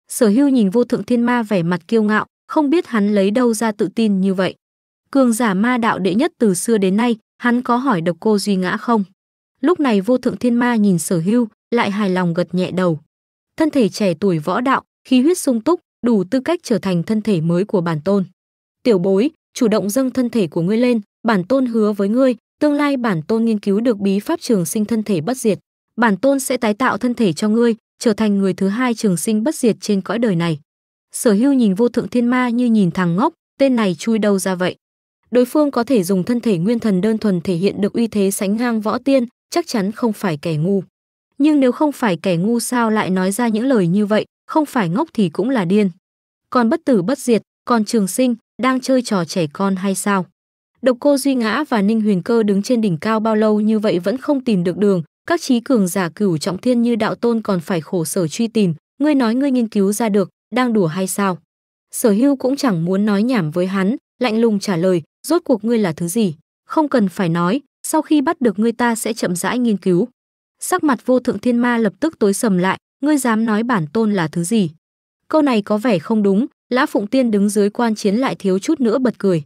sở hưu nhìn vô thượng thiên ma vẻ mặt kiêu ngạo không biết hắn lấy đâu ra tự tin như vậy cường giả ma đạo đệ nhất từ xưa đến nay, hắn có hỏi độc cô duy ngã không? Lúc này vô thượng thiên ma nhìn sở hưu, lại hài lòng gật nhẹ đầu. Thân thể trẻ tuổi võ đạo, khí huyết sung túc, đủ tư cách trở thành thân thể mới của bản tôn. Tiểu bối, chủ động dâng thân thể của ngươi lên, bản tôn hứa với ngươi, tương lai bản tôn nghiên cứu được bí pháp trường sinh thân thể bất diệt. Bản tôn sẽ tái tạo thân thể cho ngươi, trở thành người thứ hai trường sinh bất diệt trên cõi đời này. Sở hưu nhìn vô thượng thiên ma như nhìn thằng ngốc, tên này chui đâu ra vậy đối phương có thể dùng thân thể nguyên thần đơn thuần thể hiện được uy thế sánh ngang võ tiên, chắc chắn không phải kẻ ngu. Nhưng nếu không phải kẻ ngu sao lại nói ra những lời như vậy, không phải ngốc thì cũng là điên. Còn bất tử bất diệt, còn trường sinh, đang chơi trò trẻ con hay sao? Độc cô Duy Ngã và Ninh Huyền Cơ đứng trên đỉnh cao bao lâu như vậy vẫn không tìm được đường, các trí cường giả cửu trọng thiên như đạo tôn còn phải khổ sở truy tìm, ngươi nói ngươi nghiên cứu ra được, đang đùa hay sao? Sở hưu cũng chẳng muốn nói nhảm với hắn, lạnh lùng trả lời, rốt cuộc ngươi là thứ gì không cần phải nói sau khi bắt được ngươi ta sẽ chậm rãi nghiên cứu sắc mặt vô thượng thiên ma lập tức tối sầm lại ngươi dám nói bản tôn là thứ gì câu này có vẻ không đúng lã phụng tiên đứng dưới quan chiến lại thiếu chút nữa bật cười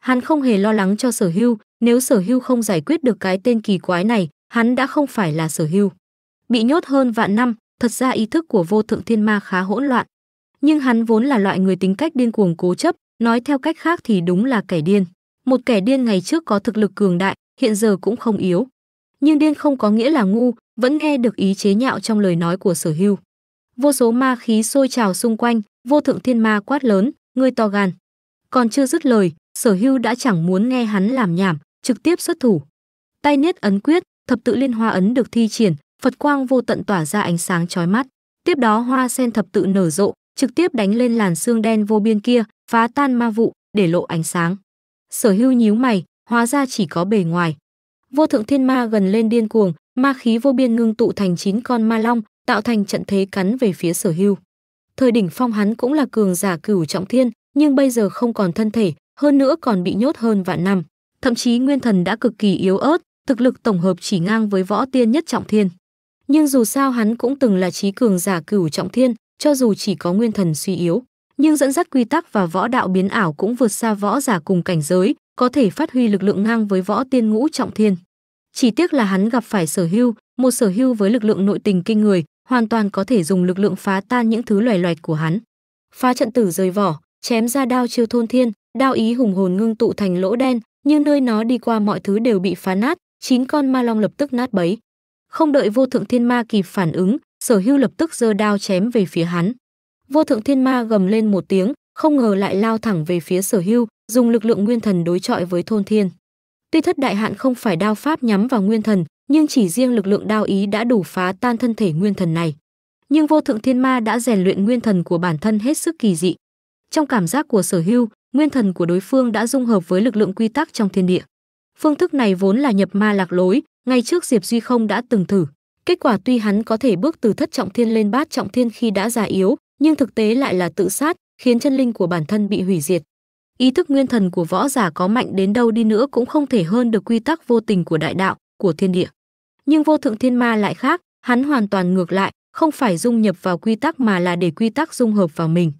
hắn không hề lo lắng cho sở hưu nếu sở hưu không giải quyết được cái tên kỳ quái này hắn đã không phải là sở hưu bị nhốt hơn vạn năm thật ra ý thức của vô thượng thiên ma khá hỗn loạn nhưng hắn vốn là loại người tính cách điên cuồng cố chấp nói theo cách khác thì đúng là kẻ điên một kẻ điên ngày trước có thực lực cường đại, hiện giờ cũng không yếu. Nhưng điên không có nghĩa là ngu, vẫn nghe được ý chế nhạo trong lời nói của sở hưu. Vô số ma khí sôi trào xung quanh, vô thượng thiên ma quát lớn, ngươi to gan. Còn chưa dứt lời, sở hưu đã chẳng muốn nghe hắn làm nhảm, trực tiếp xuất thủ. Tay niết ấn quyết, thập tự liên hoa ấn được thi triển, Phật quang vô tận tỏa ra ánh sáng chói mắt. Tiếp đó hoa sen thập tự nở rộ, trực tiếp đánh lên làn xương đen vô biên kia, phá tan ma vụ, để lộ ánh sáng. Sở hưu nhíu mày, hóa ra chỉ có bề ngoài. Vô thượng thiên ma gần lên điên cuồng, ma khí vô biên ngưng tụ thành chín con ma long, tạo thành trận thế cắn về phía sở hưu. Thời đỉnh phong hắn cũng là cường giả cửu trọng thiên, nhưng bây giờ không còn thân thể, hơn nữa còn bị nhốt hơn vạn năm. Thậm chí nguyên thần đã cực kỳ yếu ớt, thực lực tổng hợp chỉ ngang với võ tiên nhất trọng thiên. Nhưng dù sao hắn cũng từng là trí cường giả cửu trọng thiên, cho dù chỉ có nguyên thần suy yếu nhưng dẫn dắt quy tắc và võ đạo biến ảo cũng vượt xa võ giả cùng cảnh giới, có thể phát huy lực lượng ngang với võ tiên ngũ trọng thiên. Chỉ tiếc là hắn gặp phải Sở Hưu, một Sở Hưu với lực lượng nội tình kinh người, hoàn toàn có thể dùng lực lượng phá tan những thứ loài loẹt của hắn. Phá trận tử rời vỏ, chém ra đao chiêu thôn thiên, đao ý hùng hồn ngưng tụ thành lỗ đen, nhưng nơi nó đi qua mọi thứ đều bị phá nát, chín con ma long lập tức nát bấy. Không đợi Vô Thượng Thiên Ma kịp phản ứng, Sở Hưu lập tức giơ đao chém về phía hắn. Vô thượng thiên ma gầm lên một tiếng, không ngờ lại lao thẳng về phía sở hưu, dùng lực lượng nguyên thần đối chọi với thôn thiên. Tuy thất đại hạn không phải đao pháp nhắm vào nguyên thần, nhưng chỉ riêng lực lượng đao ý đã đủ phá tan thân thể nguyên thần này. Nhưng vô thượng thiên ma đã rèn luyện nguyên thần của bản thân hết sức kỳ dị. Trong cảm giác của sở hưu, nguyên thần của đối phương đã dung hợp với lực lượng quy tắc trong thiên địa. Phương thức này vốn là nhập ma lạc lối, ngay trước Diệp Duy không đã từng thử. Kết quả tuy hắn có thể bước từ thất trọng thiên lên bát trọng thiên khi đã già yếu, nhưng thực tế lại là tự sát, khiến chân linh của bản thân bị hủy diệt. Ý thức nguyên thần của võ giả có mạnh đến đâu đi nữa cũng không thể hơn được quy tắc vô tình của đại đạo, của thiên địa. Nhưng vô thượng thiên ma lại khác, hắn hoàn toàn ngược lại, không phải dung nhập vào quy tắc mà là để quy tắc dung hợp vào mình.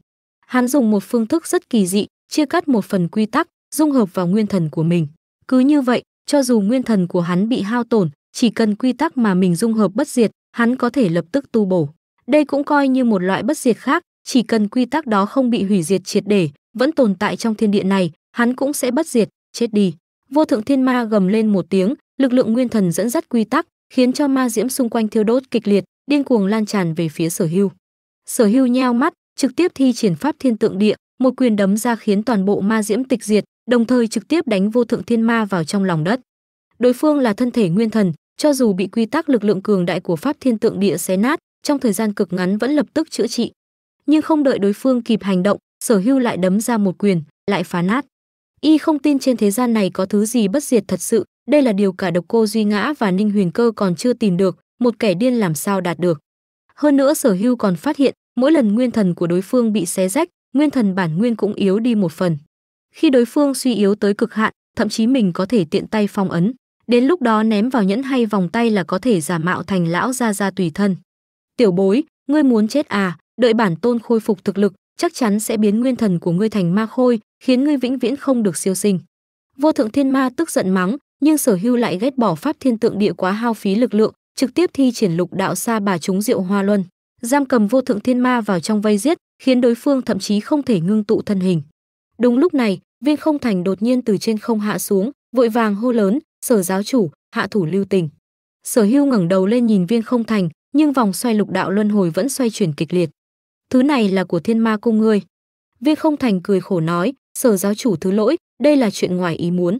Hắn dùng một phương thức rất kỳ dị, chia cắt một phần quy tắc, dung hợp vào nguyên thần của mình. Cứ như vậy, cho dù nguyên thần của hắn bị hao tổn, chỉ cần quy tắc mà mình dung hợp bất diệt, hắn có thể lập tức tu bổ. Đây cũng coi như một loại bất diệt khác, chỉ cần quy tắc đó không bị hủy diệt triệt để, vẫn tồn tại trong thiên địa này, hắn cũng sẽ bất diệt, chết đi. Vô thượng thiên ma gầm lên một tiếng, lực lượng nguyên thần dẫn dắt quy tắc, khiến cho ma diễm xung quanh thiêu đốt kịch liệt, điên cuồng lan tràn về phía Sở Hưu. Sở Hưu nheo mắt, trực tiếp thi triển pháp thiên tượng địa, một quyền đấm ra khiến toàn bộ ma diễm tịch diệt, đồng thời trực tiếp đánh vô thượng thiên ma vào trong lòng đất. Đối phương là thân thể nguyên thần, cho dù bị quy tắc lực lượng cường đại của pháp thiên tượng địa xé nát, trong thời gian cực ngắn vẫn lập tức chữa trị. Nhưng không đợi đối phương kịp hành động, Sở Hưu lại đấm ra một quyền, lại phá nát. Y không tin trên thế gian này có thứ gì bất diệt thật sự, đây là điều cả độc cô Duy Ngã và Ninh Huyền Cơ còn chưa tìm được, một kẻ điên làm sao đạt được. Hơn nữa Sở Hưu còn phát hiện, mỗi lần nguyên thần của đối phương bị xé rách, nguyên thần bản nguyên cũng yếu đi một phần. Khi đối phương suy yếu tới cực hạn, thậm chí mình có thể tiện tay phong ấn, đến lúc đó ném vào nhẫn hay vòng tay là có thể giả mạo thành lão gia gia tùy thân tiểu bối ngươi muốn chết à đợi bản tôn khôi phục thực lực chắc chắn sẽ biến nguyên thần của ngươi thành ma khôi khiến ngươi vĩnh viễn không được siêu sinh vô thượng thiên ma tức giận mắng nhưng sở hưu lại ghét bỏ pháp thiên tượng địa quá hao phí lực lượng trực tiếp thi triển lục đạo xa bà chúng diệu hoa luân giam cầm vô thượng thiên ma vào trong vây giết khiến đối phương thậm chí không thể ngưng tụ thân hình đúng lúc này viên không thành đột nhiên từ trên không hạ xuống vội vàng hô lớn sở giáo chủ hạ thủ lưu tình sở hưu ngẩng đầu lên nhìn viên không thành nhưng vòng xoay lục đạo luân hồi vẫn xoay chuyển kịch liệt. Thứ này là của thiên ma cung ngươi. Viên không thành cười khổ nói, sở giáo chủ thứ lỗi, đây là chuyện ngoài ý muốn.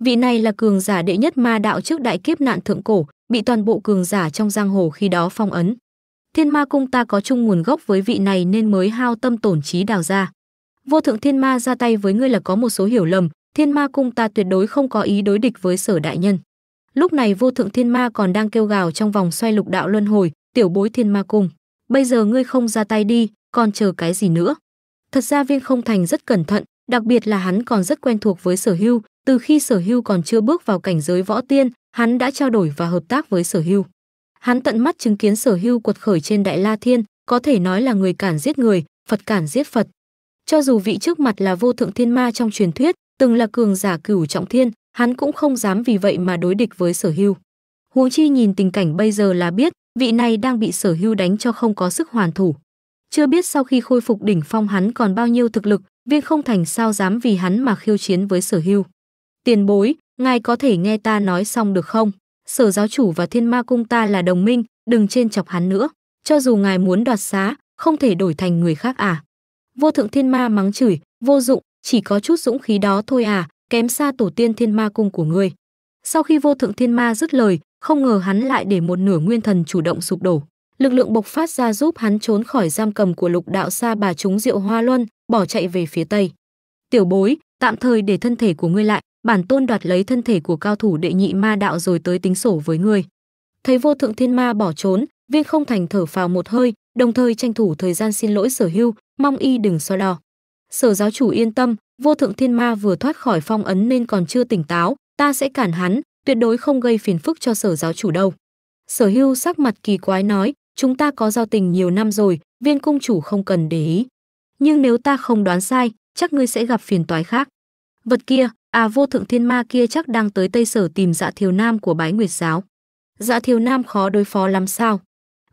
Vị này là cường giả đệ nhất ma đạo trước đại kiếp nạn thượng cổ, bị toàn bộ cường giả trong giang hồ khi đó phong ấn. Thiên ma cung ta có chung nguồn gốc với vị này nên mới hao tâm tổn trí đào ra. Vô thượng thiên ma ra tay với ngươi là có một số hiểu lầm, thiên ma cung ta tuyệt đối không có ý đối địch với sở đại nhân. Lúc này vô thượng thiên ma còn đang kêu gào trong vòng xoay lục đạo luân hồi, tiểu bối thiên ma cung. Bây giờ ngươi không ra tay đi, còn chờ cái gì nữa? Thật ra viên không thành rất cẩn thận, đặc biệt là hắn còn rất quen thuộc với sở hưu. Từ khi sở hưu còn chưa bước vào cảnh giới võ tiên, hắn đã trao đổi và hợp tác với sở hưu. Hắn tận mắt chứng kiến sở hưu quật khởi trên Đại La Thiên, có thể nói là người cản giết người, Phật cản giết Phật. Cho dù vị trước mặt là vô thượng thiên ma trong truyền thuyết, từng là cường giả cửu trọng thiên, hắn cũng không dám vì vậy mà đối địch với sở hưu. Huống chi nhìn tình cảnh bây giờ là biết, vị này đang bị sở hưu đánh cho không có sức hoàn thủ. Chưa biết sau khi khôi phục đỉnh phong hắn còn bao nhiêu thực lực, viên không thành sao dám vì hắn mà khiêu chiến với sở hưu. Tiền bối, ngài có thể nghe ta nói xong được không? Sở giáo chủ và thiên ma cung ta là đồng minh, đừng trên chọc hắn nữa. Cho dù ngài muốn đoạt xá, không thể đổi thành người khác à. Vô thượng thiên ma mắng chửi, vô dụng, chỉ có chút dũng khí đó thôi à, kém xa tổ tiên thiên ma cung của ngươi. Sau khi vô thượng thiên ma dứt lời, không ngờ hắn lại để một nửa nguyên thần chủ động sụp đổ. Lực lượng bộc phát ra giúp hắn trốn khỏi giam cầm của lục đạo sa bà chúng diệu hoa luân, bỏ chạy về phía tây. Tiểu bối, tạm thời để thân thể của ngươi lại, bản tôn đoạt lấy thân thể của cao thủ đệ nhị ma đạo rồi tới tính sổ với ngươi. Thấy vô thượng thiên ma bỏ trốn, viên không thành thở phào một hơi, đồng thời tranh thủ thời gian xin lỗi sở hưu, mong y đừng so đo. Sở giáo chủ yên tâm, vô thượng thiên ma vừa thoát khỏi phong ấn nên còn chưa tỉnh táo ta sẽ cản hắn tuyệt đối không gây phiền phức cho sở giáo chủ đâu sở hưu sắc mặt kỳ quái nói chúng ta có giao tình nhiều năm rồi viên cung chủ không cần để ý nhưng nếu ta không đoán sai chắc ngươi sẽ gặp phiền toái khác vật kia à vô thượng thiên ma kia chắc đang tới tây sở tìm dạ thiều nam của bái nguyệt giáo dạ thiều nam khó đối phó làm sao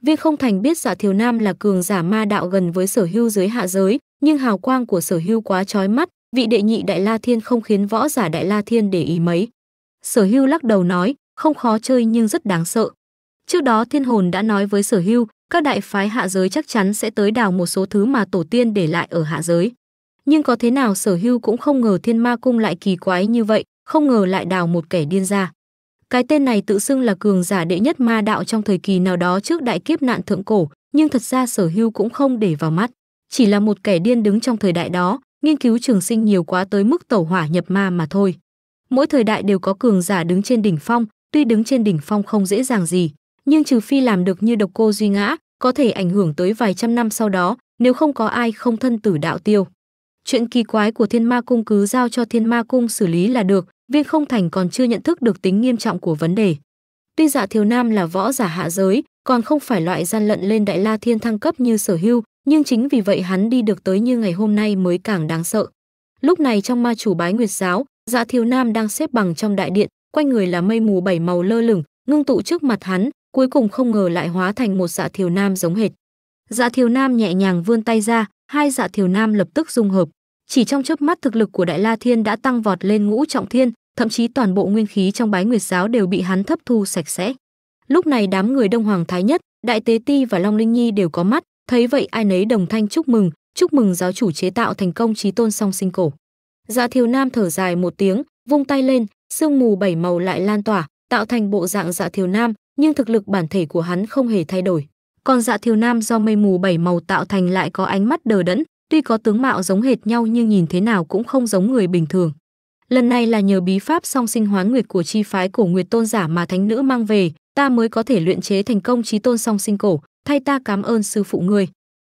viên không thành biết dạ thiều nam là cường giả ma đạo gần với sở hưu dưới hạ giới nhưng hào quang của sở hưu quá trói mắt vị đệ nhị Đại La Thiên không khiến võ giả Đại La Thiên để ý mấy. Sở Hưu lắc đầu nói, không khó chơi nhưng rất đáng sợ. Trước đó Thiên Hồn đã nói với Sở Hưu, các đại phái hạ giới chắc chắn sẽ tới đào một số thứ mà tổ tiên để lại ở hạ giới. Nhưng có thế nào Sở Hưu cũng không ngờ Thiên Ma cung lại kỳ quái như vậy, không ngờ lại đào một kẻ điên ra. Cái tên này tự xưng là cường giả đệ nhất ma đạo trong thời kỳ nào đó trước đại kiếp nạn thượng cổ, nhưng thật ra Sở Hưu cũng không để vào mắt, chỉ là một kẻ điên đứng trong thời đại đó, nghiên cứu trường sinh nhiều quá tới mức tẩu hỏa nhập ma mà thôi. Mỗi thời đại đều có cường giả đứng trên đỉnh phong, tuy đứng trên đỉnh phong không dễ dàng gì, nhưng trừ phi làm được như độc cô duy ngã, có thể ảnh hưởng tới vài trăm năm sau đó, nếu không có ai không thân tử đạo tiêu. Chuyện kỳ quái của Thiên Ma cung cứ giao cho Thiên Ma cung xử lý là được, Viên Không Thành còn chưa nhận thức được tính nghiêm trọng của vấn đề. Tuy Dạ Thiếu Nam là võ giả hạ giới, còn không phải loại gian lận lên Đại La Thiên thăng cấp như Sở Hưu, nhưng chính vì vậy hắn đi được tới như ngày hôm nay mới càng đáng sợ. Lúc này trong ma chủ bái nguyệt giáo, Dạ Thiếu Nam đang xếp bằng trong đại điện, quanh người là mây mù bảy màu lơ lửng, ngưng tụ trước mặt hắn, cuối cùng không ngờ lại hóa thành một Dạ Thiếu Nam giống hệt. Dạ Thiếu Nam nhẹ nhàng vươn tay ra, hai Dạ Thiếu Nam lập tức dung hợp. Chỉ trong chớp mắt thực lực của Đại La Thiên đã tăng vọt lên ngũ trọng thiên, thậm chí toàn bộ nguyên khí trong bái nguyệt giáo đều bị hắn hấp thu sạch sẽ. Lúc này đám người Đông Hoàng Thái Nhất, Đại Tế Ti và Long Linh Nhi đều có mắt, Thấy vậy ai nấy đồng thanh chúc mừng, chúc mừng giáo chủ chế tạo thành công trí tôn song sinh cổ. Dạ Thiếu Nam thở dài một tiếng, vung tay lên, sương mù bảy màu lại lan tỏa, tạo thành bộ dạng Dạ Thiếu Nam, nhưng thực lực bản thể của hắn không hề thay đổi. Còn Dạ Thiếu Nam do mây mù bảy màu tạo thành lại có ánh mắt đờ đẫn, tuy có tướng mạo giống hệt nhau nhưng nhìn thế nào cũng không giống người bình thường. Lần này là nhờ bí pháp song sinh hoán nguyệt của chi phái cổ nguyệt tôn giả mà thánh nữ mang về, ta mới có thể luyện chế thành công trí tôn song sinh cổ, thay ta cảm ơn sư phụ người.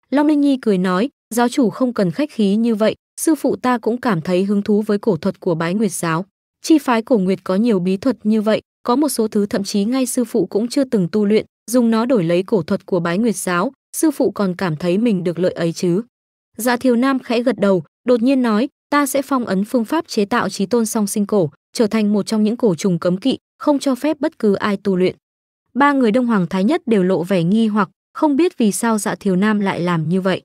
Long Linh Nhi cười nói, giáo chủ không cần khách khí như vậy, sư phụ ta cũng cảm thấy hứng thú với cổ thuật của bái nguyệt giáo. Chi phái cổ nguyệt có nhiều bí thuật như vậy, có một số thứ thậm chí ngay sư phụ cũng chưa từng tu luyện, dùng nó đổi lấy cổ thuật của bái nguyệt giáo, sư phụ còn cảm thấy mình được lợi ấy chứ. Dạ thiều nam khẽ gật đầu, đột nhiên nói, ta sẽ phong ấn phương pháp chế tạo trí tôn song sinh cổ, trở thành một trong những cổ trùng cấm kỵ, không cho phép bất cứ ai tu luyện. Ba người Đông Hoàng Thái Nhất đều lộ vẻ nghi hoặc, không biết vì sao dạ Thiều nam lại làm như vậy.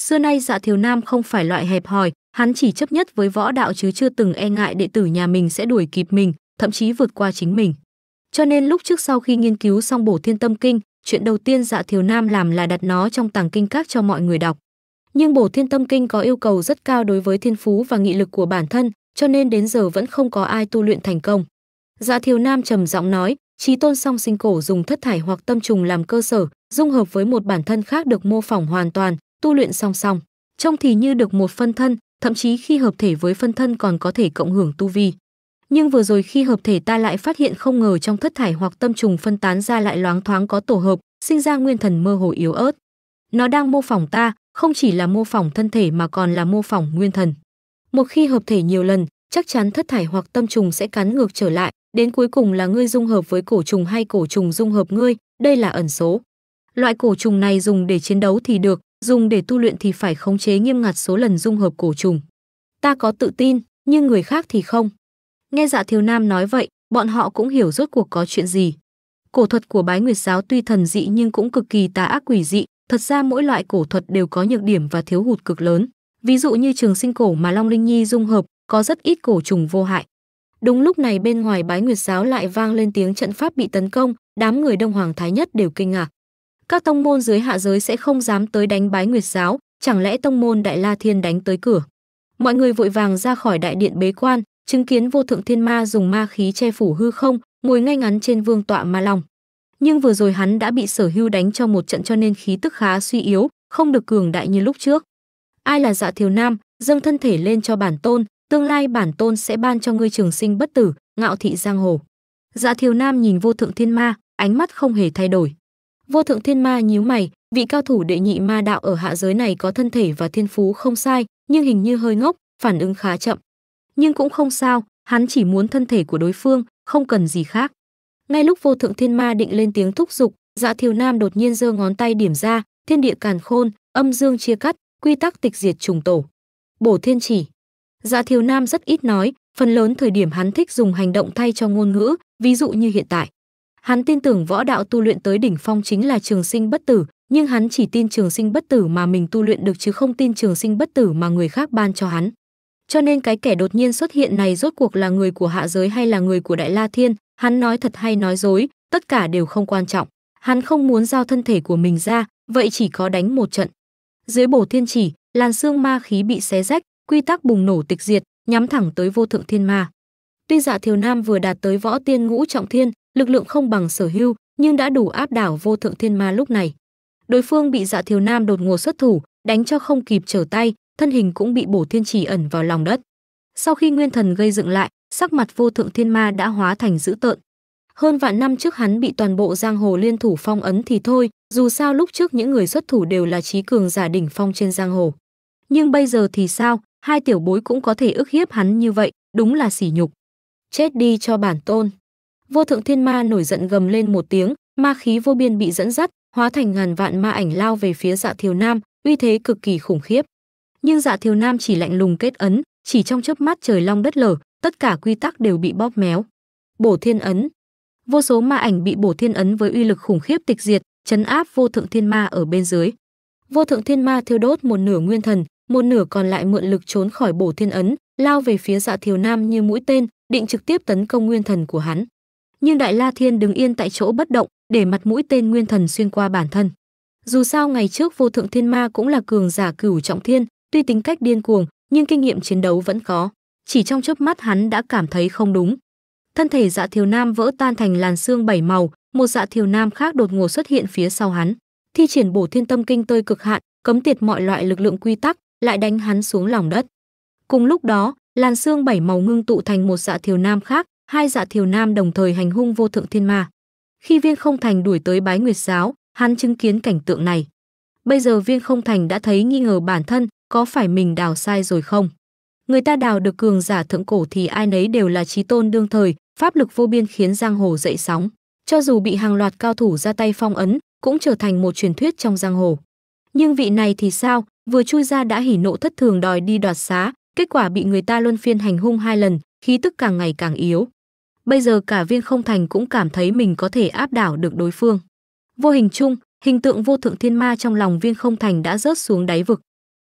Xưa nay dạ Thiều nam không phải loại hẹp hòi, hắn chỉ chấp nhất với võ đạo chứ chưa từng e ngại đệ tử nhà mình sẽ đuổi kịp mình, thậm chí vượt qua chính mình. Cho nên lúc trước sau khi nghiên cứu xong bổ thiên tâm kinh, chuyện đầu tiên dạ Thiều nam làm là đặt nó trong tàng kinh các cho mọi người đọc. Nhưng bổ thiên tâm kinh có yêu cầu rất cao đối với thiên phú và nghị lực của bản thân, cho nên đến giờ vẫn không có ai tu luyện thành công. Dạ Thiều nam trầm giọng nói, trí tôn song sinh cổ dùng thất thải hoặc tâm trùng làm cơ sở, dung hợp với một bản thân khác được mô phỏng hoàn toàn, tu luyện song song. Trông thì như được một phân thân, thậm chí khi hợp thể với phân thân còn có thể cộng hưởng tu vi. Nhưng vừa rồi khi hợp thể ta lại phát hiện không ngờ trong thất thải hoặc tâm trùng phân tán ra lại loáng thoáng có tổ hợp, sinh ra nguyên thần mơ hồ yếu ớt. Nó đang mô phỏng ta, không chỉ là mô phỏng thân thể mà còn là mô phỏng nguyên thần. Một khi hợp thể nhiều lần, chắc chắn thất thải hoặc tâm trùng sẽ cắn ngược trở lại, đến cuối cùng là ngươi dung hợp với cổ trùng hay cổ trùng dung hợp ngươi, đây là ẩn số. Loại cổ trùng này dùng để chiến đấu thì được, dùng để tu luyện thì phải khống chế nghiêm ngặt số lần dung hợp cổ trùng. Ta có tự tin, nhưng người khác thì không. Nghe dạ thiếu nam nói vậy, bọn họ cũng hiểu rốt cuộc có chuyện gì. Cổ thuật của bái nguyệt giáo tuy thần dị nhưng cũng cực kỳ tà ác quỷ dị, thật ra mỗi loại cổ thuật đều có nhược điểm và thiếu hụt cực lớn. Ví dụ như trường sinh cổ mà Long Linh Nhi dung hợp, có rất ít cổ trùng vô hại. Đúng lúc này bên ngoài bái nguyệt giáo lại vang lên tiếng trận pháp bị tấn công, đám người Đông Hoàng Thái Nhất đều kinh ngạc các tông môn dưới hạ giới sẽ không dám tới đánh bái nguyệt giáo, chẳng lẽ tông môn Đại La Thiên đánh tới cửa. Mọi người vội vàng ra khỏi đại điện bế quan, chứng kiến vô thượng thiên ma dùng ma khí che phủ hư không, ngồi ngay ngắn trên vương tọa ma long. Nhưng vừa rồi hắn đã bị Sở Hưu đánh cho một trận cho nên khí tức khá suy yếu, không được cường đại như lúc trước. Ai là Dạ Thiếu Nam, dâng thân thể lên cho bản tôn, tương lai bản tôn sẽ ban cho ngươi trường sinh bất tử, ngạo thị giang hồ. Dạ Thiếu Nam nhìn vô thượng thiên ma, ánh mắt không hề thay đổi. Vô thượng thiên ma nhíu mày, vị cao thủ đệ nhị ma đạo ở hạ giới này có thân thể và thiên phú không sai, nhưng hình như hơi ngốc, phản ứng khá chậm. Nhưng cũng không sao, hắn chỉ muốn thân thể của đối phương, không cần gì khác. Ngay lúc vô thượng thiên ma định lên tiếng thúc giục, dạ thiều nam đột nhiên giơ ngón tay điểm ra, thiên địa càn khôn, âm dương chia cắt, quy tắc tịch diệt trùng tổ. Bổ thiên chỉ. Dạ thiều nam rất ít nói, phần lớn thời điểm hắn thích dùng hành động thay cho ngôn ngữ, ví dụ như hiện tại. Hắn tin tưởng võ đạo tu luyện tới đỉnh phong chính là trường sinh bất tử, nhưng hắn chỉ tin trường sinh bất tử mà mình tu luyện được chứ không tin trường sinh bất tử mà người khác ban cho hắn. Cho nên cái kẻ đột nhiên xuất hiện này rốt cuộc là người của hạ giới hay là người của Đại La Thiên, hắn nói thật hay nói dối, tất cả đều không quan trọng. Hắn không muốn giao thân thể của mình ra, vậy chỉ có đánh một trận. Dưới bổ thiên chỉ, làn xương ma khí bị xé rách, quy tắc bùng nổ tịch diệt, nhắm thẳng tới vô thượng thiên ma. Tuy Dạ Thiều Nam vừa đạt tới võ tiên ngũ trọng thiên, lực lượng không bằng sở hưu nhưng đã đủ áp đảo vô thượng thiên ma lúc này đối phương bị dạ thiếu nam đột ngột xuất thủ đánh cho không kịp trở tay thân hình cũng bị bổ thiên trì ẩn vào lòng đất sau khi nguyên thần gây dựng lại sắc mặt vô thượng thiên ma đã hóa thành dữ tợn hơn vạn năm trước hắn bị toàn bộ giang hồ liên thủ phong ấn thì thôi dù sao lúc trước những người xuất thủ đều là trí cường giả đỉnh phong trên giang hồ nhưng bây giờ thì sao hai tiểu bối cũng có thể ức hiếp hắn như vậy đúng là sỉ nhục chết đi cho bản tôn Vô thượng thiên ma nổi giận gầm lên một tiếng, ma khí vô biên bị dẫn dắt, hóa thành ngàn vạn ma ảnh lao về phía Dạ Thiều Nam, uy thế cực kỳ khủng khiếp. Nhưng Dạ Thiều Nam chỉ lạnh lùng kết ấn, chỉ trong chớp mắt trời long đất lở, tất cả quy tắc đều bị bóp méo. Bổ Thiên ấn. Vô số ma ảnh bị Bổ Thiên ấn với uy lực khủng khiếp tịch diệt, chấn áp Vô thượng thiên ma ở bên dưới. Vô thượng thiên ma thiêu đốt một nửa nguyên thần, một nửa còn lại mượn lực trốn khỏi Bổ Thiên ấn, lao về phía Dạ Thiều Nam như mũi tên, định trực tiếp tấn công nguyên thần của hắn nhưng Đại La Thiên đứng yên tại chỗ bất động, để mặt mũi tên nguyên thần xuyên qua bản thân. Dù sao ngày trước Vô Thượng Thiên Ma cũng là cường giả cửu trọng thiên, tuy tính cách điên cuồng, nhưng kinh nghiệm chiến đấu vẫn có. Chỉ trong chớp mắt hắn đã cảm thấy không đúng. Thân thể Dạ Thiều Nam vỡ tan thành làn xương bảy màu, một Dạ Thiều Nam khác đột ngột xuất hiện phía sau hắn, thi triển bổ thiên tâm kinh tơi cực hạn, cấm tiệt mọi loại lực lượng quy tắc, lại đánh hắn xuống lòng đất. Cùng lúc đó, làn xương bảy màu ngưng tụ thành một Dạ Thiều Nam khác, hai dạ thiều nam đồng thời hành hung vô thượng thiên ma. Khi Viên Không Thành đuổi tới Bái Nguyệt giáo, hắn chứng kiến cảnh tượng này. Bây giờ Viên Không Thành đã thấy nghi ngờ bản thân, có phải mình đào sai rồi không? Người ta đào được cường giả thượng cổ thì ai nấy đều là trí tôn đương thời, pháp lực vô biên khiến giang hồ dậy sóng. Cho dù bị hàng loạt cao thủ ra tay phong ấn, cũng trở thành một truyền thuyết trong giang hồ. Nhưng vị này thì sao, vừa chui ra đã hỉ nộ thất thường đòi đi đoạt xá, kết quả bị người ta luân phiên hành hung hai lần, khí tức càng ngày càng yếu bây giờ cả viên không thành cũng cảm thấy mình có thể áp đảo được đối phương. Vô hình chung, hình tượng vô thượng thiên ma trong lòng viên không thành đã rớt xuống đáy vực.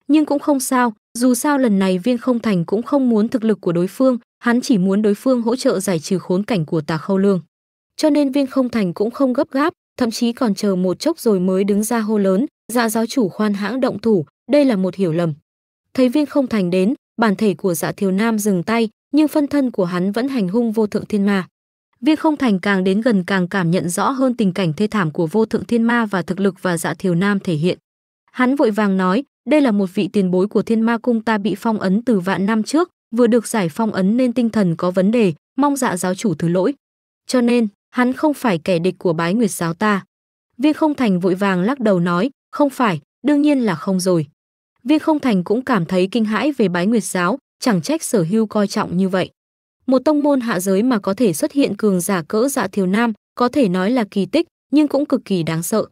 Nhưng cũng không sao, dù sao lần này viên không thành cũng không muốn thực lực của đối phương, hắn chỉ muốn đối phương hỗ trợ giải trừ khốn cảnh của tà khâu lương. Cho nên viên không thành cũng không gấp gáp, thậm chí còn chờ một chốc rồi mới đứng ra hô lớn, dạ giáo chủ khoan hãng động thủ, đây là một hiểu lầm. Thấy viên không thành đến, bản thể của dạ thiếu nam dừng tay, nhưng phân thân của hắn vẫn hành hung vô thượng thiên ma. Viên không thành càng đến gần càng cảm nhận rõ hơn tình cảnh thê thảm của vô thượng thiên ma và thực lực và dạ thiều nam thể hiện. Hắn vội vàng nói, đây là một vị tiền bối của thiên ma cung ta bị phong ấn từ vạn năm trước, vừa được giải phong ấn nên tinh thần có vấn đề, mong dạ giáo chủ thứ lỗi. Cho nên, hắn không phải kẻ địch của bái nguyệt giáo ta. Viên không thành vội vàng lắc đầu nói, không phải, đương nhiên là không rồi. Viên không thành cũng cảm thấy kinh hãi về bái nguyệt giáo, chẳng trách sở hưu coi trọng như vậy. Một tông môn hạ giới mà có thể xuất hiện cường giả cỡ dạ thiều nam, có thể nói là kỳ tích, nhưng cũng cực kỳ đáng sợ.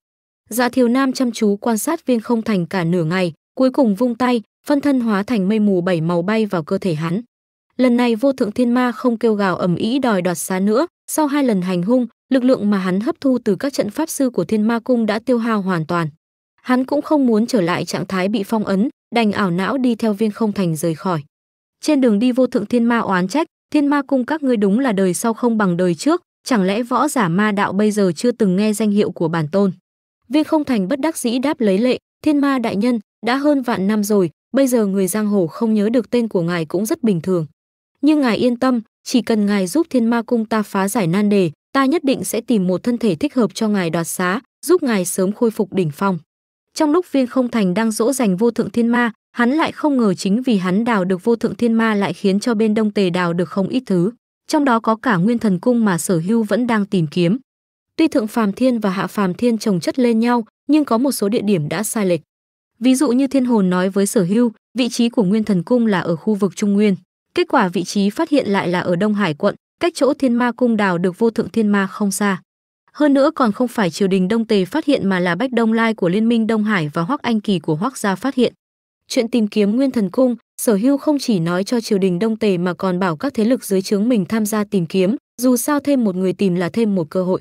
Dạ thiều nam chăm chú quan sát viên không thành cả nửa ngày, cuối cùng vung tay, phân thân hóa thành mây mù bảy màu bay vào cơ thể hắn. Lần này vô thượng thiên ma không kêu gào ầm ĩ đòi đoạt xá nữa, sau hai lần hành hung, lực lượng mà hắn hấp thu từ các trận pháp sư của thiên ma cung đã tiêu hao hoàn toàn. Hắn cũng không muốn trở lại trạng thái bị phong ấn, đành ảo não đi theo viên không thành rời khỏi. Trên đường đi vô thượng thiên ma oán trách, thiên ma cung các ngươi đúng là đời sau không bằng đời trước, chẳng lẽ võ giả ma đạo bây giờ chưa từng nghe danh hiệu của bản tôn. Viên không thành bất đắc dĩ đáp lấy lệ, thiên ma đại nhân, đã hơn vạn năm rồi, bây giờ người giang hồ không nhớ được tên của ngài cũng rất bình thường. Nhưng ngài yên tâm, chỉ cần ngài giúp thiên ma cung ta phá giải nan đề, ta nhất định sẽ tìm một thân thể thích hợp cho ngài đoạt xá, giúp ngài sớm khôi phục đỉnh phong. Trong lúc viên không thành đang dỗ dành vô thượng thiên ma, Hắn lại không ngờ chính vì hắn đào được vô thượng thiên ma lại khiến cho bên đông tề đào được không ít thứ, trong đó có cả nguyên thần cung mà sở hưu vẫn đang tìm kiếm. Tuy thượng phàm thiên và hạ phàm thiên trồng chất lên nhau, nhưng có một số địa điểm đã sai lệch. Ví dụ như thiên hồn nói với sở hưu, vị trí của nguyên thần cung là ở khu vực Trung Nguyên. Kết quả vị trí phát hiện lại là ở Đông Hải quận, cách chỗ thiên ma cung đào được vô thượng thiên ma không xa. Hơn nữa còn không phải triều đình Đông Tề phát hiện mà là Bách Đông Lai của Liên minh Đông Hải và Hoắc Anh Kỳ của Hoắc gia phát hiện. Chuyện tìm kiếm Nguyên Thần Cung, Sở Hưu không chỉ nói cho triều đình Đông Tề mà còn bảo các thế lực dưới trướng mình tham gia tìm kiếm, dù sao thêm một người tìm là thêm một cơ hội.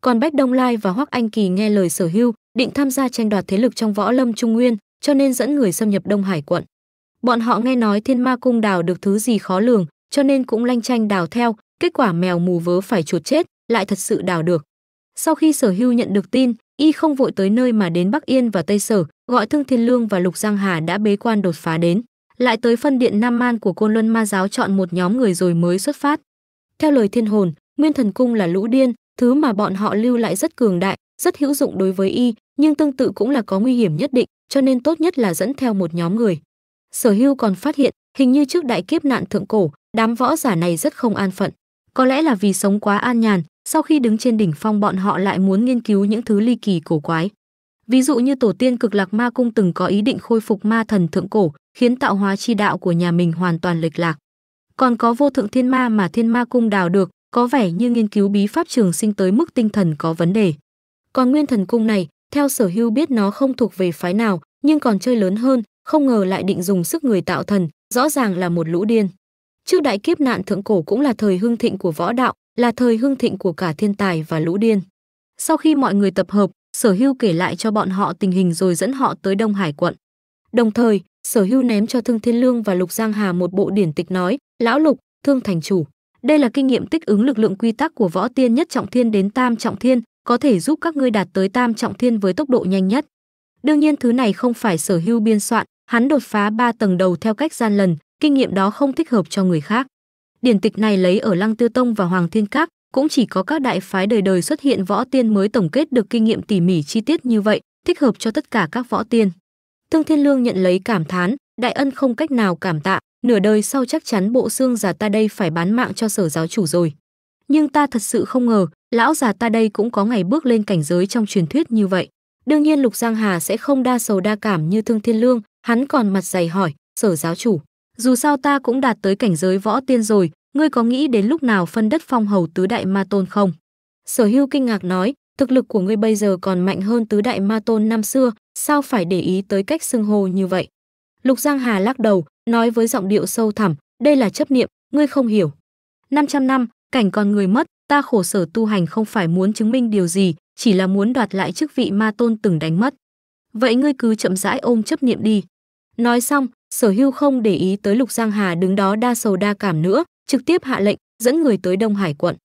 Còn Bách Đông Lai và Hoắc Anh Kỳ nghe lời Sở Hưu, định tham gia tranh đoạt thế lực trong võ lâm Trung Nguyên, cho nên dẫn người xâm nhập Đông Hải quận. Bọn họ nghe nói Thiên Ma cung đào được thứ gì khó lường, cho nên cũng lanh tranh đào theo, kết quả mèo mù vớ phải chuột chết, lại thật sự đào được. Sau khi Sở Hưu nhận được tin, y không vội tới nơi mà đến Bắc Yên và Tây Sở, gọi Thương Thiên Lương và Lục Giang Hà đã bế quan đột phá đến, lại tới phân điện Nam An của Côn Luân Ma giáo chọn một nhóm người rồi mới xuất phát. Theo lời Thiên Hồn, Nguyên Thần Cung là lũ điên, thứ mà bọn họ lưu lại rất cường đại, rất hữu dụng đối với y, nhưng tương tự cũng là có nguy hiểm nhất định, cho nên tốt nhất là dẫn theo một nhóm người. Sở Hưu còn phát hiện, hình như trước đại kiếp nạn thượng cổ, đám võ giả này rất không an phận. Có lẽ là vì sống quá an nhàn, sau khi đứng trên đỉnh phong bọn họ lại muốn nghiên cứu những thứ ly kỳ cổ quái. Ví dụ như tổ tiên cực lạc ma cung từng có ý định khôi phục ma thần thượng cổ, khiến tạo hóa chi đạo của nhà mình hoàn toàn lệch lạc. Còn có vô thượng thiên ma mà thiên ma cung đào được, có vẻ như nghiên cứu bí pháp trường sinh tới mức tinh thần có vấn đề. Còn nguyên thần cung này, theo sở hưu biết nó không thuộc về phái nào, nhưng còn chơi lớn hơn, không ngờ lại định dùng sức người tạo thần, rõ ràng là một lũ điên. Trước đại kiếp nạn thượng cổ cũng là thời hưng thịnh của võ đạo, là thời hưng thịnh của cả thiên tài và lũ điên. Sau khi mọi người tập hợp, Sở Hưu kể lại cho bọn họ tình hình rồi dẫn họ tới Đông Hải quận. Đồng thời, Sở Hưu ném cho Thương Thiên Lương và Lục Giang Hà một bộ điển tịch nói, "Lão Lục, Thương thành chủ, đây là kinh nghiệm tích ứng lực lượng quy tắc của võ tiên nhất trọng thiên đến tam trọng thiên, có thể giúp các ngươi đạt tới tam trọng thiên với tốc độ nhanh nhất." Đương nhiên thứ này không phải Sở Hưu biên soạn, hắn đột phá ba tầng đầu theo cách gian lần, kinh nghiệm đó không thích hợp cho người khác điển tịch này lấy ở Lăng tư Tông và Hoàng Thiên Các, cũng chỉ có các đại phái đời đời xuất hiện võ tiên mới tổng kết được kinh nghiệm tỉ mỉ chi tiết như vậy, thích hợp cho tất cả các võ tiên. Thương Thiên Lương nhận lấy cảm thán, đại ân không cách nào cảm tạ, nửa đời sau chắc chắn bộ xương già ta đây phải bán mạng cho sở giáo chủ rồi. Nhưng ta thật sự không ngờ, lão già ta đây cũng có ngày bước lên cảnh giới trong truyền thuyết như vậy. Đương nhiên Lục Giang Hà sẽ không đa sầu đa cảm như Thương Thiên Lương, hắn còn mặt dày hỏi, sở giáo chủ, dù sao ta cũng đạt tới cảnh giới võ tiên rồi, ngươi có nghĩ đến lúc nào phân đất phong hầu tứ đại ma tôn không? Sở hưu kinh ngạc nói, thực lực của ngươi bây giờ còn mạnh hơn tứ đại ma tôn năm xưa, sao phải để ý tới cách xưng hô như vậy? Lục Giang Hà lắc đầu, nói với giọng điệu sâu thẳm, đây là chấp niệm, ngươi không hiểu. 500 năm, cảnh con người mất, ta khổ sở tu hành không phải muốn chứng minh điều gì, chỉ là muốn đoạt lại chức vị ma tôn từng đánh mất. Vậy ngươi cứ chậm rãi ôm chấp niệm đi. Nói xong, Sở Hưu không để ý tới Lục Giang Hà đứng đó đa sầu đa cảm nữa, trực tiếp hạ lệnh dẫn người tới Đông Hải quận.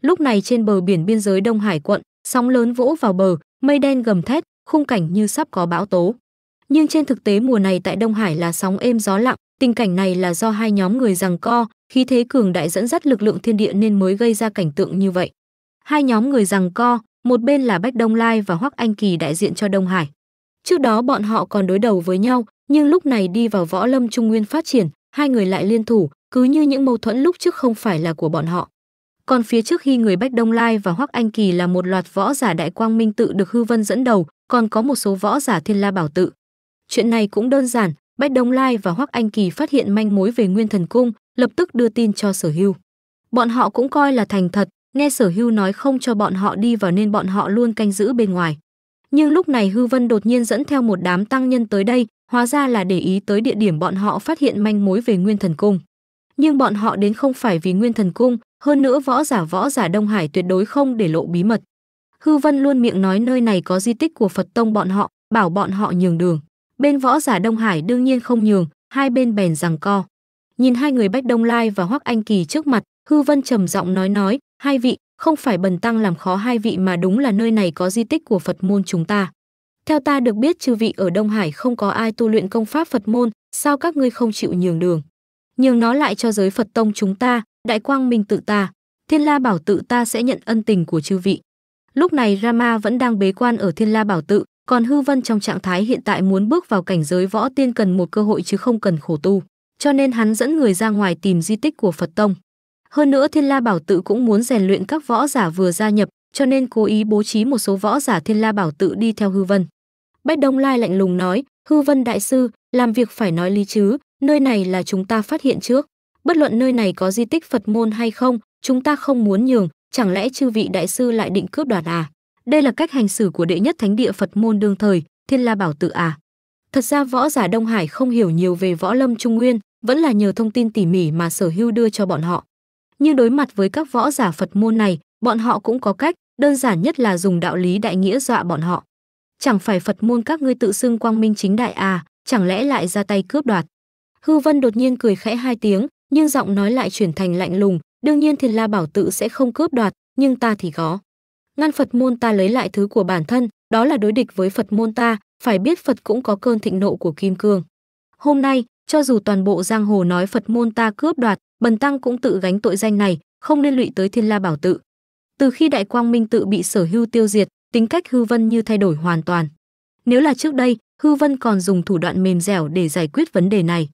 Lúc này trên bờ biển biên giới Đông Hải quận, sóng lớn vỗ vào bờ, mây đen gầm thét, khung cảnh như sắp có bão tố. Nhưng trên thực tế mùa này tại Đông Hải là sóng êm gió lặng, tình cảnh này là do hai nhóm người giằng co, khí thế cường đại dẫn dắt lực lượng thiên địa nên mới gây ra cảnh tượng như vậy. Hai nhóm người giằng co, một bên là Bách Đông Lai và Hoắc Anh Kỳ đại diện cho Đông Hải. Trước đó bọn họ còn đối đầu với nhau, nhưng lúc này đi vào võ lâm trung nguyên phát triển hai người lại liên thủ cứ như những mâu thuẫn lúc trước không phải là của bọn họ còn phía trước khi người bách đông lai và hoắc anh kỳ là một loạt võ giả đại quang minh tự được hư vân dẫn đầu còn có một số võ giả thiên la bảo tự chuyện này cũng đơn giản bách đông lai và hoắc anh kỳ phát hiện manh mối về nguyên thần cung lập tức đưa tin cho sở hưu bọn họ cũng coi là thành thật nghe sở hưu nói không cho bọn họ đi vào nên bọn họ luôn canh giữ bên ngoài nhưng lúc này hư vân đột nhiên dẫn theo một đám tăng nhân tới đây Hóa ra là để ý tới địa điểm bọn họ phát hiện manh mối về Nguyên Thần Cung. Nhưng bọn họ đến không phải vì Nguyên Thần Cung, hơn nữa võ giả võ giả Đông Hải tuyệt đối không để lộ bí mật. Hư Vân luôn miệng nói nơi này có di tích của Phật Tông bọn họ, bảo bọn họ nhường đường. Bên võ giả Đông Hải đương nhiên không nhường, hai bên bèn rằng co. Nhìn hai người Bách Đông Lai và Hoắc Anh Kỳ trước mặt, Hư Vân trầm giọng nói nói, hai vị, không phải bần tăng làm khó hai vị mà đúng là nơi này có di tích của Phật môn chúng ta. Theo ta được biết chư vị ở Đông Hải không có ai tu luyện công pháp Phật môn, sao các ngươi không chịu nhường đường? Nhường nó lại cho giới Phật tông chúng ta, đại quang minh tự ta, Thiên La Bảo tự ta sẽ nhận ân tình của chư vị. Lúc này Rama vẫn đang bế quan ở Thiên La Bảo tự, còn Hư Vân trong trạng thái hiện tại muốn bước vào cảnh giới võ tiên cần một cơ hội chứ không cần khổ tu, cho nên hắn dẫn người ra ngoài tìm di tích của Phật tông. Hơn nữa Thiên La Bảo tự cũng muốn rèn luyện các võ giả vừa gia nhập, cho nên cố ý bố trí một số võ giả Thiên La Bảo tự đi theo Hư Vân. Bách Đông Lai lạnh lùng nói, Hư Vân Đại Sư, làm việc phải nói lý chứ, nơi này là chúng ta phát hiện trước. Bất luận nơi này có di tích Phật môn hay không, chúng ta không muốn nhường, chẳng lẽ chư vị đại sư lại định cướp đoạt à? Đây là cách hành xử của đệ nhất thánh địa Phật môn đương thời, Thiên La Bảo Tự à? Thật ra võ giả Đông Hải không hiểu nhiều về võ lâm Trung Nguyên, vẫn là nhờ thông tin tỉ mỉ mà sở hưu đưa cho bọn họ. Nhưng đối mặt với các võ giả Phật môn này, bọn họ cũng có cách, đơn giản nhất là dùng đạo lý đại nghĩa dọa bọn họ chẳng phải phật môn các ngươi tự xưng quang minh chính đại à chẳng lẽ lại ra tay cướp đoạt hư vân đột nhiên cười khẽ hai tiếng nhưng giọng nói lại chuyển thành lạnh lùng đương nhiên thiên la bảo tự sẽ không cướp đoạt nhưng ta thì có ngăn phật môn ta lấy lại thứ của bản thân đó là đối địch với phật môn ta phải biết phật cũng có cơn thịnh nộ của kim cương hôm nay cho dù toàn bộ giang hồ nói phật môn ta cướp đoạt bần tăng cũng tự gánh tội danh này không liên lụy tới thiên la bảo tự từ khi đại quang minh tự bị sở hưu tiêu diệt tính cách hư vân như thay đổi hoàn toàn nếu là trước đây hư vân còn dùng thủ đoạn mềm dẻo để giải quyết vấn đề này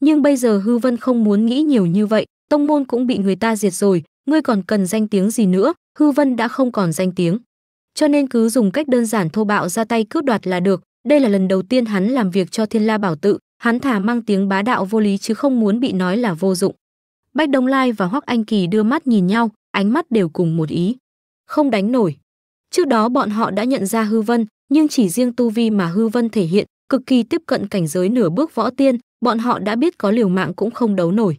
nhưng bây giờ hư vân không muốn nghĩ nhiều như vậy tông môn cũng bị người ta diệt rồi ngươi còn cần danh tiếng gì nữa hư vân đã không còn danh tiếng cho nên cứ dùng cách đơn giản thô bạo ra tay cướp đoạt là được đây là lần đầu tiên hắn làm việc cho thiên la bảo tự hắn thà mang tiếng bá đạo vô lý chứ không muốn bị nói là vô dụng bách đông lai và hoắc anh kỳ đưa mắt nhìn nhau ánh mắt đều cùng một ý không đánh nổi Trước đó bọn họ đã nhận ra Hư Vân, nhưng chỉ riêng tu vi mà Hư Vân thể hiện, cực kỳ tiếp cận cảnh giới nửa bước võ tiên, bọn họ đã biết có liều mạng cũng không đấu nổi.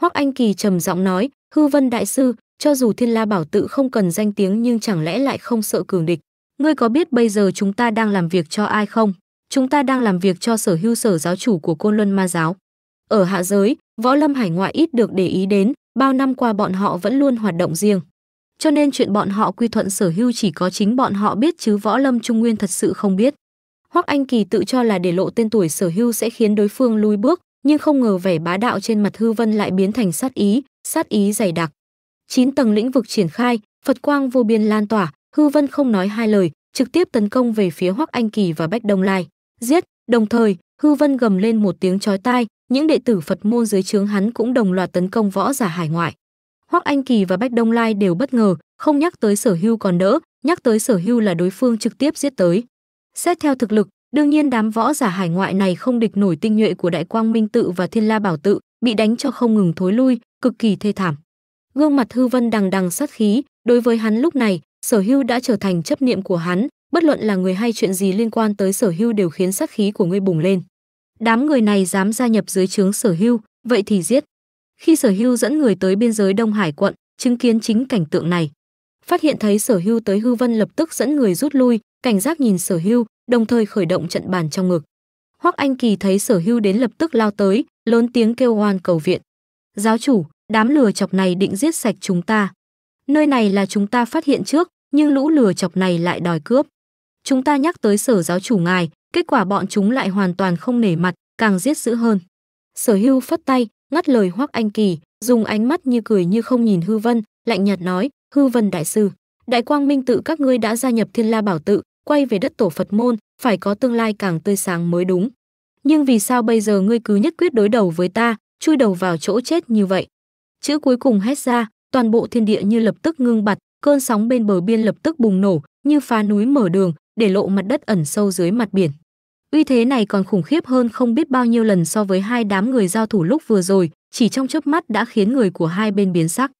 Hoắc Anh Kỳ trầm giọng nói, "Hư Vân đại sư, cho dù Thiên La Bảo tự không cần danh tiếng nhưng chẳng lẽ lại không sợ cường địch? Ngươi có biết bây giờ chúng ta đang làm việc cho ai không? Chúng ta đang làm việc cho Sở Hưu Sở giáo chủ của Côn Luân Ma giáo. Ở hạ giới, võ lâm hải ngoại ít được để ý đến, bao năm qua bọn họ vẫn luôn hoạt động riêng cho nên chuyện bọn họ quy thuận sở hưu chỉ có chính bọn họ biết chứ võ lâm trung nguyên thật sự không biết hoắc anh kỳ tự cho là để lộ tên tuổi sở hưu sẽ khiến đối phương lui bước nhưng không ngờ vẻ bá đạo trên mặt hư vân lại biến thành sát ý sát ý dày đặc chín tầng lĩnh vực triển khai phật quang vô biên lan tỏa hư vân không nói hai lời trực tiếp tấn công về phía hoắc anh kỳ và bách đông lai giết đồng thời hư vân gầm lên một tiếng chói tai những đệ tử phật môn dưới trướng hắn cũng đồng loạt tấn công võ giả hải ngoại Hoắc Anh Kỳ và Bách Đông Lai đều bất ngờ, không nhắc tới Sở Hưu còn đỡ, nhắc tới Sở Hưu là đối phương trực tiếp giết tới. Xét theo thực lực, đương nhiên đám võ giả hải ngoại này không địch nổi tinh nhuệ của Đại Quang Minh tự và Thiên La Bảo tự, bị đánh cho không ngừng thối lui, cực kỳ thê thảm. Gương mặt Hư Vân đằng đằng sát khí, đối với hắn lúc này, Sở Hưu đã trở thành chấp niệm của hắn, bất luận là người hay chuyện gì liên quan tới Sở Hưu đều khiến sát khí của ngươi bùng lên. Đám người này dám gia nhập dưới trướng Sở Hưu, vậy thì giết. Khi Sở Hưu dẫn người tới biên giới Đông Hải quận, chứng kiến chính cảnh tượng này, phát hiện thấy Sở Hưu tới hư Vân lập tức dẫn người rút lui, cảnh giác nhìn Sở Hưu, đồng thời khởi động trận bàn trong ngực. Hoắc Anh Kỳ thấy Sở Hưu đến lập tức lao tới, lớn tiếng kêu oan cầu viện. "Giáo chủ, đám lừa chọc này định giết sạch chúng ta. Nơi này là chúng ta phát hiện trước, nhưng lũ lừa chọc này lại đòi cướp. Chúng ta nhắc tới Sở giáo chủ ngài, kết quả bọn chúng lại hoàn toàn không nể mặt, càng giết dữ hơn." Sở Hưu phất tay, ngắt lời Hoắc Anh Kỳ, dùng ánh mắt như cười như không nhìn Hư Vân, lạnh nhạt nói, "Hư Vân đại sư, Đại Quang Minh tự các ngươi đã gia nhập Thiên La Bảo tự, quay về đất tổ Phật môn, phải có tương lai càng tươi sáng mới đúng. Nhưng vì sao bây giờ ngươi cứ nhất quyết đối đầu với ta, chui đầu vào chỗ chết như vậy?" Chữ cuối cùng hét ra, toàn bộ thiên địa như lập tức ngưng bặt, cơn sóng bên bờ biên lập tức bùng nổ, như phá núi mở đường, để lộ mặt đất ẩn sâu dưới mặt biển. Uy thế này còn khủng khiếp hơn không biết bao nhiêu lần so với hai đám người giao thủ lúc vừa rồi, chỉ trong chớp mắt đã khiến người của hai bên biến sắc.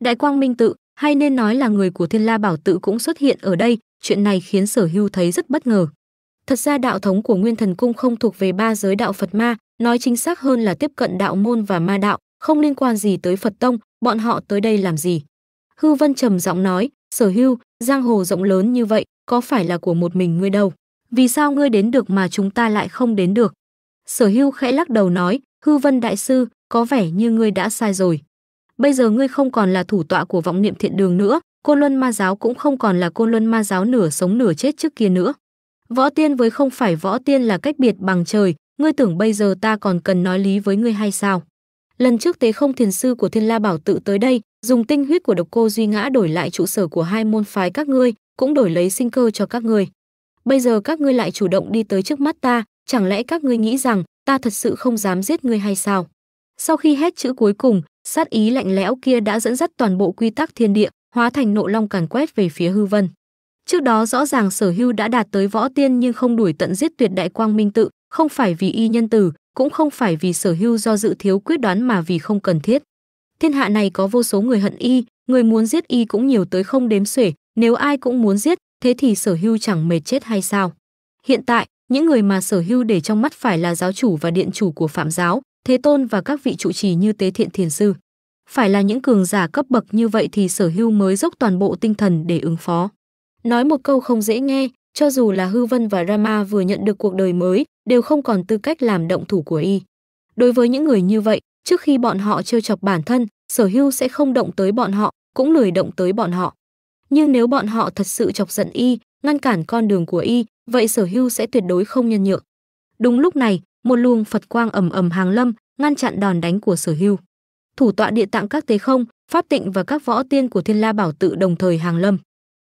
Đại Quang Minh tự, hay nên nói là người của Thiên La Bảo tự cũng xuất hiện ở đây, chuyện này khiến Sở Hưu thấy rất bất ngờ. Thật ra đạo thống của Nguyên Thần Cung không thuộc về ba giới đạo Phật ma, nói chính xác hơn là tiếp cận đạo môn và ma đạo, không liên quan gì tới Phật tông, bọn họ tới đây làm gì? Hư Vân trầm giọng nói, "Sở Hưu, giang hồ rộng lớn như vậy, có phải là của một mình ngươi đâu?" vì sao ngươi đến được mà chúng ta lại không đến được? Sở hưu khẽ lắc đầu nói, hư vân đại sư, có vẻ như ngươi đã sai rồi. Bây giờ ngươi không còn là thủ tọa của vọng niệm thiện đường nữa, côn luân ma giáo cũng không còn là côn luân ma giáo nửa sống nửa chết trước kia nữa. Võ tiên với không phải võ tiên là cách biệt bằng trời, ngươi tưởng bây giờ ta còn cần nói lý với ngươi hay sao? Lần trước tế không thiền sư của Thiên La Bảo tự tới đây, dùng tinh huyết của độc cô Duy Ngã đổi lại trụ sở của hai môn phái các ngươi, cũng đổi lấy sinh cơ cho các ngươi bây giờ các ngươi lại chủ động đi tới trước mắt ta chẳng lẽ các ngươi nghĩ rằng ta thật sự không dám giết ngươi hay sao sau khi hét chữ cuối cùng sát ý lạnh lẽo kia đã dẫn dắt toàn bộ quy tắc thiên địa hóa thành nộ long càn quét về phía hư vân trước đó rõ ràng sở hưu đã đạt tới võ tiên nhưng không đuổi tận giết tuyệt đại quang minh tự không phải vì y nhân tử cũng không phải vì sở hưu do dự thiếu quyết đoán mà vì không cần thiết thiên hạ này có vô số người hận y người muốn giết y cũng nhiều tới không đếm xuể nếu ai cũng muốn giết thế thì sở hưu chẳng mệt chết hay sao? Hiện tại, những người mà sở hưu để trong mắt phải là giáo chủ và điện chủ của phạm giáo, thế tôn và các vị trụ trì như tế thiện thiền sư. Phải là những cường giả cấp bậc như vậy thì sở hưu mới dốc toàn bộ tinh thần để ứng phó. Nói một câu không dễ nghe, cho dù là Hư Vân và Rama vừa nhận được cuộc đời mới, đều không còn tư cách làm động thủ của y. Đối với những người như vậy, trước khi bọn họ trêu chọc bản thân, sở hưu sẽ không động tới bọn họ, cũng lười động tới bọn họ nhưng nếu bọn họ thật sự chọc giận y, ngăn cản con đường của y, vậy Sở Hưu sẽ tuyệt đối không nhân nhượng. Đúng lúc này, một luồng Phật quang ầm ầm hàng lâm, ngăn chặn đòn đánh của Sở Hưu. Thủ tọa địa tạng các tế không, pháp tịnh và các võ tiên của Thiên La Bảo tự đồng thời hàng lâm.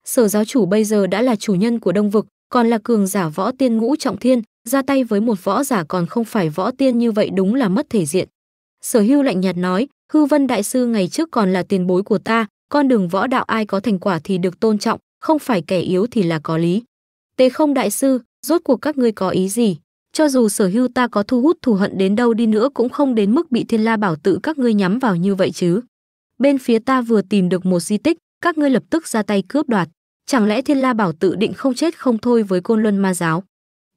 Sở giáo chủ bây giờ đã là chủ nhân của Đông vực, còn là cường giả võ tiên ngũ trọng thiên, ra tay với một võ giả còn không phải võ tiên như vậy đúng là mất thể diện. Sở Hưu lạnh nhạt nói, Hư Vân đại sư ngày trước còn là tiền bối của ta, con đường võ đạo ai có thành quả thì được tôn trọng, không phải kẻ yếu thì là có lý. tề không đại sư, rốt cuộc các ngươi có ý gì? Cho dù sở hưu ta có thu hút thù hận đến đâu đi nữa cũng không đến mức bị thiên la bảo tự các ngươi nhắm vào như vậy chứ. Bên phía ta vừa tìm được một di tích, các ngươi lập tức ra tay cướp đoạt. Chẳng lẽ thiên la bảo tự định không chết không thôi với côn luân ma giáo?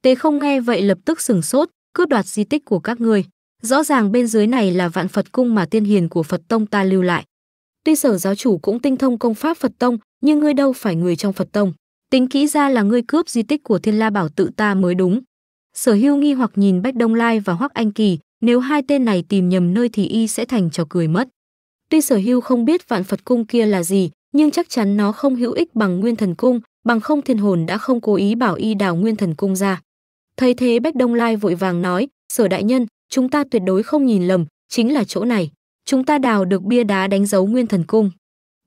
tề không nghe vậy lập tức sừng sốt, cướp đoạt di tích của các ngươi. Rõ ràng bên dưới này là vạn Phật cung mà tiên hiền của Phật Tông ta lưu lại tuy sở giáo chủ cũng tinh thông công pháp Phật tông, nhưng ngươi đâu phải người trong Phật tông. Tính kỹ ra là ngươi cướp di tích của Thiên La Bảo tự ta mới đúng. Sở Hưu nghi hoặc nhìn Bách Đông Lai và Hoắc Anh Kỳ, nếu hai tên này tìm nhầm nơi thì y sẽ thành trò cười mất. Tuy Sở Hưu không biết Vạn Phật cung kia là gì, nhưng chắc chắn nó không hữu ích bằng Nguyên Thần cung, bằng không Thiên Hồn đã không cố ý bảo y đào Nguyên Thần cung ra. Thấy thế Bách Đông Lai vội vàng nói, "Sở đại nhân, chúng ta tuyệt đối không nhìn lầm, chính là chỗ này." chúng ta đào được bia đá đánh dấu nguyên thần cung.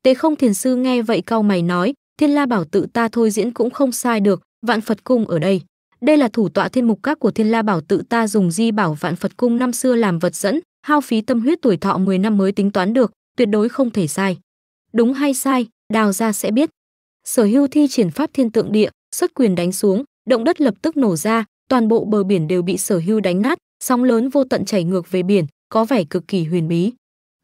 Tế không thiền sư nghe vậy cau mày nói, thiên la bảo tự ta thôi diễn cũng không sai được, vạn Phật cung ở đây. Đây là thủ tọa thiên mục các của thiên la bảo tự ta dùng di bảo vạn Phật cung năm xưa làm vật dẫn, hao phí tâm huyết tuổi thọ 10 năm mới tính toán được, tuyệt đối không thể sai. Đúng hay sai, đào ra sẽ biết. Sở hưu thi triển pháp thiên tượng địa, xuất quyền đánh xuống, động đất lập tức nổ ra, toàn bộ bờ biển đều bị sở hưu đánh nát, sóng lớn vô tận chảy ngược về biển, có vẻ cực kỳ huyền bí.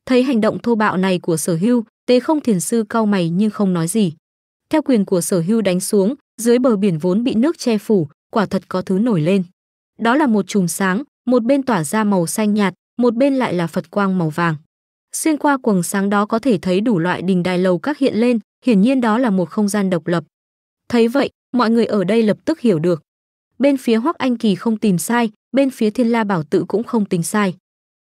Thấy hành động thô bạo này của Sở Hưu, Tế Không Thiền sư cau mày nhưng không nói gì. Theo quyền của Sở Hưu đánh xuống, dưới bờ biển vốn bị nước che phủ, quả thật có thứ nổi lên. Đó là một chùm sáng, một bên tỏa ra màu xanh nhạt, một bên lại là Phật quang màu vàng. Xuyên qua quầng sáng đó có thể thấy đủ loại đình đài lầu các hiện lên, hiển nhiên đó là một không gian độc lập. Thấy vậy, mọi người ở đây lập tức hiểu được. Bên phía Hoắc Anh Kỳ không tìm sai, bên phía Thiên La Bảo tự cũng không tính sai.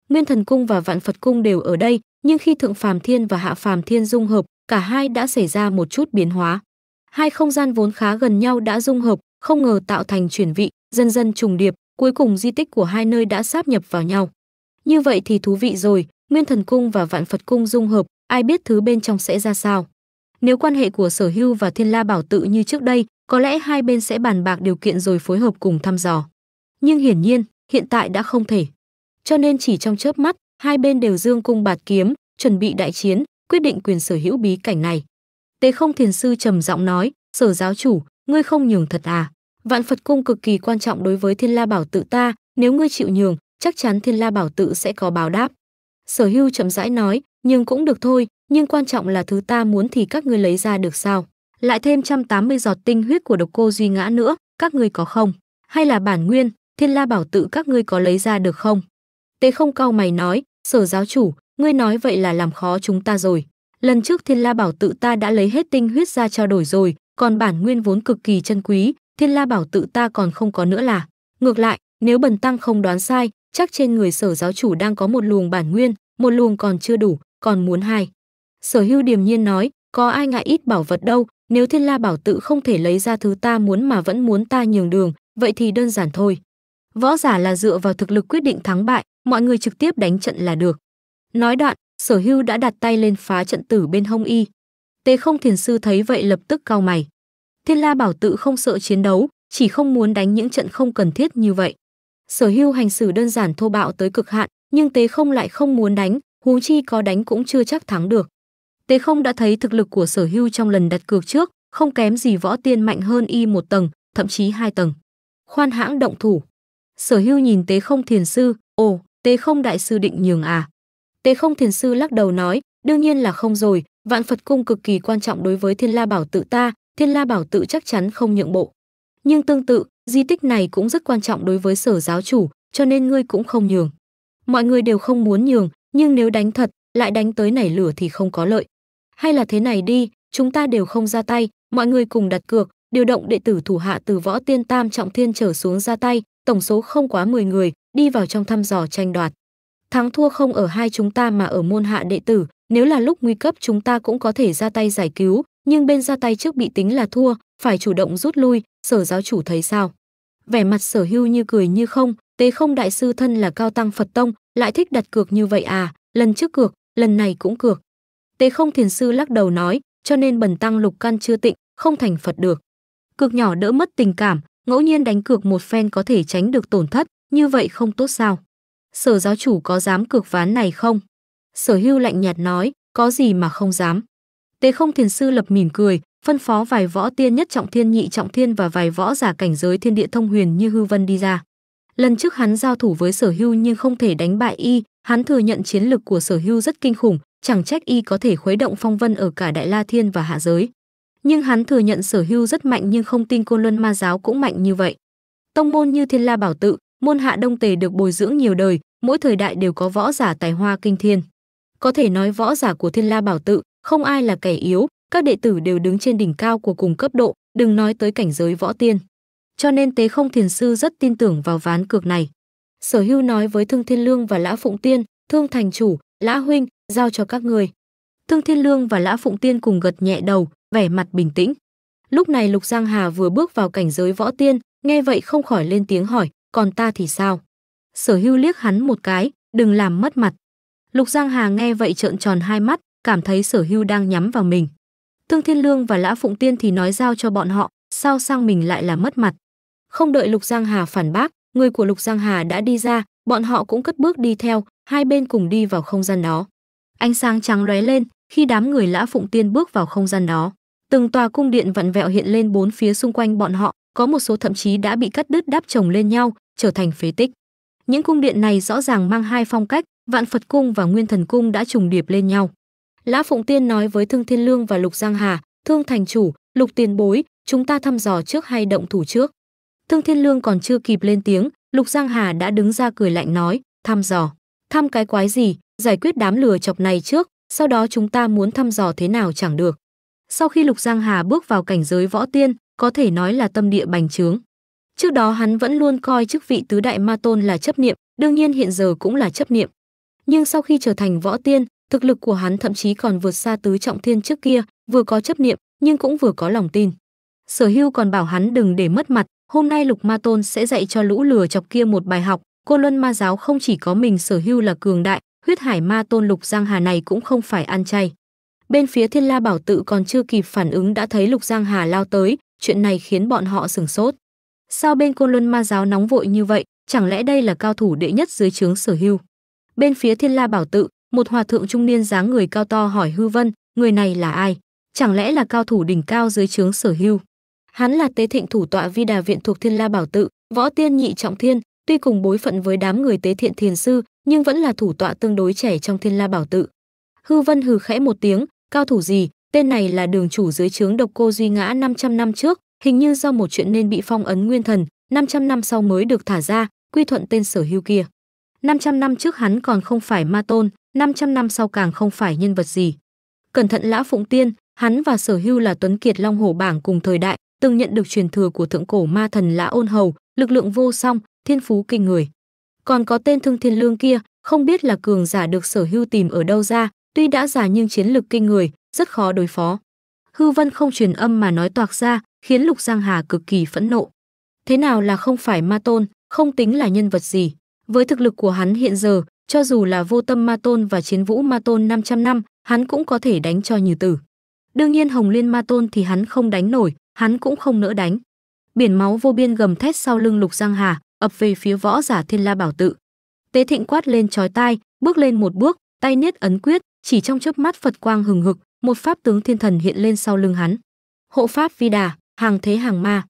Nguyên Thần Cung và Vạn Phật Cung đều ở đây, nhưng khi Thượng Phàm Thiên và Hạ Phàm Thiên dung hợp, cả hai đã xảy ra một chút biến hóa. Hai không gian vốn khá gần nhau đã dung hợp, không ngờ tạo thành chuyển vị, dần dần trùng điệp, cuối cùng di tích của hai nơi đã sáp nhập vào nhau. Như vậy thì thú vị rồi, Nguyên Thần Cung và Vạn Phật Cung dung hợp, ai biết thứ bên trong sẽ ra sao. Nếu quan hệ của Sở Hưu và Thiên La Bảo tự như trước đây, có lẽ hai bên sẽ bàn bạc điều kiện rồi phối hợp cùng thăm dò. Nhưng hiển nhiên, hiện tại đã không thể cho nên chỉ trong chớp mắt, hai bên đều dương cung bạt kiếm, chuẩn bị đại chiến, quyết định quyền sở hữu bí cảnh này. Tế Không Thiền sư trầm giọng nói, "Sở giáo chủ, ngươi không nhường thật à? Vạn Phật cung cực kỳ quan trọng đối với Thiên La Bảo tự ta, nếu ngươi chịu nhường, chắc chắn Thiên La Bảo tự sẽ có báo đáp." Sở Hưu chậm rãi nói, "Nhưng cũng được thôi, nhưng quan trọng là thứ ta muốn thì các ngươi lấy ra được sao? Lại thêm 180 giọt tinh huyết của độc cô Duy Ngã nữa, các ngươi có không? Hay là bản nguyên, Thiên La Bảo tự các ngươi có lấy ra được không?" Tề không cao mày nói, sở giáo chủ, ngươi nói vậy là làm khó chúng ta rồi. Lần trước thiên la bảo tự ta đã lấy hết tinh huyết ra trao đổi rồi, còn bản nguyên vốn cực kỳ chân quý, thiên la bảo tự ta còn không có nữa là. Ngược lại, nếu bần tăng không đoán sai, chắc trên người sở giáo chủ đang có một luồng bản nguyên, một luồng còn chưa đủ, còn muốn hai. Sở hưu điềm nhiên nói, có ai ngại ít bảo vật đâu, nếu thiên la bảo tự không thể lấy ra thứ ta muốn mà vẫn muốn ta nhường đường, vậy thì đơn giản thôi. Võ giả là dựa vào thực lực quyết định thắng bại, mọi người trực tiếp đánh trận là được. Nói đoạn, sở hưu đã đặt tay lên phá trận tử bên hông y. Tế không thiền sư thấy vậy lập tức cao mày. Thiên la bảo tự không sợ chiến đấu, chỉ không muốn đánh những trận không cần thiết như vậy. Sở hưu hành xử đơn giản thô bạo tới cực hạn, nhưng tế không lại không muốn đánh, huống chi có đánh cũng chưa chắc thắng được. Tế không đã thấy thực lực của sở hưu trong lần đặt cược trước, không kém gì võ tiên mạnh hơn y một tầng, thậm chí hai tầng. Khoan hãng động thủ. Sở hưu nhìn tế không thiền sư, ồ, Tế không đại sư định nhường à? Tế không thiền sư lắc đầu nói, đương nhiên là không rồi, vạn Phật cung cực kỳ quan trọng đối với thiên la bảo tự ta, thiên la bảo tự chắc chắn không nhượng bộ. Nhưng tương tự, di tích này cũng rất quan trọng đối với sở giáo chủ, cho nên ngươi cũng không nhường. Mọi người đều không muốn nhường, nhưng nếu đánh thật, lại đánh tới nảy lửa thì không có lợi. Hay là thế này đi, chúng ta đều không ra tay, mọi người cùng đặt cược, điều động đệ tử thủ hạ từ võ tiên tam trọng thiên trở xuống ra tay, tổng số không quá 10 người, đi vào trong thăm dò tranh đoạt. Thắng thua không ở hai chúng ta mà ở môn hạ đệ tử, nếu là lúc nguy cấp chúng ta cũng có thể ra tay giải cứu, nhưng bên ra tay trước bị tính là thua, phải chủ động rút lui, sở giáo chủ thấy sao? Vẻ mặt sở hưu như cười như không, tế không đại sư thân là cao tăng Phật Tông, lại thích đặt cược như vậy à, lần trước cược, lần này cũng cược. Tế không thiền sư lắc đầu nói, cho nên bần tăng lục căn chưa tịnh, không thành Phật được. Cược nhỏ đỡ mất tình cảm, ngẫu nhiên đánh cược một phen có thể tránh được tổn thất, như vậy không tốt sao? Sở giáo chủ có dám cược ván này không? Sở hưu lạnh nhạt nói, có gì mà không dám. Tế không thiền sư lập mỉm cười, phân phó vài võ tiên nhất trọng thiên nhị trọng thiên và vài võ giả cảnh giới thiên địa thông huyền như hư vân đi ra. Lần trước hắn giao thủ với sở hưu nhưng không thể đánh bại y, hắn thừa nhận chiến lực của sở hưu rất kinh khủng, chẳng trách y có thể khuấy động phong vân ở cả đại la thiên và hạ giới. Nhưng hắn thừa nhận sở hưu rất mạnh nhưng không tin côn luân ma giáo cũng mạnh như vậy. Tông môn như thiên la bảo tự, môn hạ Đông Tề được bồi dưỡng nhiều đời, mỗi thời đại đều có võ giả tài hoa kinh thiên. Có thể nói võ giả của Thiên La Bảo Tự không ai là kẻ yếu, các đệ tử đều đứng trên đỉnh cao của cùng cấp độ, đừng nói tới cảnh giới võ tiên. Cho nên Tế Không Thiền sư rất tin tưởng vào ván cược này. Sở Hưu nói với Thương Thiên Lương và Lã Phụng Tiên, "Thương thành chủ, Lã huynh, giao cho các người. Thương Thiên Lương và Lã Phụng Tiên cùng gật nhẹ đầu, vẻ mặt bình tĩnh. Lúc này Lục Giang Hà vừa bước vào cảnh giới võ tiên, nghe vậy không khỏi lên tiếng hỏi, còn ta thì sao? Sở hưu liếc hắn một cái, đừng làm mất mặt. Lục Giang Hà nghe vậy trợn tròn hai mắt, cảm thấy sở hưu đang nhắm vào mình. Tương Thiên Lương và Lã Phụng Tiên thì nói giao cho bọn họ, sao sang mình lại là mất mặt. Không đợi Lục Giang Hà phản bác, người của Lục Giang Hà đã đi ra, bọn họ cũng cất bước đi theo, hai bên cùng đi vào không gian đó. Ánh sáng trắng lóe lên khi đám người Lã Phụng Tiên bước vào không gian đó. Từng tòa cung điện vặn vẹo hiện lên bốn phía xung quanh bọn họ, có một số thậm chí đã bị cắt đứt đáp chồng lên nhau, trở thành phế tích. Những cung điện này rõ ràng mang hai phong cách, Vạn Phật Cung và Nguyên Thần Cung đã trùng điệp lên nhau. Lã Phụng Tiên nói với Thương Thiên Lương và Lục Giang Hà, "Thương thành chủ, Lục tiền bối, chúng ta thăm dò trước hay động thủ trước?" Thương Thiên Lương còn chưa kịp lên tiếng, Lục Giang Hà đã đứng ra cười lạnh nói, "Thăm dò? Thăm cái quái gì, giải quyết đám lừa chọc này trước, sau đó chúng ta muốn thăm dò thế nào chẳng được." Sau khi Lục Giang Hà bước vào cảnh giới võ tiên, có thể nói là tâm địa bành trướng. Trước đó hắn vẫn luôn coi chức vị tứ đại ma tôn là chấp niệm, đương nhiên hiện giờ cũng là chấp niệm. Nhưng sau khi trở thành võ tiên, thực lực của hắn thậm chí còn vượt xa tứ trọng thiên trước kia, vừa có chấp niệm nhưng cũng vừa có lòng tin. Sở Hưu còn bảo hắn đừng để mất mặt, hôm nay Lục Ma Tôn sẽ dạy cho lũ lừa chọc kia một bài học, Cô Luân Ma giáo không chỉ có mình Sở Hưu là cường đại, huyết hải ma tôn Lục Giang Hà này cũng không phải ăn chay. Bên phía Thiên La Bảo tự còn chưa kịp phản ứng đã thấy Lục Giang Hà lao tới, Chuyện này khiến bọn họ sừng sốt. Sao bên Côn Luân Ma giáo nóng vội như vậy, chẳng lẽ đây là cao thủ đệ nhất dưới trướng Sở Hưu? Bên phía Thiên La Bảo tự, một hòa thượng trung niên dáng người cao to hỏi Hư Vân, người này là ai? Chẳng lẽ là cao thủ đỉnh cao dưới trướng Sở Hưu? Hắn là Tế Thịnh thủ tọa Vi Đà viện thuộc Thiên La Bảo tự, võ tiên nhị trọng thiên, tuy cùng bối phận với đám người Tế Thiện thiền sư, nhưng vẫn là thủ tọa tương đối trẻ trong Thiên La Bảo tự. Hư Vân hừ khẽ một tiếng, cao thủ gì, Tên này là đường chủ dưới trướng độc cô Duy Ngã 500 năm trước, hình như do một chuyện nên bị phong ấn nguyên thần, 500 năm sau mới được thả ra, quy thuận tên sở hưu kia. 500 năm trước hắn còn không phải ma tôn, 500 năm sau càng không phải nhân vật gì. Cẩn thận Lã Phụng Tiên, hắn và sở hưu là Tuấn Kiệt Long Hổ Bảng cùng thời đại, từng nhận được truyền thừa của thượng cổ ma thần Lã Ôn Hầu, lực lượng vô song, thiên phú kinh người. Còn có tên Thương Thiên Lương kia, không biết là cường giả được sở hưu tìm ở đâu ra, tuy đã già nhưng chiến lực kinh người, rất khó đối phó. Hư Vân không truyền âm mà nói toạc ra, khiến Lục Giang Hà cực kỳ phẫn nộ. Thế nào là không phải ma tôn, không tính là nhân vật gì. Với thực lực của hắn hiện giờ, cho dù là vô tâm ma tôn và chiến vũ ma tôn 500 năm, hắn cũng có thể đánh cho như tử. Đương nhiên Hồng Liên ma tôn thì hắn không đánh nổi, hắn cũng không nỡ đánh. Biển máu vô biên gầm thét sau lưng Lục Giang Hà, ập về phía võ giả Thiên La Bảo Tự. Tế Thịnh quát lên chói tai, bước lên một bước, tay niết ấn quyết, chỉ trong chớp mắt Phật quang hừng hực, một pháp tướng thiên thần hiện lên sau lưng hắn hộ pháp vi đà hàng thế hàng ma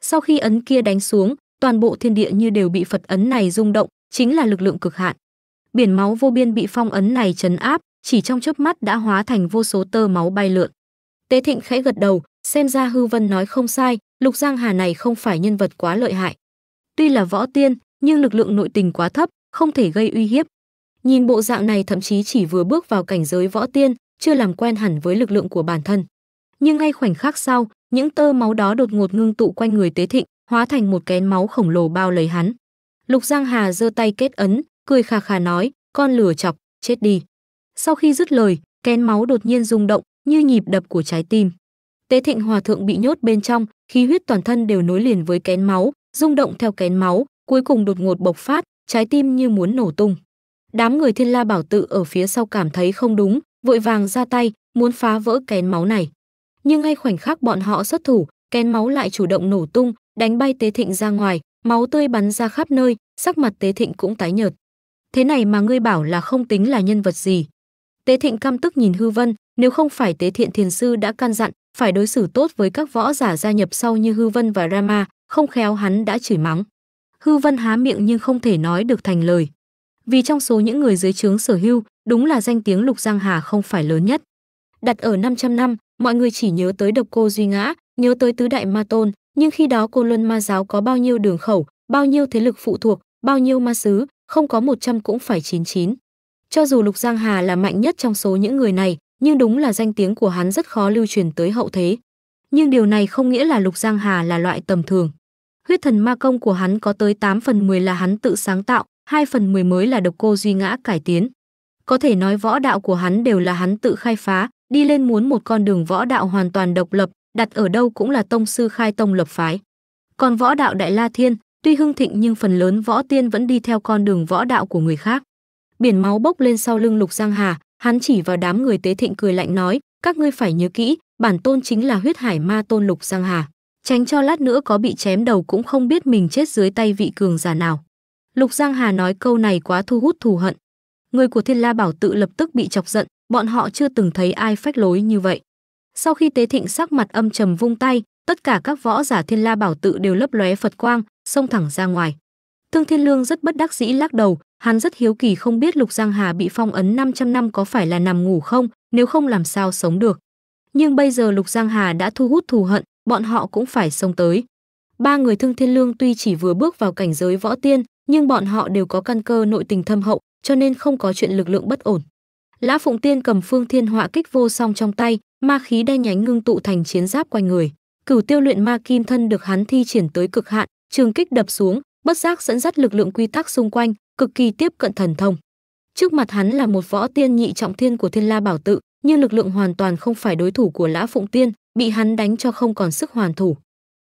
sau khi ấn kia đánh xuống toàn bộ thiên địa như đều bị phật ấn này rung động chính là lực lượng cực hạn biển máu vô biên bị phong ấn này chấn áp chỉ trong chớp mắt đã hóa thành vô số tơ máu bay lượn tế thịnh khẽ gật đầu xem ra hư vân nói không sai lục giang hà này không phải nhân vật quá lợi hại tuy là võ tiên nhưng lực lượng nội tình quá thấp không thể gây uy hiếp nhìn bộ dạng này thậm chí chỉ vừa bước vào cảnh giới võ tiên chưa làm quen hẳn với lực lượng của bản thân nhưng ngay khoảnh khắc sau những tơ máu đó đột ngột ngưng tụ quanh người tế thịnh hóa thành một kén máu khổng lồ bao lấy hắn lục giang hà giơ tay kết ấn cười khà khà nói con lửa chọc chết đi sau khi dứt lời kén máu đột nhiên rung động như nhịp đập của trái tim tế thịnh hòa thượng bị nhốt bên trong khí huyết toàn thân đều nối liền với kén máu rung động theo kén máu cuối cùng đột ngột bộc phát trái tim như muốn nổ tung đám người thiên la bảo tự ở phía sau cảm thấy không đúng vội vàng ra tay, muốn phá vỡ kén máu này. Nhưng ngay khoảnh khắc bọn họ xuất thủ, kén máu lại chủ động nổ tung, đánh bay Tế Thịnh ra ngoài, máu tươi bắn ra khắp nơi, sắc mặt Tế Thịnh cũng tái nhợt. Thế này mà ngươi bảo là không tính là nhân vật gì? Tế Thịnh căm tức nhìn Hư Vân, nếu không phải Tế Thiện Thiền sư đã can dặn, phải đối xử tốt với các võ giả gia nhập sau như Hư Vân và Rama, không khéo hắn đã chửi mắng. Hư Vân há miệng nhưng không thể nói được thành lời vì trong số những người dưới trướng sở hưu, đúng là danh tiếng Lục Giang Hà không phải lớn nhất. Đặt ở 500 năm, mọi người chỉ nhớ tới độc cô Duy Ngã, nhớ tới tứ đại ma tôn, nhưng khi đó cô Luân Ma giáo có bao nhiêu đường khẩu, bao nhiêu thế lực phụ thuộc, bao nhiêu ma sứ, không có 100 cũng phải 99. Cho dù Lục Giang Hà là mạnh nhất trong số những người này, nhưng đúng là danh tiếng của hắn rất khó lưu truyền tới hậu thế. Nhưng điều này không nghĩa là Lục Giang Hà là loại tầm thường. Huyết thần ma công của hắn có tới 8 phần 10 là hắn tự sáng tạo, 2 phần 10 mới là độc cô duy ngã cải tiến. Có thể nói võ đạo của hắn đều là hắn tự khai phá, đi lên muốn một con đường võ đạo hoàn toàn độc lập, đặt ở đâu cũng là tông sư khai tông lập phái. Còn võ đạo Đại La Thiên, tuy hưng thịnh nhưng phần lớn võ tiên vẫn đi theo con đường võ đạo của người khác. Biển máu bốc lên sau lưng Lục Giang Hà, hắn chỉ vào đám người tế thịnh cười lạnh nói, các ngươi phải nhớ kỹ, bản tôn chính là huyết hải ma tôn Lục Giang Hà. Tránh cho lát nữa có bị chém đầu cũng không biết mình chết dưới tay vị cường giả nào. Lục Giang Hà nói câu này quá thu hút thù hận. Người của Thiên La Bảo tự lập tức bị chọc giận, bọn họ chưa từng thấy ai phách lối như vậy. Sau khi Tế Thịnh sắc mặt âm trầm vung tay, tất cả các võ giả Thiên La Bảo tự đều lấp lóe Phật quang, xông thẳng ra ngoài. Thương Thiên Lương rất bất đắc dĩ lắc đầu, hắn rất hiếu kỳ không biết Lục Giang Hà bị phong ấn 500 năm có phải là nằm ngủ không, nếu không làm sao sống được. Nhưng bây giờ Lục Giang Hà đã thu hút thù hận, bọn họ cũng phải xông tới. Ba người Thương Thiên Lương tuy chỉ vừa bước vào cảnh giới võ tiên, nhưng bọn họ đều có căn cơ nội tình thâm hậu, cho nên không có chuyện lực lượng bất ổn. Lã Phụng Tiên cầm Phương Thiên Họa kích vô song trong tay, ma khí đen nhánh ngưng tụ thành chiến giáp quanh người. Cửu Tiêu luyện ma kim thân được hắn thi triển tới cực hạn, trường kích đập xuống, bất giác dẫn dắt lực lượng quy tắc xung quanh, cực kỳ tiếp cận thần thông. Trước mặt hắn là một võ tiên nhị trọng thiên của Thiên La Bảo Tự, nhưng lực lượng hoàn toàn không phải đối thủ của Lã Phụng Tiên, bị hắn đánh cho không còn sức hoàn thủ.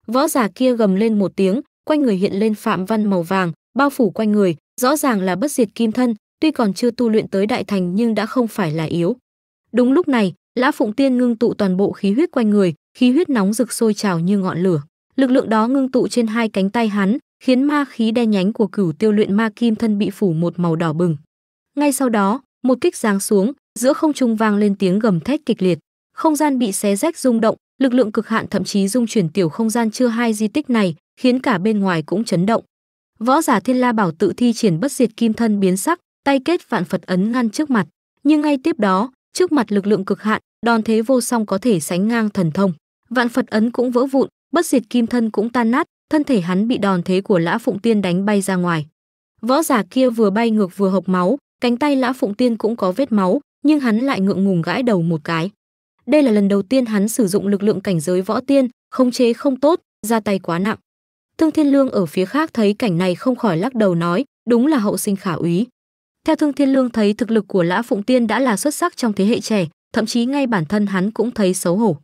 Võ giả kia gầm lên một tiếng, quanh người hiện lên phạm văn màu vàng, bao phủ quanh người, rõ ràng là bất diệt kim thân, tuy còn chưa tu luyện tới đại thành nhưng đã không phải là yếu. Đúng lúc này, Lã Phụng Tiên ngưng tụ toàn bộ khí huyết quanh người, khí huyết nóng rực sôi trào như ngọn lửa. Lực lượng đó ngưng tụ trên hai cánh tay hắn, khiến ma khí đen nhánh của cửu tiêu luyện ma kim thân bị phủ một màu đỏ bừng. Ngay sau đó, một kích giáng xuống, giữa không trung vang lên tiếng gầm thét kịch liệt. Không gian bị xé rách rung động, lực lượng cực hạn thậm chí dung chuyển tiểu không gian chưa hai di tích này, khiến cả bên ngoài cũng chấn động. Võ giả Thiên La Bảo tự thi triển bất diệt kim thân biến sắc, tay kết vạn Phật ấn ngăn trước mặt, nhưng ngay tiếp đó, trước mặt lực lượng cực hạn, đòn thế vô song có thể sánh ngang thần thông. Vạn Phật ấn cũng vỡ vụn, bất diệt kim thân cũng tan nát, thân thể hắn bị đòn thế của Lã Phụng Tiên đánh bay ra ngoài. Võ giả kia vừa bay ngược vừa hộc máu, cánh tay Lã Phụng Tiên cũng có vết máu, nhưng hắn lại ngượng ngùng gãi đầu một cái. Đây là lần đầu tiên hắn sử dụng lực lượng cảnh giới võ tiên, khống chế không tốt, ra tay quá nặng. Thương Thiên Lương ở phía khác thấy cảnh này không khỏi lắc đầu nói, đúng là hậu sinh khả úy. Theo Thương Thiên Lương thấy thực lực của Lã Phụng Tiên đã là xuất sắc trong thế hệ trẻ, thậm chí ngay bản thân hắn cũng thấy xấu hổ.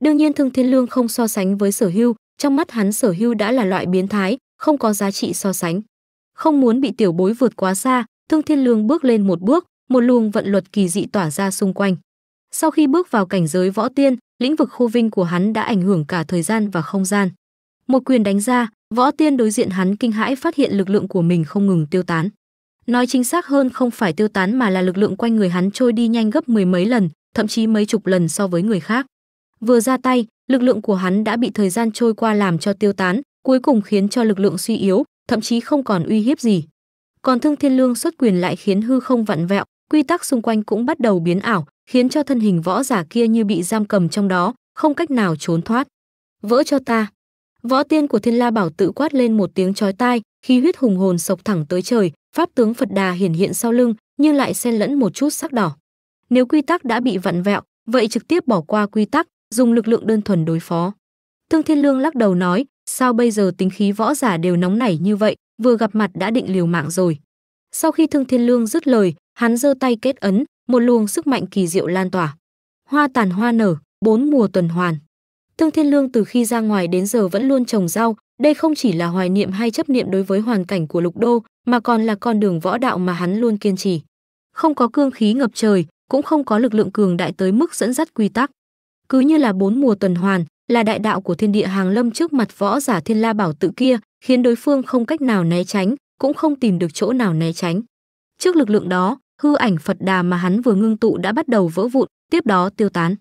Đương nhiên Thương Thiên Lương không so sánh với Sở Hưu, trong mắt hắn Sở Hưu đã là loại biến thái, không có giá trị so sánh. Không muốn bị tiểu bối vượt quá xa, Thương Thiên Lương bước lên một bước, một luồng vận luật kỳ dị tỏa ra xung quanh. Sau khi bước vào cảnh giới võ tiên, lĩnh vực khô vinh của hắn đã ảnh hưởng cả thời gian và không gian. Một quyền đánh ra, võ tiên đối diện hắn kinh hãi phát hiện lực lượng của mình không ngừng tiêu tán. Nói chính xác hơn không phải tiêu tán mà là lực lượng quanh người hắn trôi đi nhanh gấp mười mấy lần, thậm chí mấy chục lần so với người khác. Vừa ra tay, lực lượng của hắn đã bị thời gian trôi qua làm cho tiêu tán, cuối cùng khiến cho lực lượng suy yếu, thậm chí không còn uy hiếp gì. Còn Thương Thiên Lương xuất quyền lại khiến hư không vặn vẹo, quy tắc xung quanh cũng bắt đầu biến ảo, khiến cho thân hình võ giả kia như bị giam cầm trong đó, không cách nào trốn thoát. Vỡ cho ta! Võ tiên của Thiên La Bảo tự quát lên một tiếng chói tai, khí huyết hùng hồn sộc thẳng tới trời, pháp tướng Phật Đà hiển hiện sau lưng, nhưng lại xen lẫn một chút sắc đỏ. Nếu quy tắc đã bị vặn vẹo, vậy trực tiếp bỏ qua quy tắc, dùng lực lượng đơn thuần đối phó. Thương Thiên Lương lắc đầu nói, sao bây giờ tính khí võ giả đều nóng nảy như vậy, vừa gặp mặt đã định liều mạng rồi. Sau khi Thương Thiên Lương dứt lời, hắn giơ tay kết ấn, một luồng sức mạnh kỳ diệu lan tỏa. Hoa tàn hoa nở, bốn mùa tuần hoàn. Tương Thiên Lương từ khi ra ngoài đến giờ vẫn luôn trồng rau, đây không chỉ là hoài niệm hay chấp niệm đối với hoàn cảnh của Lục Đô, mà còn là con đường võ đạo mà hắn luôn kiên trì. Không có cương khí ngập trời, cũng không có lực lượng cường đại tới mức dẫn dắt quy tắc. Cứ như là bốn mùa tuần hoàn, là đại đạo của thiên địa hàng lâm trước mặt võ giả Thiên La Bảo tự kia, khiến đối phương không cách nào né tránh, cũng không tìm được chỗ nào né tránh. Trước lực lượng đó, hư ảnh Phật Đà mà hắn vừa ngưng tụ đã bắt đầu vỡ vụn, tiếp đó tiêu tán.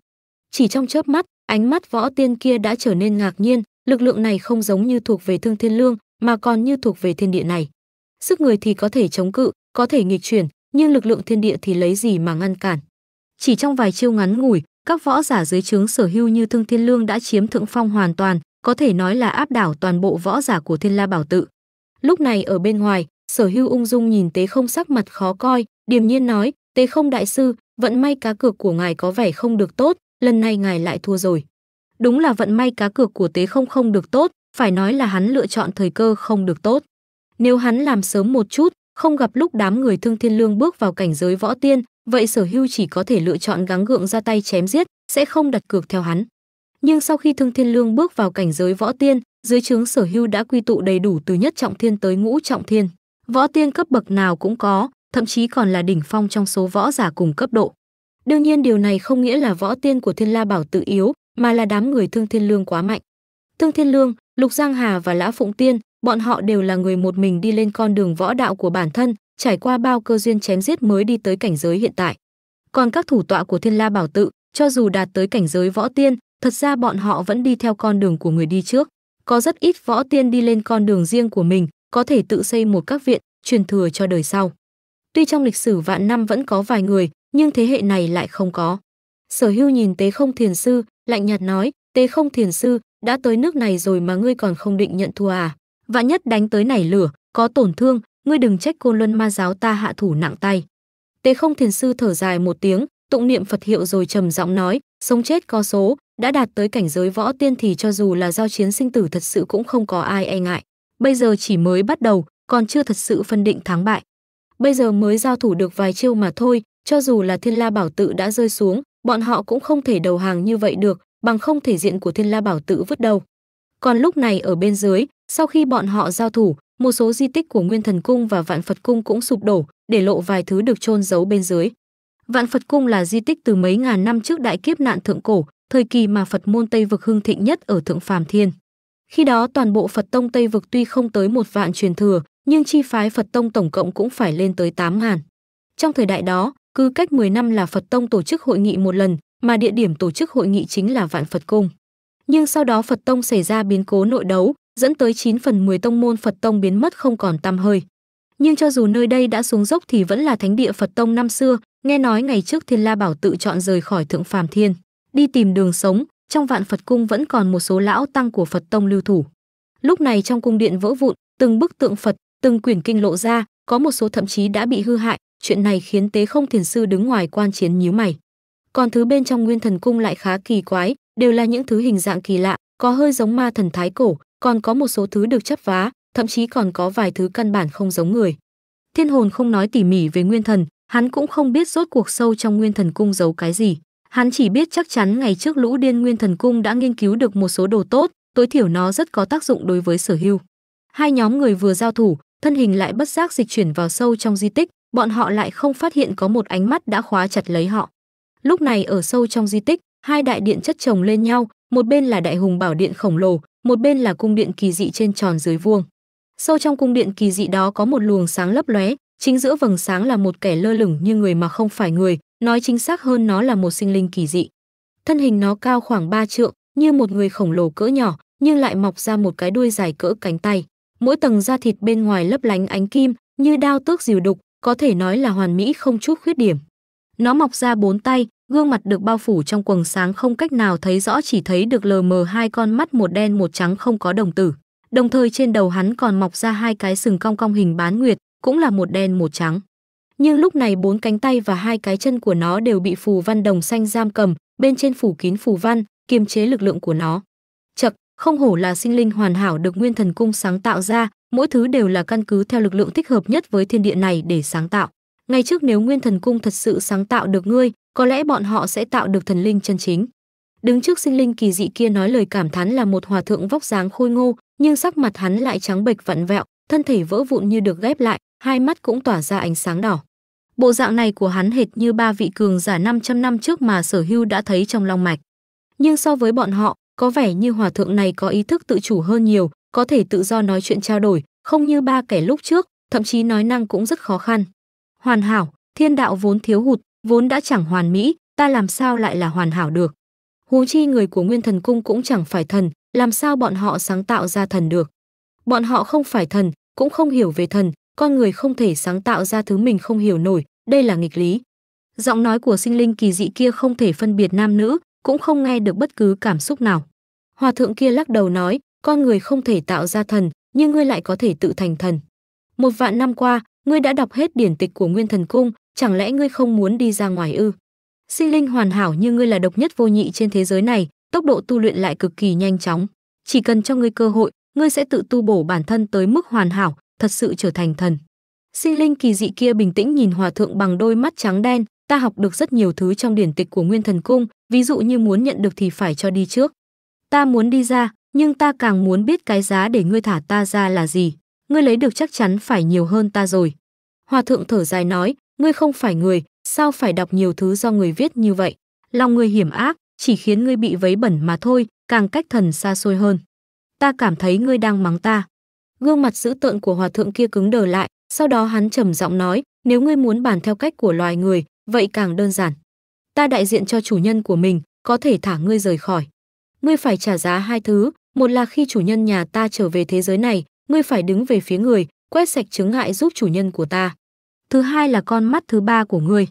Chỉ trong chớp mắt, Ánh mắt võ tiên kia đã trở nên ngạc nhiên, lực lượng này không giống như thuộc về thương thiên lương, mà còn như thuộc về thiên địa này. Sức người thì có thể chống cự, có thể nghịch chuyển, nhưng lực lượng thiên địa thì lấy gì mà ngăn cản. Chỉ trong vài chiêu ngắn ngủi, các võ giả dưới trướng sở hưu như thương thiên lương đã chiếm thượng phong hoàn toàn, có thể nói là áp đảo toàn bộ võ giả của thiên la bảo tự. Lúc này ở bên ngoài, sở hưu ung dung nhìn tế không sắc mặt khó coi, điềm nhiên nói, tế không đại sư, vận may cá cược của ngài có vẻ không được tốt, lần này ngài lại thua rồi. Đúng là vận may cá cược của tế không không được tốt, phải nói là hắn lựa chọn thời cơ không được tốt. Nếu hắn làm sớm một chút, không gặp lúc đám người thương thiên lương bước vào cảnh giới võ tiên, vậy sở hưu chỉ có thể lựa chọn gắng gượng ra tay chém giết, sẽ không đặt cược theo hắn. Nhưng sau khi thương thiên lương bước vào cảnh giới võ tiên, dưới trướng sở hưu đã quy tụ đầy đủ từ nhất trọng thiên tới ngũ trọng thiên. Võ tiên cấp bậc nào cũng có, thậm chí còn là đỉnh phong trong số võ giả cùng cấp độ. Đương nhiên điều này không nghĩa là võ tiên của Thiên La Bảo tự yếu, mà là đám người Thương Thiên Lương quá mạnh. Thương Thiên Lương, Lục Giang Hà và Lã Phụng Tiên, bọn họ đều là người một mình đi lên con đường võ đạo của bản thân, trải qua bao cơ duyên chém giết mới đi tới cảnh giới hiện tại. Còn các thủ tọa của Thiên La Bảo tự, cho dù đạt tới cảnh giới võ tiên, thật ra bọn họ vẫn đi theo con đường của người đi trước. Có rất ít võ tiên đi lên con đường riêng của mình, có thể tự xây một các viện, truyền thừa cho đời sau. Tuy trong lịch sử vạn năm vẫn có vài người, nhưng thế hệ này lại không có. Sở hưu nhìn tế không thiền sư, lạnh nhạt nói, tế không thiền sư, đã tới nước này rồi mà ngươi còn không định nhận thua à? Vạn nhất đánh tới nảy lửa, có tổn thương, ngươi đừng trách côn luân ma giáo ta hạ thủ nặng tay. Tế không thiền sư thở dài một tiếng, tụng niệm Phật hiệu rồi trầm giọng nói, sống chết có số, đã đạt tới cảnh giới võ tiên thì cho dù là giao chiến sinh tử thật sự cũng không có ai e ngại. Bây giờ chỉ mới bắt đầu, còn chưa thật sự phân định thắng bại. Bây giờ mới giao thủ được vài chiêu mà thôi, cho dù là Thiên La Bảo Tự đã rơi xuống, bọn họ cũng không thể đầu hàng như vậy được, bằng không thể diện của Thiên La Bảo Tự vứt đầu. Còn lúc này ở bên dưới, sau khi bọn họ giao thủ, một số di tích của Nguyên Thần Cung và Vạn Phật Cung cũng sụp đổ, để lộ vài thứ được chôn giấu bên dưới. Vạn Phật Cung là di tích từ mấy ngàn năm trước đại kiếp nạn thượng cổ, thời kỳ mà Phật môn Tây vực hưng thịnh nhất ở thượng phàm thiên. Khi đó toàn bộ Phật tông Tây vực tuy không tới một vạn truyền thừa, nhưng chi phái Phật tông tổng cộng cũng phải lên tới tám ngàn. Trong thời đại đó, cứ cách 10 năm là Phật Tông tổ chức hội nghị một lần, mà địa điểm tổ chức hội nghị chính là Vạn Phật Cung. Nhưng sau đó Phật Tông xảy ra biến cố nội đấu, dẫn tới 9 phần 10 tông môn Phật Tông biến mất không còn tăm hơi. Nhưng cho dù nơi đây đã xuống dốc thì vẫn là thánh địa Phật Tông năm xưa, nghe nói ngày trước Thiên La Bảo tự chọn rời khỏi Thượng Phàm Thiên, đi tìm đường sống, trong Vạn Phật Cung vẫn còn một số lão tăng của Phật Tông lưu thủ. Lúc này trong cung điện vỡ vụn, từng bức tượng Phật, từng quyển kinh lộ ra, có một số thậm chí đã bị hư hại, chuyện này khiến tế không thiền sư đứng ngoài quan chiến nhíu mày còn thứ bên trong nguyên thần cung lại khá kỳ quái đều là những thứ hình dạng kỳ lạ có hơi giống ma thần thái cổ còn có một số thứ được chấp vá thậm chí còn có vài thứ căn bản không giống người thiên hồn không nói tỉ mỉ về nguyên thần hắn cũng không biết rốt cuộc sâu trong nguyên thần cung giấu cái gì hắn chỉ biết chắc chắn ngày trước lũ điên nguyên thần cung đã nghiên cứu được một số đồ tốt tối thiểu nó rất có tác dụng đối với sở hưu hai nhóm người vừa giao thủ thân hình lại bất giác dịch chuyển vào sâu trong di tích bọn họ lại không phát hiện có một ánh mắt đã khóa chặt lấy họ. Lúc này ở sâu trong di tích, hai đại điện chất chồng lên nhau, một bên là đại hùng bảo điện khổng lồ, một bên là cung điện kỳ dị trên tròn dưới vuông. Sâu trong cung điện kỳ dị đó có một luồng sáng lấp lóe, chính giữa vầng sáng là một kẻ lơ lửng như người mà không phải người, nói chính xác hơn nó là một sinh linh kỳ dị. Thân hình nó cao khoảng 3 trượng, như một người khổng lồ cỡ nhỏ, nhưng lại mọc ra một cái đuôi dài cỡ cánh tay. Mỗi tầng da thịt bên ngoài lấp lánh ánh kim, như đao tước diều đục, có thể nói là hoàn mỹ không chút khuyết điểm. Nó mọc ra bốn tay, gương mặt được bao phủ trong quầng sáng không cách nào thấy rõ chỉ thấy được lờ mờ hai con mắt một đen một trắng không có đồng tử. Đồng thời trên đầu hắn còn mọc ra hai cái sừng cong cong hình bán nguyệt, cũng là một đen một trắng. Nhưng lúc này bốn cánh tay và hai cái chân của nó đều bị phù văn đồng xanh giam cầm, bên trên phủ kín phù văn, kiềm chế lực lượng của nó. Chật, không hổ là sinh linh hoàn hảo được nguyên thần cung sáng tạo ra, mỗi thứ đều là căn cứ theo lực lượng thích hợp nhất với thiên địa này để sáng tạo ngay trước nếu nguyên thần cung thật sự sáng tạo được ngươi có lẽ bọn họ sẽ tạo được thần linh chân chính đứng trước sinh linh kỳ dị kia nói lời cảm thán là một hòa thượng vóc dáng khôi ngô nhưng sắc mặt hắn lại trắng bệch vặn vẹo thân thể vỡ vụn như được ghép lại hai mắt cũng tỏa ra ánh sáng đỏ bộ dạng này của hắn hệt như ba vị cường giả 500 năm trước mà sở hưu đã thấy trong long mạch nhưng so với bọn họ có vẻ như hòa thượng này có ý thức tự chủ hơn nhiều có thể tự do nói chuyện trao đổi, không như ba kẻ lúc trước, thậm chí nói năng cũng rất khó khăn. Hoàn hảo, thiên đạo vốn thiếu hụt, vốn đã chẳng hoàn mỹ, ta làm sao lại là hoàn hảo được. hú chi người của Nguyên Thần Cung cũng chẳng phải thần, làm sao bọn họ sáng tạo ra thần được. Bọn họ không phải thần, cũng không hiểu về thần, con người không thể sáng tạo ra thứ mình không hiểu nổi, đây là nghịch lý. Giọng nói của sinh linh kỳ dị kia không thể phân biệt nam nữ, cũng không nghe được bất cứ cảm xúc nào. Hòa thượng kia lắc đầu nói, con người không thể tạo ra thần, nhưng ngươi lại có thể tự thành thần. Một vạn năm qua, ngươi đã đọc hết điển tịch của Nguyên Thần Cung, chẳng lẽ ngươi không muốn đi ra ngoài ư? Sinh linh hoàn hảo như ngươi là độc nhất vô nhị trên thế giới này, tốc độ tu luyện lại cực kỳ nhanh chóng. Chỉ cần cho ngươi cơ hội, ngươi sẽ tự tu bổ bản thân tới mức hoàn hảo, thật sự trở thành thần. Sinh linh kỳ dị kia bình tĩnh nhìn hòa thượng bằng đôi mắt trắng đen, ta học được rất nhiều thứ trong điển tịch của Nguyên Thần Cung, ví dụ như muốn nhận được thì phải cho đi trước. Ta muốn đi ra, nhưng ta càng muốn biết cái giá để ngươi thả ta ra là gì. Ngươi lấy được chắc chắn phải nhiều hơn ta rồi. Hòa thượng thở dài nói, ngươi không phải người, sao phải đọc nhiều thứ do người viết như vậy? Lòng ngươi hiểm ác, chỉ khiến ngươi bị vấy bẩn mà thôi, càng cách thần xa xôi hơn. Ta cảm thấy ngươi đang mắng ta. Gương mặt dữ tợn của hòa thượng kia cứng đờ lại, sau đó hắn trầm giọng nói, nếu ngươi muốn bàn theo cách của loài người, vậy càng đơn giản. Ta đại diện cho chủ nhân của mình, có thể thả ngươi rời khỏi. Ngươi phải trả giá hai thứ, một là khi chủ nhân nhà ta trở về thế giới này ngươi phải đứng về phía người quét sạch chứng ngại giúp chủ nhân của ta thứ hai là con mắt thứ ba của ngươi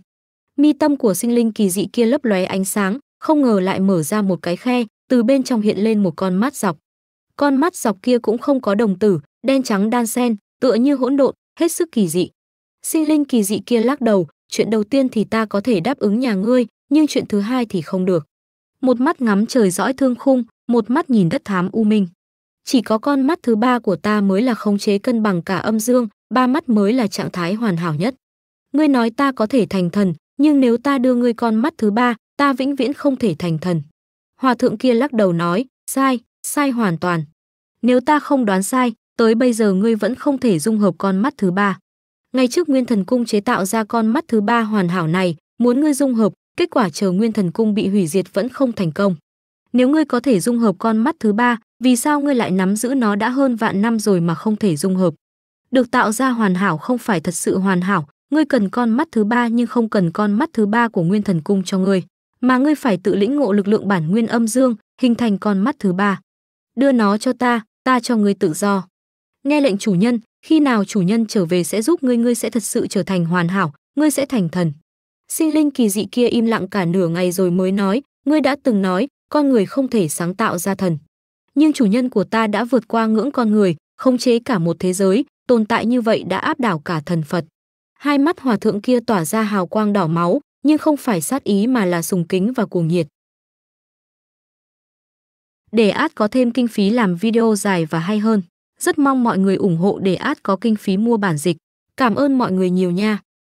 mi tâm của sinh linh kỳ dị kia lấp lóe ánh sáng không ngờ lại mở ra một cái khe từ bên trong hiện lên một con mắt dọc con mắt dọc kia cũng không có đồng tử đen trắng đan sen tựa như hỗn độn hết sức kỳ dị sinh linh kỳ dị kia lắc đầu chuyện đầu tiên thì ta có thể đáp ứng nhà ngươi nhưng chuyện thứ hai thì không được một mắt ngắm trời dõi thương khung một mắt nhìn đất thám u minh. Chỉ có con mắt thứ ba của ta mới là khống chế cân bằng cả âm dương, ba mắt mới là trạng thái hoàn hảo nhất. Ngươi nói ta có thể thành thần, nhưng nếu ta đưa ngươi con mắt thứ ba, ta vĩnh viễn không thể thành thần. Hòa thượng kia lắc đầu nói, sai, sai hoàn toàn. Nếu ta không đoán sai, tới bây giờ ngươi vẫn không thể dung hợp con mắt thứ ba. Ngay trước Nguyên Thần Cung chế tạo ra con mắt thứ ba hoàn hảo này, muốn ngươi dung hợp, kết quả chờ Nguyên Thần Cung bị hủy diệt vẫn không thành công nếu ngươi có thể dung hợp con mắt thứ ba vì sao ngươi lại nắm giữ nó đã hơn vạn năm rồi mà không thể dung hợp được tạo ra hoàn hảo không phải thật sự hoàn hảo ngươi cần con mắt thứ ba nhưng không cần con mắt thứ ba của nguyên thần cung cho ngươi mà ngươi phải tự lĩnh ngộ lực lượng bản nguyên âm dương hình thành con mắt thứ ba đưa nó cho ta ta cho ngươi tự do nghe lệnh chủ nhân khi nào chủ nhân trở về sẽ giúp ngươi ngươi sẽ thật sự trở thành hoàn hảo ngươi sẽ thành thần sinh linh kỳ dị kia im lặng cả nửa ngày rồi mới nói ngươi đã từng nói con người không thể sáng tạo ra thần. Nhưng chủ nhân của ta đã vượt qua ngưỡng con người, khống chế cả một thế giới, tồn tại như vậy đã áp đảo cả thần Phật. Hai mắt hòa thượng kia tỏa ra hào quang đỏ máu, nhưng không phải sát ý mà là sùng kính và cuồng nhiệt. Để át có thêm kinh phí làm video dài và hay hơn, rất mong mọi người ủng hộ để át có kinh phí mua bản dịch. Cảm ơn mọi người nhiều nha.